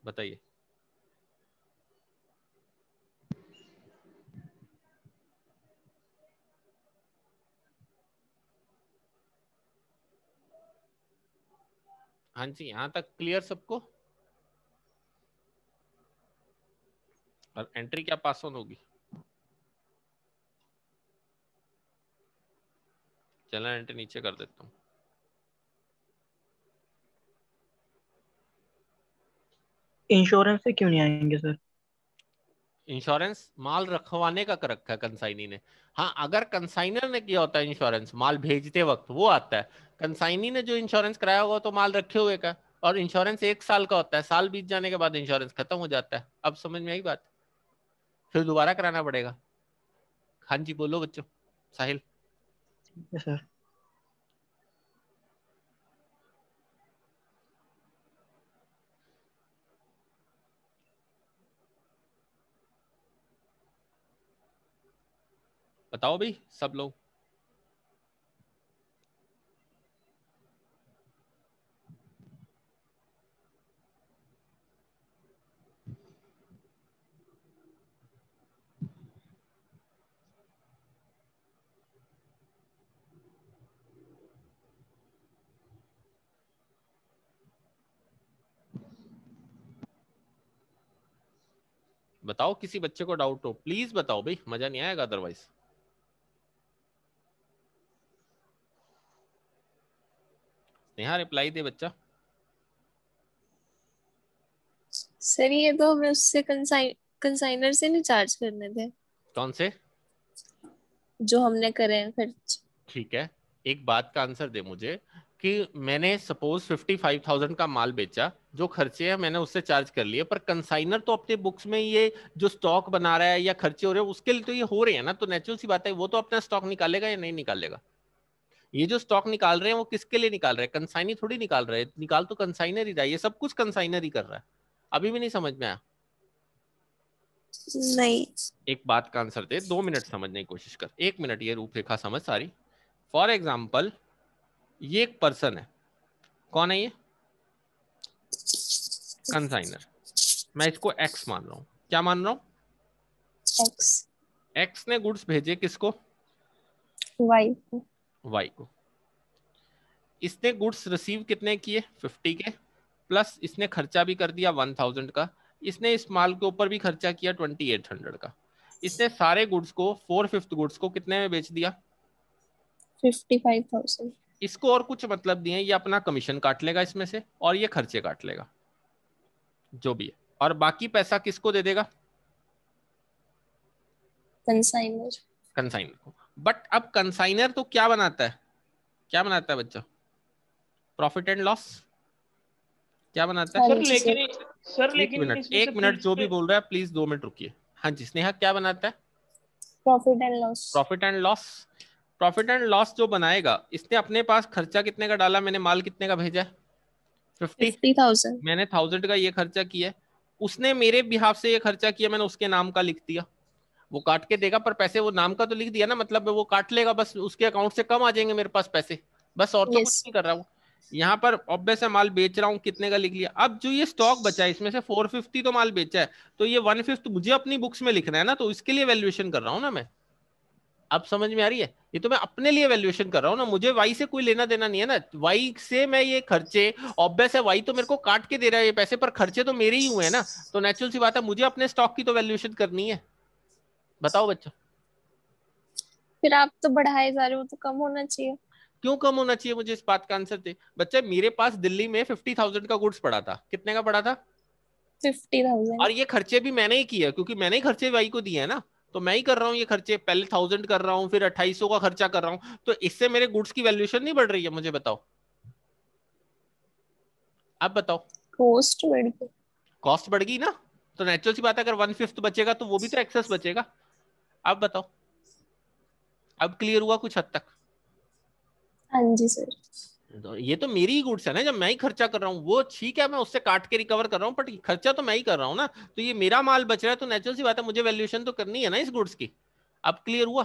बताइए हाँ जी यहां तक क्लियर सबको और एंट्री क्या पास ऑन होगी चलन एंटी नीचे कर देता हूँ इंश्योरेंस से क्यों नहीं आएंगे सर इंश्योरेंस माल रखवाने का कर रखा है कंसाइनी ने हाँ अगर कंसाइनर ने किया होता है इंश्योरेंस माल भेजते वक्त वो आता है कंसाइनी ने जो इंश्योरेंस कराया होगा तो माल रखे हुए का और इंश्योरेंस एक साल का होता है साल बीत जाने के बाद इंश्योरेंस खत्म हो जाता है अब समझ में आई बात फिर दोबारा कराना पड़ेगा हाँ जी बोलो बच्चों साहिल yes, बताओ भाई सब लोग बताओ किसी बच्चे को डाउट हो प्लीज बताओ भाई मजा नहीं आएगा अदरवाइज नेहा रिप्लाई दे बच्चा सर ये तो हमें उससे कंसाइन कंसाइनर से नहीं चार्ज करने थे कौन से जो हमने करे हैं खर्च ठीक है एक बात का आंसर दे मुझे कि मैंने सपोज फिफ्टी फाइव थाउजेंड का माल बेचा जो खर्चे हैं मैंने उससे चार्ज कर लिए पर कंसाइनर तो अपने बुक्स में ये जो स्टॉक बना रहा है या खर्चे हो रहे हैं उसके लिए तो ये हो रहे हैं ना तो नेचुरल सी बात है वो तो अपना स्टॉक निकालेगा या नहीं निकालेगा ये जो स्टॉक निकाल रहे हैं वो किसके लिए निकाल रहे हैं कंसाइनी थोड़ी निकाल रहे हैं निकाल तो कंसाइनर ही रहा है ये सब कुछ कंसाइनर ही कर रहा है अभी भी नहीं समझ में आया नहीं एक बात का आंसर दे दो मिनट समझने की कोशिश कर एक मिनट ये रूपरेखा समझ सारी फॉर एग्जाम्पल ये एक पर्सन है कौन है ये कंसाइनर मैं इसको एक्स मान रहा हूँ क्या मान रहा हूँ एक्स एक्स ने गुड्स भेजे किसको वाई को वाई को इसने गुड्स रिसीव कितने किए फिफ्टी के प्लस इसने खर्चा भी कर दिया वन थाउजेंड का इसने इस माल के ऊपर भी खर्चा किया ट्वेंटी एट हंड्रेड का इसने सारे गुड्स को फोर फिफ्थ गुड्स को कितने में बेच दिया फिफ्टी फाइव थाउजेंड इसको और कुछ मतलब दिए ये अपना कमीशन काट लेगा इसमें से और ये खर्चे काट लेगा जो भी है और बाकी पैसा किसको दे देगा कंसाइनर कंसाइनर को बट अब कंसाइनर तो क्या बनाता है क्या बनाता है बच्चा प्रॉफिट एंड लॉस क्या बनाता है हाँ सर लेकिन सर लेकिन मिनट एक मिनट जो भी बोल रहा है प्लीज दो मिनट रुकिए हाँ जी स्नेहा क्या बनाता है profit and loss profit and loss profit and loss जो बनाएगा इसने अपने पास खर्चा कितने का डाला मैंने माल कितने का भेजा है फिफ्टी थाउजेंड मैंने थाउजेंड का ये खर्चा किया उसने मेरे बिहाफ से ये खर्चा किया मैंने उसके नाम का लिख दिया वो काट के देगा पर पैसे वो नाम का तो लिख दिया ना मतलब वो काट लेगा बस उसके अकाउंट से कम आ जाएंगे मेरे पास पैसे बस और तो yes. कुछ नहीं कर रहा हूँ यहाँ पर ऑब्वियस है माल बेच रहा हूँ कितने का लिख लिया अब जो ये स्टॉक बचा है इसमें से फोर फिफ्टी तो माल बेचा है तो ये वन फिफ्थ मुझे अपनी बुक्स में लिखना है ना तो इसके लिए वैल्यूएशन कर रहा हूँ ना मैं अब समझ में आ रही है ये तो मैं अपने लिए वैल्यूएशन कर रहा हूँ ना मुझे वाई से कोई लेना देना नहीं है ना वाई से मैं ये खर्चे ऑब्वियस है वाई तो मेरे को काट के दे रहा है ये पैसे पर खर्चे तो मेरे ही हुए हैं ना तो नेचुरल सी बात है मुझे अपने स्टॉक की तो वैल्यूएशन करनी है बताओ बच्चों फिर आप तो बढ़ाए जा रहे हो तो कम होना चाहिए क्यों कम होना चाहिए मुझे इस बात का आंसर दे बच्चा मेरे पास दिल्ली में फिफ्टी थाउजेंड का गुड्स पड़ा था कितने का पड़ा था थाउजेंड और ये खर्चे भी मैंने ही किया क्योंकि मैंने ही खर्चे वाई को दिए है ना तो मैं ही कर रहा हूँ ये खर्चे पहले थाउजेंड कर रहा हूँ फिर अट्ठाई का खर्चा कर रहा हूँ तो इससे मेरे गुड्स की वैल्यूएशन नहीं बढ़ रही है मुझे बताओ आप बताओ कॉस्ट बढ़ कॉस्ट बढ़ गई ना तो नेचुरल सी बात है अगर वन फिफ्थ बचेगा तो वो भी तो एक्सेस बचेगा आप बताओ अब क्लियर हुआ कुछ हद तक हाँ जी सर तो ये तो मेरी ही गुड्स है ना जब मैं ही खर्चा कर रहा हूँ वो ठीक है मैं उससे काट के रिकवर कर रहा हूँ बट खर्चा तो मैं ही कर रहा हूँ ना तो ये मेरा माल बच रहा है तो नेचुरल सी बात है मुझे वैल्यूएशन तो करनी है ना इस गुड्स की अब क्लियर हुआ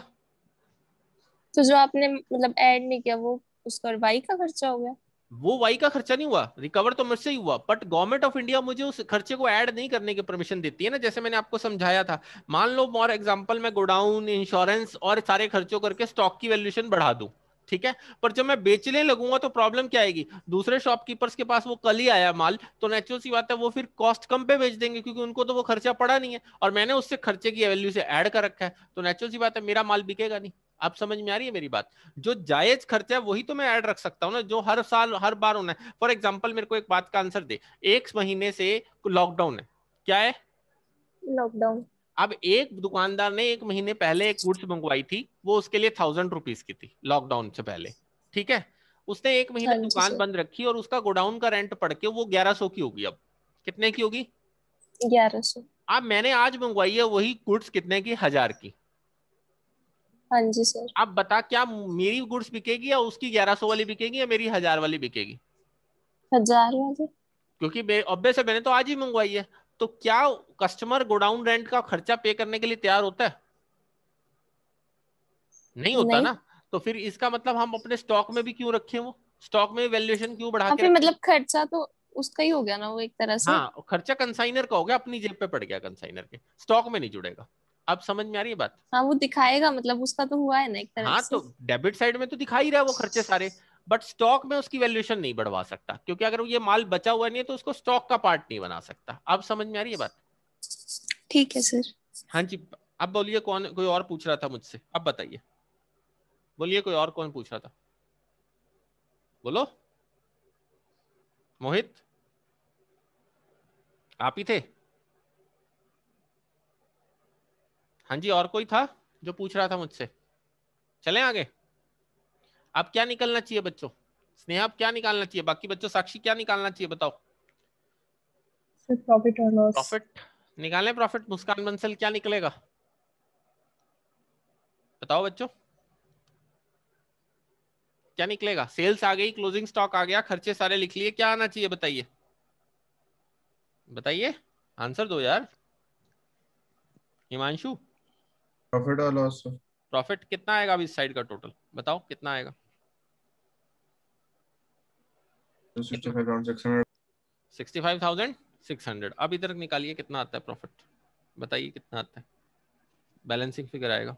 तो जो आपने मतलब ऐड नहीं किया वो उसका वाई का खर्चा हो गया वो वाई का खर्चा नहीं हुआ रिकवर तो मुझसे ही हुआ बट गवर्नमेंट ऑफ इंडिया मुझे उस खर्चे को ऐड नहीं करने की परमिशन देती है ना जैसे मैंने आपको समझाया था मान लो फॉर एग्जाम्पल मैं गोडाउन इंश्योरेंस और सारे खर्चों करके स्टॉक की वैल्यूएशन बढ़ा दूं ठीक है पर जब मैं बेचने लगूंगा तो प्रॉब्लम क्या आएगी दूसरे शॉपकीपर्स के पास वो कल ही आया माल तो नेचुरल सी बात है वो फिर कॉस्ट कम पे बेच देंगे क्योंकि उनको तो वो खर्चा पड़ा नहीं है और मैंने उससे खर्चे की वैल्यू से ऐड कर रखा है तो नेचुरल सी बात है मेरा माल बिकेगा नहीं आप समझ में आ रही है मेरी बात जो जायज खर्चा है वही तो मैं ऐड रख सकता हूँ ना जो हर साल हर बार होना है फॉर एग्जाम्पल मेरे को एक बात का आंसर दे एक महीने से लॉकडाउन है क्या है लॉकडाउन अब एक दुकानदार ने एक महीने पहले एक गुड्स मंगवाई थी वो उसके लिए थाउजेंड रुपीज की थी लॉकडाउन से पहले ठीक है उसने एक महीने हाँ दुकान बंद रखी और उसका गोडाउन का रेंट पड़ के वो ग्यारह सौ की होगी अब कितने की होगी ग्यारह सौ अब मैंने आज मंगवाई है वही गुड्स कितने की हजार की हाँ जी सर आप बता क्या मेरी गुड्स बिकेगी या उसकी ग्यारह सौ वाली बिकेगी या मेरी हजार वाली बिकेगी हजार वाली क्योंकि ऑब्वियस है मैंने तो आज ही मंगवाई है तो क्या कस्टमर गोडाउन रेंट का खर्चा पे करने के लिए तैयार होता है नहीं होता नहीं। ना तो फिर इसका मतलब हम अपने स्टॉक में भी क्यों रखे वो स्टॉक में वैल्यूएशन क्यों बढ़ा के मतलब खर्चा तो उसका ही हो गया ना वो एक तरह से हाँ खर्चा कंसाइनर का हो गया अपनी जेब पे पड़ गया कंसाइनर के स्टॉक में नहीं जुड़ेगा अब समझ में आ रही है बात हाँ वो दिखाएगा मतलब उसका तो हुआ है ना एक तरह हाँ से। तो डेबिट साइड में तो दिखा ही रहा है वो खर्चे सारे बट स्टॉक में उसकी वैल्यूएशन नहीं बढ़वा सकता क्योंकि अगर ये माल बचा हुआ नहीं है तो उसको स्टॉक का पार्ट नहीं बना सकता आप समझ में आ रही है बात ठीक है सर हाँ जी अब बोलिए कौन कोई और पूछ रहा था मुझसे अब बताइए बोलिए कोई और कौन पूछ रहा था बोलो मोहित आप ही थे हाँ जी और कोई था जो पूछ रहा था मुझसे चले आगे अब क्या निकलना चाहिए बच्चों स्नेहा क्या निकालना चाहिए बाकी बच्चों साक्षी क्या निकालना चाहिए बताओ प्रॉफिट और लॉस प्रॉफिट निकालने प्रॉफिट मुस्कान बंसल क्या निकलेगा बताओ बच्चों क्या निकलेगा सेल्स आ गई क्लोजिंग स्टॉक आ गया खर्चे सारे लिख लिए क्या आना चाहिए बताइए बताइए आंसर दो यार हिमांशु प्रॉफिट और लॉस प्रॉफिट कितना आएगा अभी इस साइड का टोटल बताओ कितना आएगा सिक्सटी फाइव थाउजेंड निकालिए कितना आता है प्रॉफिट बताइए कितना आता है बैलेंसिंग फिगर आएगा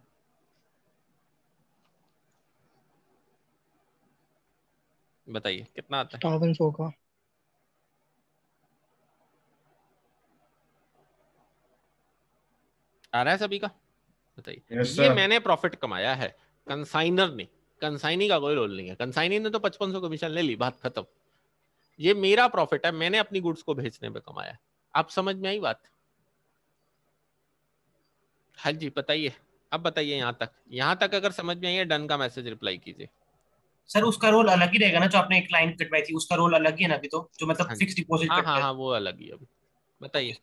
बताइए कितना आता है थाउजेंड आ रहा है सभी का बताइए yes, ये मैंने प्रॉफिट कमाया है कंसाइनर ने कंसाइनी का कोई रोल नहीं है कंसाइनी ने तो पचपन सौ कमीशन ले ली बात खत्म ये मेरा प्रॉफिट है मैंने अपनी गुड्स को भेजने में कमाया आप समझ में आई बात हाँ जी बताइए अब बताइए यहाँ तक यहाँ तक अगर समझ में आई है डन का मैसेज रिप्लाई कीजिए सर उसका रोल अलग ही रहेगा ना जो आपने एक लाइन कटवाई थी उसका रोल अलग ही है ना अभी तो जो मतलब फिक्स डिपॉजिट हाँ हाँ हाँ, हाँ वो अलग ही अभी बताइए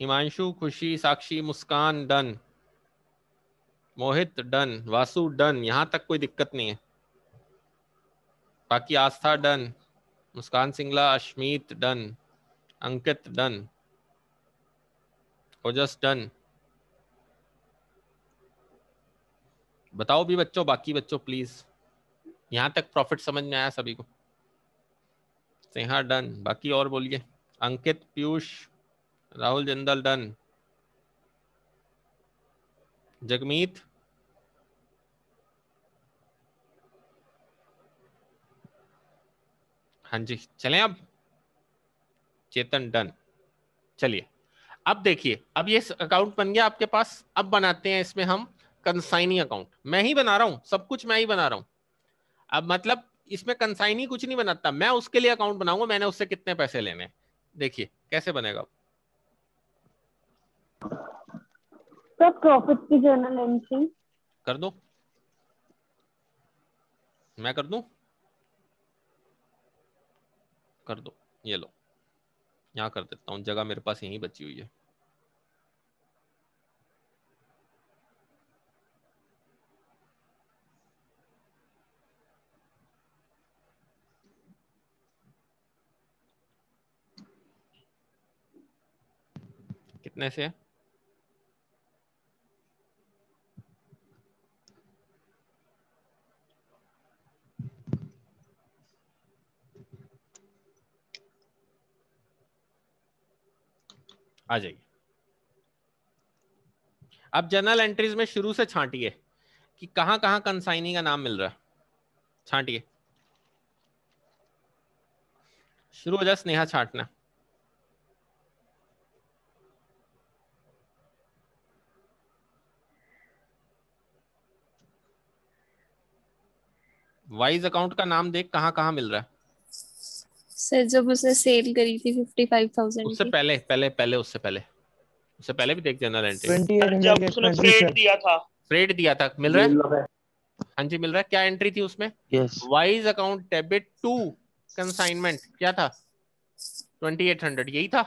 Himanshu Khushi Sakshi Muskan done Mohit done Vasu done यहाँ तक कोई दिक्कत नहीं है बाकी Aastha done Muskan Singla Ashmeet done Ankit done Ojas done बताओ भी बच्चों बाकी बच्चों प्लीज यहाँ तक प्रॉफिट समझ में आया सभी को सिंहा डन बाकी और बोलिए अंकित पीयूष राहुल जिंदल डन जगमीत हाँ जी चलें अब चेतन डन चलिए अब देखिए अब ये अकाउंट बन गया आपके पास अब बनाते हैं इसमें हम कंसाइनी अकाउंट मैं ही बना रहा हूं सब कुछ मैं ही बना रहा हूं अब मतलब इसमें कंसाइनी कुछ नहीं बनाता मैं उसके लिए अकाउंट बनाऊंगा मैंने उससे कितने पैसे लेने देखिए कैसे बनेगा सर प्रॉफिट की जर्नल एंट्री कर दो मैं कर दूं कर दो ये लो यहाँ कर देता हूँ जगह मेरे पास यहीं बची हुई है कितने से है आ जाइए अब जर्नल एंट्रीज में शुरू से छांटिए कि कहां कहां कंसाइनी का नाम मिल रहा है छांटिए शुरू हो जाए स्नेहा छांटना वाइज अकाउंट का नाम देख कहां कहां मिल रहा है सर जब उसने सेल करी थी 55000 उससे पहले पहले पहले उससे पहले उससे पहले भी देख जनरल एंट्री जब उसने फ्रेट दिया था फ्रेट दिया था मिल रहा है हाँ जी मिल रहा है क्या एंट्री थी उसमें Y's account debit to consignment क्या था 2800 यही था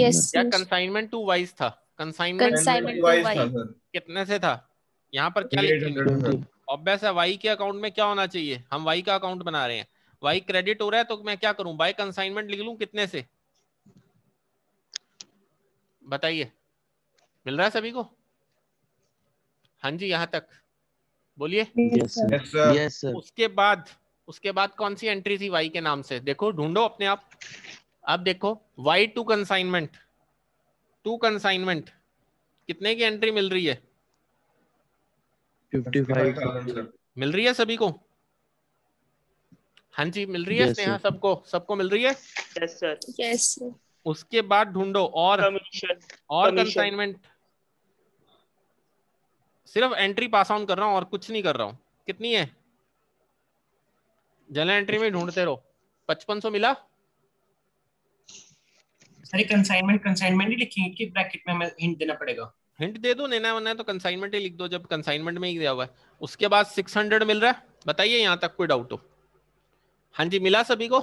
यस क्या कंसाइनमेंट टू वाइज था कंसाइनमेंट वाइज कितने से था यहाँ पर क्या लिखेंगे ऑब्वियस है वाई के अकाउंट में क्या होना चाहिए हम वाई का अकाउंट बना रहे हैं वाई क्रेडिट हो रहा है तो मैं क्या करूं बाई कंसाइनमेंट लिख लू कितने से बताइए मिल रहा है सभी को हाँ जी यहाँ तक बोलिए yes, yes, उसके बाद उसके बाद कौन सी एंट्री थी वाई के नाम से देखो ढूंढो अपने आप अब देखो Y to consignment to consignment कितने की एंट्री मिल रही है 55 मिल रही है सभी को हाँ जी मिल रही है yes, स्नेहा सबको सबको मिल रही है यस सर यस उसके बाद ढूंढो और Commission. और कंसाइनमेंट सिर्फ एंट्री पास ऑन कर रहा हूँ और कुछ नहीं कर रहा हूँ कितनी है जलन एंट्री में ढूंढते रहो पचपन सौ मिला सर कंसाइनमेंट कंसाइनमेंट ही लिखेंगे कि ब्रैकेट में हमें हिंट देना पड़ेगा हिंट दे दो लेना वरना तो कंसाइनमेंट ही लिख दो जब कंसाइनमेंट में ही दिया हुआ है उसके बाद 600 मिल रहा है बताइए यहाँ तक कोई डाउट हो हाँ जी मिला सभी को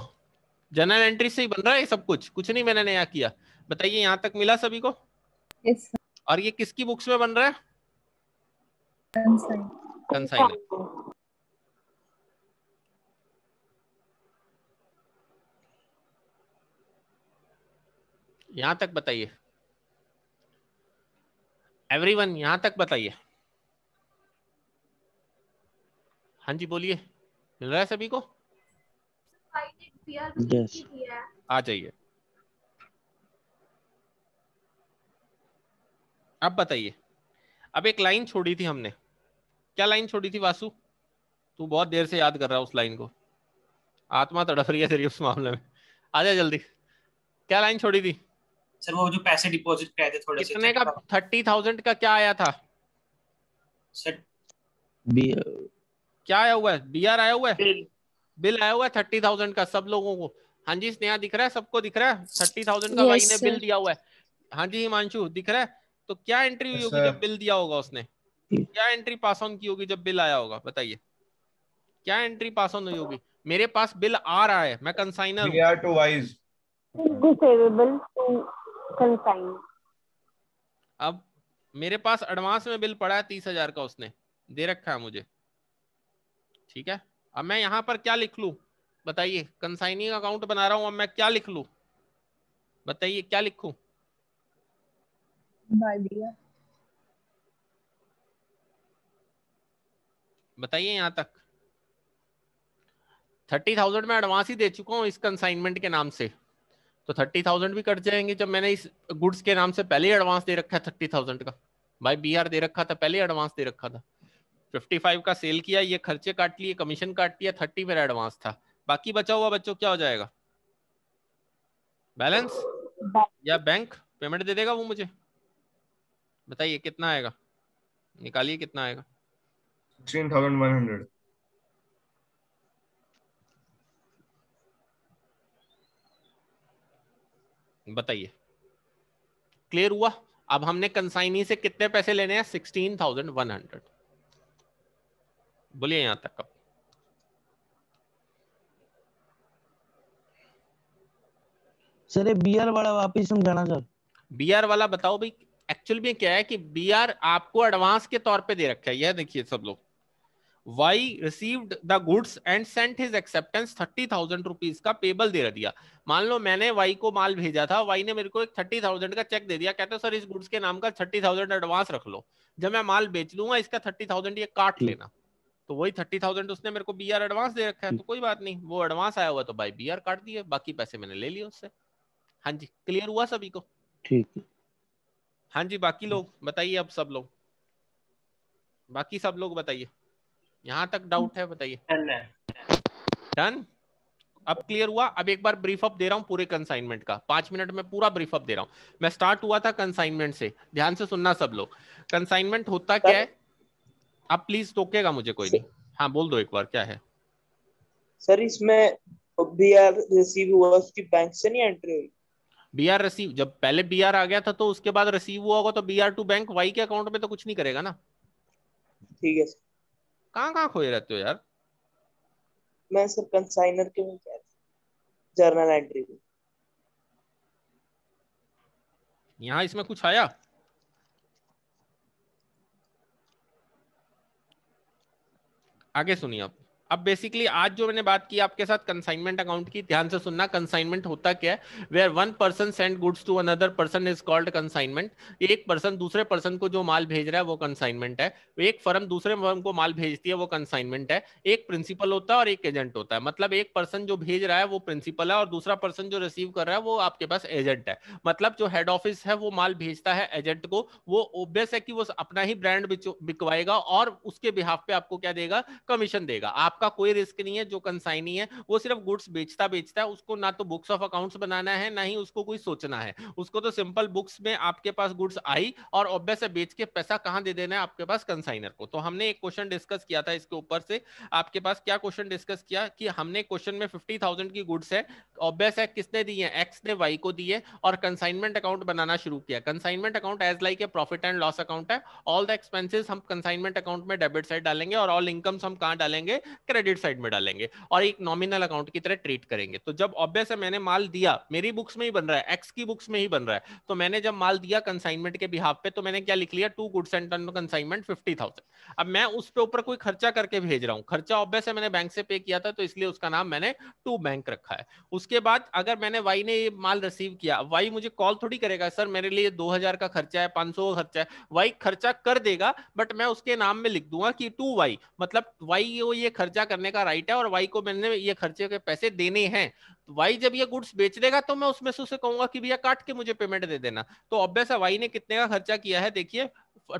जनरल एंट्री से ही बन रहा है सब कुछ कुछ नहीं मैंने नया किया बताइए यहाँ तक मिला सभी को yes, और ये किसकी बुक्स में बन रहा है कंसाइन यहाँ तक बताइए एवरीवन यहां तक बताइए हाँ जी बोलिए मिल रहा है सभी को पीआर yes. आ जाइए अब बताइए अब एक लाइन छोड़ी थी हमने क्या लाइन छोड़ी थी वासु तू बहुत देर से याद कर रहा है उस लाइन को आत्मा तड़फ रही है तेरी उस मामले में आ जा जल्दी क्या लाइन छोड़ी थी सर वो जो पैसे डिपॉजिट कहते थे थोड़े कितने का थर्टी थाउजेंड का क्या आया था सर बी क्या आया हुआ है बी आर आया हुआ है बिल आया हुआ है थर्टी थाउजेंड का सब लोगों को हाँ जी स्नेहा दिख रहा है सबको दिख रहा है थर्टी थाउजेंड का yes, भाई ने बिल दिया हुआ है हाँ जी हिमांशु दिख रहा है तो क्या एंट्री हुई होगी जब बिल दिया होगा उसने क्या एंट्री पास ऑन की होगी जब बिल आया होगा बताइए क्या एंट्री पास ऑन हुई होगी मेरे पास बिल आ रहा है मैं कंसाइनर अब मेरे पास एडवांस में बिल पड़ा है तीस हजार का उसने दे रखा है मुझे ठीक है अब मैं यहाँ पर क्या लिख लू बताइए कंसाइनिंग अकाउंट बना रहा हूं अब मैं क्या लिख लू बताइए क्या लिखू बताइए यहाँ तक थर्टी थाउजेंड में एडवांस ही दे चुका हूँ इस कंसाइनमेंट के नाम से तो थर्टी थाउजेंड भी कट जाएंगे जब मैंने इस गुड्स के नाम से पहले एडवांस दे रखा है थर्टी थाउजेंड का भाई बी दे रखा था पहले एडवांस दे रखा था 55 का सेल किया ये खर्चे काट लिए कमीशन काट लिया 30 मेरा एडवांस था बाकी बचा हुआ बच्चों क्या हो जाएगा बैलेंस या बैंक पेमेंट दे देगा वो मुझे बताइए कितना आएगा निकालिए कितना आएगा बताइए क्लियर हुआ अब हमने कंसाइनी से कितने पैसे लेने हैं सिक्सटीन थाउजेंड वन हंड्रेड बोलिए यहां तक अब सर ये बीआर वाला वापस समझाना सर बीआर वाला बताओ भाई एक्चुअल में क्या है कि बीआर आपको एडवांस के तौर पे दे रखा है यह देखिए सब लोग Y received the goods and sent his acceptance thirty thousand rupees का पेबल दे दिया मान लो मैंने वाई को माल भेजा था वाई ने मेरे को एक थर्टी थाउजेंड का चेक दे दिया कहते सर इस गुड्स के नाम का थर्टी थाउजेंड एडवांस रख लो जब मैं माल बेच लूंगा इसका थर्टी थाउजेंड ये काट लेना तो वही थर्टी थाउजेंड उसने मेरे को बी आर एडवांस दे रखा है तो कोई बात नहीं वो एडवांस आया हुआ तो भाई बी आर काट दिए बाकी पैसे मैंने ले लिए उससे हाँ जी क्लियर हुआ सभी को ठीक हाँ जी बाकी लोग बताइए अब सब लोग बाकी सब लोग बताइए यहाँ तक डाउट है बताइए डन अब क्लियर हुआ अब एक बार ब्रीफ अप दे रहा हूँ पूरे कंसाइनमेंट का पांच मिनट में पूरा ब्रीफ अप दे रहा हूँ मैं स्टार्ट हुआ था कंसाइनमेंट से ध्यान से सुनना सब लोग कंसाइनमेंट होता क्या है आप प्लीज टोकेगा मुझे कोई नहीं हाँ बोल दो एक बार क्या है सर इसमें बी आर रिसीव हुआ उसकी बैंक से नहीं एंट्री हुई बी आर रिसीव जब पहले बी आर आ गया था तो उसके बाद रिसीव हुआ होगा तो B R to bank Y के अकाउंट में तो कुछ नहीं करेगा ना ठीक है सर कहाँ कहाँ खोए रहते हो यार मैं सर कंसाइनर के में जर्नल एंट्री यहाँ इसमें कुछ आया आगे सुनिए आप अब बेसिकली आज जो मैंने बात की आपके साथ कंसाइनमेंट अकाउंट की ध्यान से सुनना कंसाइनमेंट होता क्या है where one person send goods to another person is called consignment एक पर्सन दूसरे पर्सन को जो माल भेज रहा है वो कंसाइनमेंट है एक फर्म दूसरे फर्म को माल भेजती है वो कंसाइनमेंट है एक प्रिंसिपल होता है और एक एजेंट होता है मतलब एक पर्सन जो भेज रहा है वो प्रिंसिपल है और दूसरा पर्सन जो रिसीव कर रहा है वो आपके पास एजेंट है मतलब जो हेड ऑफिस है वो माल भेजता है एजेंट को वो ऑब्वियस है कि वो अपना ही ब्रांड बिकवाएगा और उसके बिहाफ पे आपको क्या देगा कमीशन देगा आप आपका कोई रिस्क नहीं है जो कंसाइनी है वो सिर्फ गुड्स बेचता बेचता है उसको ना तो बुक्स ऑफ अकाउंट्स बनाना है ना ही उसको कोई सोचना है उसको तो सिंपल बुक्स में आपके पास गुड्स आई और ऑब्वियस है बेच के पैसा कहाँ दे देना है आपके पास कंसाइनर को तो हमने एक क्वेश्चन डिस्कस किया था इसके ऊपर से आपके पास क्या क्वेश्चन डिस्कस किया कि हमने क्वेश्चन में फिफ्टी की गुड्स है ऑब्वियस है किसने दी है एक्स ने वाई को दिए और कंसाइनमेंट अकाउंट बनाना शुरू किया consignment account as like a profit and loss account है ऑल द एक्सपेंसिस हम कंसाइनमेंट अकाउंट में डेबिट साइड डालेंगे और ऑल इनकम्स हम कहाँ डालेंगे क्रेडिट साइड में डालेंगे और एक नॉमिनल अकाउंट की तरह ट्रीट करेंगे तो जब ऑब्वियस है मैंने माल दिया मेरी बुक्स में ही बन रहा है एक्स की बुक्स में ही बन रहा है तो मैंने जब माल दिया कंसाइनमेंट के बिहाफ पे तो मैंने क्या लिख लिया to goods and ton consignment fifty अब मैं उस पे ऊपर कोई खर्चा करके भेज रहा हूँ खर्चा ऑब्वियस है मैंने बैंक से पे किया था तो इसलिए उसका नाम मैंने टू बैंक रखा है उसके बाद अगर मैंने वाई ने ये माल रिसीव किया वाई मुझे कॉल थोड़ी करेगा सर मेरे लिए दो का खर्चा है पांच का खर्चा है वाई खर्चा कर देगा बट मैं उसके नाम में लिख दूंगा कि टू वाई मतलब वाई ये खर्चा खर्चा करने का राइट है और वाई को मैंने ये खर्चे के पैसे देने हैं तो वाई जब ये गुड्स बेच देगा तो मैं उसमें से उसे कहूंगा कि भैया काट के मुझे पेमेंट दे देना तो ऑब्वियस वाई ने कितने का खर्चा किया है देखिए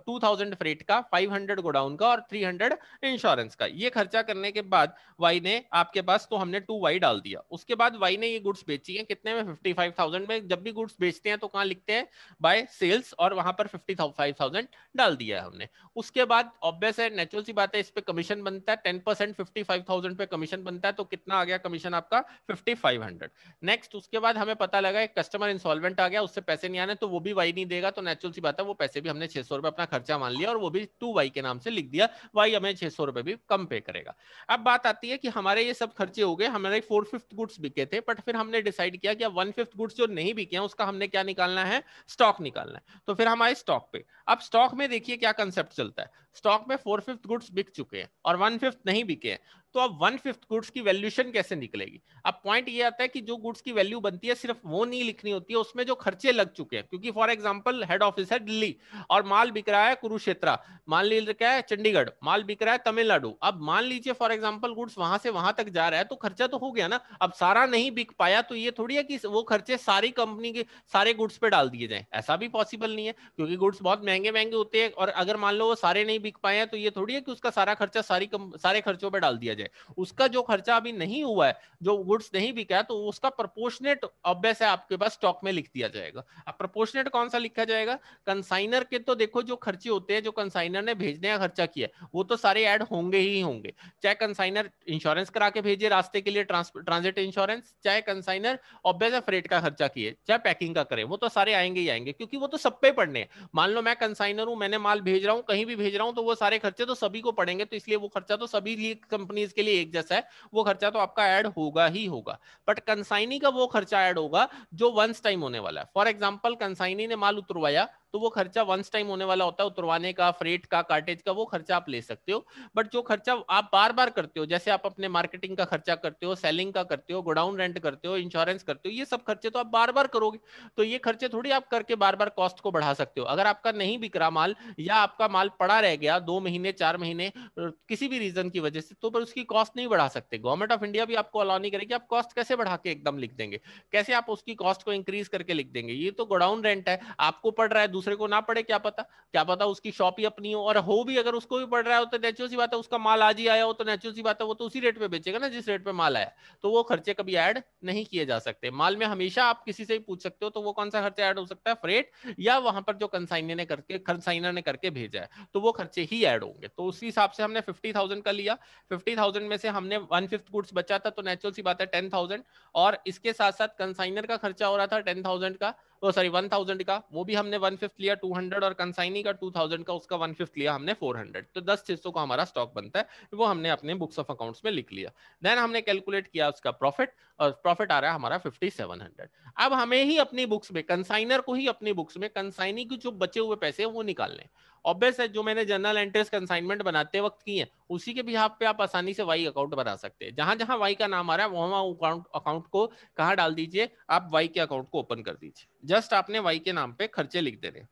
टू थाउजेंड फ्रेट का फाइव हंड्रेड गोडाउन का और थ्री हंड्रेड इंश्योरेंस का ये खर्चा करने के बाद वाई ने आपके पास तो हमने टू वाई डाल दिया उसके बाद वाई ने ये गुड्स बेची है कितने में फिफ्टी फाइव थाउजेंड में जब भी गुड्स बेचते हैं तो कहाँ लिखते हैं बाय सेल्स और वहां पर फिफ्टी फाइव थाउजेंड डाल दिया है हमने उसके बाद ऑब्वियस है नेचुरल सी बात है इस पे कमीशन बनता है ten percent fifty five thousand पे कमीशन बनता है तो कितना आ गया कमीशन आपका फिफ्टी फाइव हंड्रेड नेक्स्ट उसके बाद हमें पता लगा एक कस्टमर इंसॉल्वेंट आ गया उससे पैसे नहीं आने तो वो भी वाई नहीं देगा तो नेचुरल सी बात है वो पैसे भी हमने छह सौ रुपए अपना खर्चा मान लिया और वो भी टू वाई के नाम से लिख दिया वाई हमें छह सौ रुपए भी कम पे करेगा अब बात आती है कि हमारे ये सब खर्चे हो गए हमारे फोर फिफ्थ गुड्स बिके थे बट फिर हमने डिसाइड किया कि वन फिफ्थ गुड्स जो नहीं बिके हैं उसका हमने क्या निकालना है स्टॉक निकालना है तो फिर हम आए स्टॉक पे अब स्टॉक में देखिए क्या कंसेप्ट चलता है स्टॉक में फोर फिफ्थ गुड्स बिक चुके हैं और वन फिफ्थ नहीं बिके हैं तो अब वन फिफ्थ गुड्स की वैल्यूशन कैसे निकलेगी अब पॉइंट ये आता है कि जो गुड्स की वैल्यू बनती है सिर्फ वो नहीं लिखनी होती है उसमें जो खर्चे लग चुके हैं क्योंकि फॉर एग्जाम्पल हेड ऑफिस है दिल्ली और माल बिक रहा है कुरुक्षेत्रा माल ले रखा है चंडीगढ़ माल बिक रहा है तमिलनाडु अब मान लीजिए फॉर एग्जाम्पल गुड्स वहां से वहां तक जा रहा है तो खर्चा तो हो गया ना अब सारा नहीं बिक पाया तो ये थोड़ी है कि वो खर्चे सारी कंपनी के सारे गुड्स पे डाल दिए जाए ऐसा भी पॉसिबल नहीं है क्योंकि गुड्स बहुत महंगे महंगे होते हैं और अगर मान लो वो सारे नहीं बिक पाए हैं तो ये थोड़ी है कि उसका सारा खर्चा सारी कम, सारे खर्चों में डाल दिया जाए उसका जो खर्चा अभी नहीं हुआ है जो गुड्स नहीं बिका है तो उसका प्रपोर्शनेट ऑब्वियस है आपके पास स्टॉक में लिख दिया जाएगा अब प्रपोर्शनेट कौन सा लिखा जाएगा कंसाइनर के तो देखो जो खर्चे होते हैं जो कंसाइनर ने भेजने का खर्चा किया वो तो सारे एड होंगे ही होंगे चाहे कंसाइनर इंश्योरेंस करा के भेजे रास्ते के लिए ट्रांजिट इंश्योरेंस चाहे कंसाइनर ऑब्वियस है फ्रेट का खर्चा किए चाहे पैकिंग का करे वो तो सारे आएंगे ही आएंगे क्योंकि वो तो सब पे पड़ने हैं मान लो मैं कंसाइनर हूं मैंने माल भेज रहा हूं कहीं भी भेज रहा हूं हूं तो वो सारे खर्चे तो सभी को पड़ेंगे तो इसलिए वो खर्चा तो सभी कंपनीज के लिए एक जैसा है वो खर्चा तो आपका ऐड होगा ही होगा बट कंसाइनी का वो खर्चा ऐड होगा जो वंस टाइम होने वाला है फॉर एग्जाम्पल कंसाइनी ने माल उतरवाया तो वो खर्चा वंस टाइम होने वाला होता है उतरवाने का फ्रेट का कार्टेज का वो खर्चा आप ले सकते हो बट जो खर्चा आप बार बार करते हो जैसे आप अपने मार्केटिंग का खर्चा करते हो सेलिंग का करते हो गोडाउन रेंट करते हो इंश्योरेंस करते हो ये सब खर्चे तो आप बार बार करोगे तो ये खर्चे थोड़ी आप करके बार बार कॉस्ट को बढ़ा सकते हो अगर आपका नहीं बिकरा माल या आपका माल पड़ा रह गया दो महीने चार महीने किसी भी रीजन की वजह से तो पर उसकी कॉस्ट नहीं बढ़ा सकते गवर्नमेंट ऑफ इंडिया भी आपको अलाउ नहीं करेगी आप कॉस्ट कैसे बढ़ा के एकदम लिख देंगे कैसे आप उसकी कॉस्ट को इंक्रीज करके लिख देंगे ये तो गोडाउन रेंट है आपको पड़ रहा है दूसरे को ना पड़े क्या पता क्या पता उसकी शॉप ही अपनी हो और हो भी अगर उसको भी पड़ रहा हो तो नेचुरल सी बात है उसका माल आज ही आया हो तो नेचुरल सी बात है वो तो उसी रेट पे बेचेगा ना जिस रेट पे माल आया तो वो खर्चे कभी ऐड नहीं किए जा सकते माल में हमेशा आप किसी से भी पूछ सकते हो तो वो कौन सा खर्चा ऐड हो सकता है फ्रेट या वहां पर जो कंसाइनर ने करके कंसाइनर ने करके भेजा है तो वो खर्चे ही ऐड होंगे तो उसी हिसाब से हमने फिफ्टी का लिया फिफ्टी में से हमने वन फिफ्थ गुड्स बचा था तो नेचुरल सी बात है टेन और इसके साथ साथ कंसाइनर का खर्चा हो रहा था टेन का ओ सॉरी थाउजेंड का वो भी हमने वन फिफ्थ लिया हंड्रेड और कंसाइनी का टू थाउजेंड का उसका वन फिफ्थ लिया हमने फोर हंड्रेड तो दस सौ का हमारा स्टॉक बनता है वो हमने अपने बुक्स ऑफ अकाउंट्स में लिख लिया देन हमने कैलकुलेट किया उसका प्रॉफिट और प्रॉफिट आ रहा है हमारा फिफ्टी सेवन हंड्रेड अब हमें ही अपनी बुक्स में कंसाइनर को ही अपनी बुक्स में कंसाइनी के जो बचे हुए पैसे हैं वो निकालने हैं ऑब्वियस है जो मैंने जनरल एंट्रीज कंसाइनमेंट बनाते वक्त की है उसी के भी पे आप आसानी से वाई अकाउंट बना सकते हैं जहां जहां वाई का नाम आ रहा है वहां वहां अकाउंट अकाउंट को कहा डाल दीजिए आप वाई के अकाउंट को ओपन कर दीजिए जस्ट आपने वाई के नाम पे खर्चे लिख देने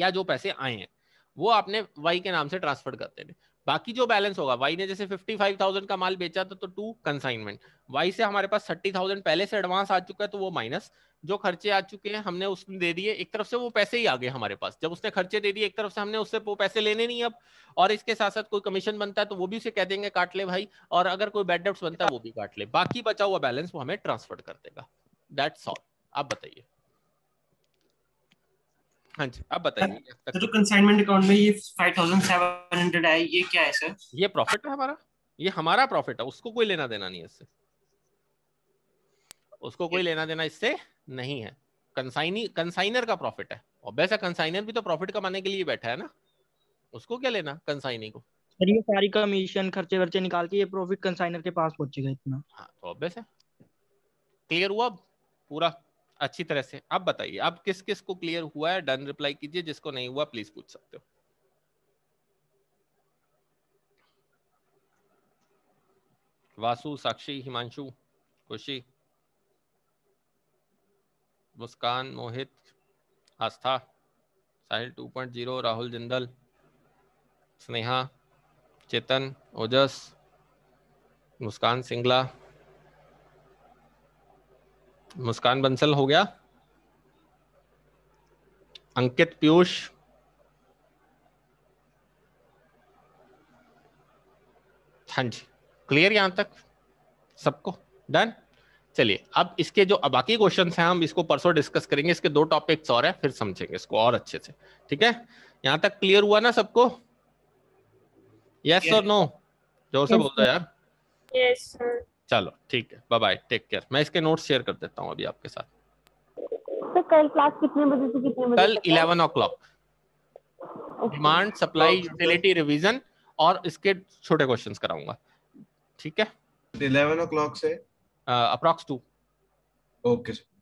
या जो पैसे आए हैं वो आपने वाई के नाम से ट्रांसफर कर देने बाकी जो बैलेंस होगा वाई ने जैसे फिफ्टी फाइव थाउजेंड का माल बेचा था तो टू कंसाइनमेंट वाई से हमारे पास थर्टी थाउजेंड पहले से एडवांस आ चुका है तो वो माइनस जो खर्चे आ चुके हैं हमने उसने दे दिए एक तरफ से वो पैसे ही आ गए हमारे पास जब उसने खर्चे दे दिए एक तरफ से हमने उससे वो पैसे लेने नहीं अब और इसके साथ साथ कोई कमीशन बनता है तो वो भी उसे कह देंगे काट ले भाई और अगर कोई बैड डेप्ट बनता है वो भी काट ले बाकी बचा हुआ बैलेंस वो हमें ट्रांसफर कर देगा दैट्स ऑल आप बताइए हाँ जी आप बताइए तो जो कंसाइनमेंट अकाउंट में ये 5700 है ये क्या है सर ये प्रॉफिट है हमारा ये हमारा प्रॉफिट है उसको कोई लेना देना नहीं है इससे उसको कोई लेना देना इससे नहीं है कंसाइनी कंसाइनर का प्रॉफिट है और वैसा कंसाइनर भी तो प्रॉफिट कमाने के लिए बैठा है ना उसको क्या लेना कंसाइनी को सर ये सारी कमीशन खर्चे वर्चे निकाल के ये प्रॉफिट कंसाइनर के पास पहुंचेगा इतना हाँ तो ऑब्वियस क्लियर हुआ पूरा अच्छी तरह से आप बताइए आप किस किस को क्लियर हुआ है डन रिप्लाई कीजिए जिसको नहीं हुआ प्लीज पूछ सकते हो वासु साक्षी हिमांशु खुशी मुस्कान मोहित आस्था साहिल 2.0 राहुल जिंदल स्नेहा चेतन ओजस मुस्कान सिंगला मुस्कान बंसल हो गया अंकित पीयूष हाँ जी क्लियर यहां तक सबको डन चलिए अब इसके जो बाकी क्वेश्चन हैं हम इसको परसों डिस्कस करेंगे इसके दो टॉपिक्स और है फिर समझेंगे इसको और अच्छे से ठीक है यहाँ तक क्लियर हुआ ना सबको यस और नो जोर से बोल दो यार यस yes, सर चलो ठीक है बाय बाय टेक केयर मैं इसके नोट शेयर कर देता हूँ अभी आपके साथ तो कल क्लास कितने बजे से कितने बजे कल eleven o'clock demand supply utility revision और इसके छोटे क्वेश्चन कराऊंगा ठीक है इलेवन ओ क्लॉक से अप्रॉक्स टू ओके सर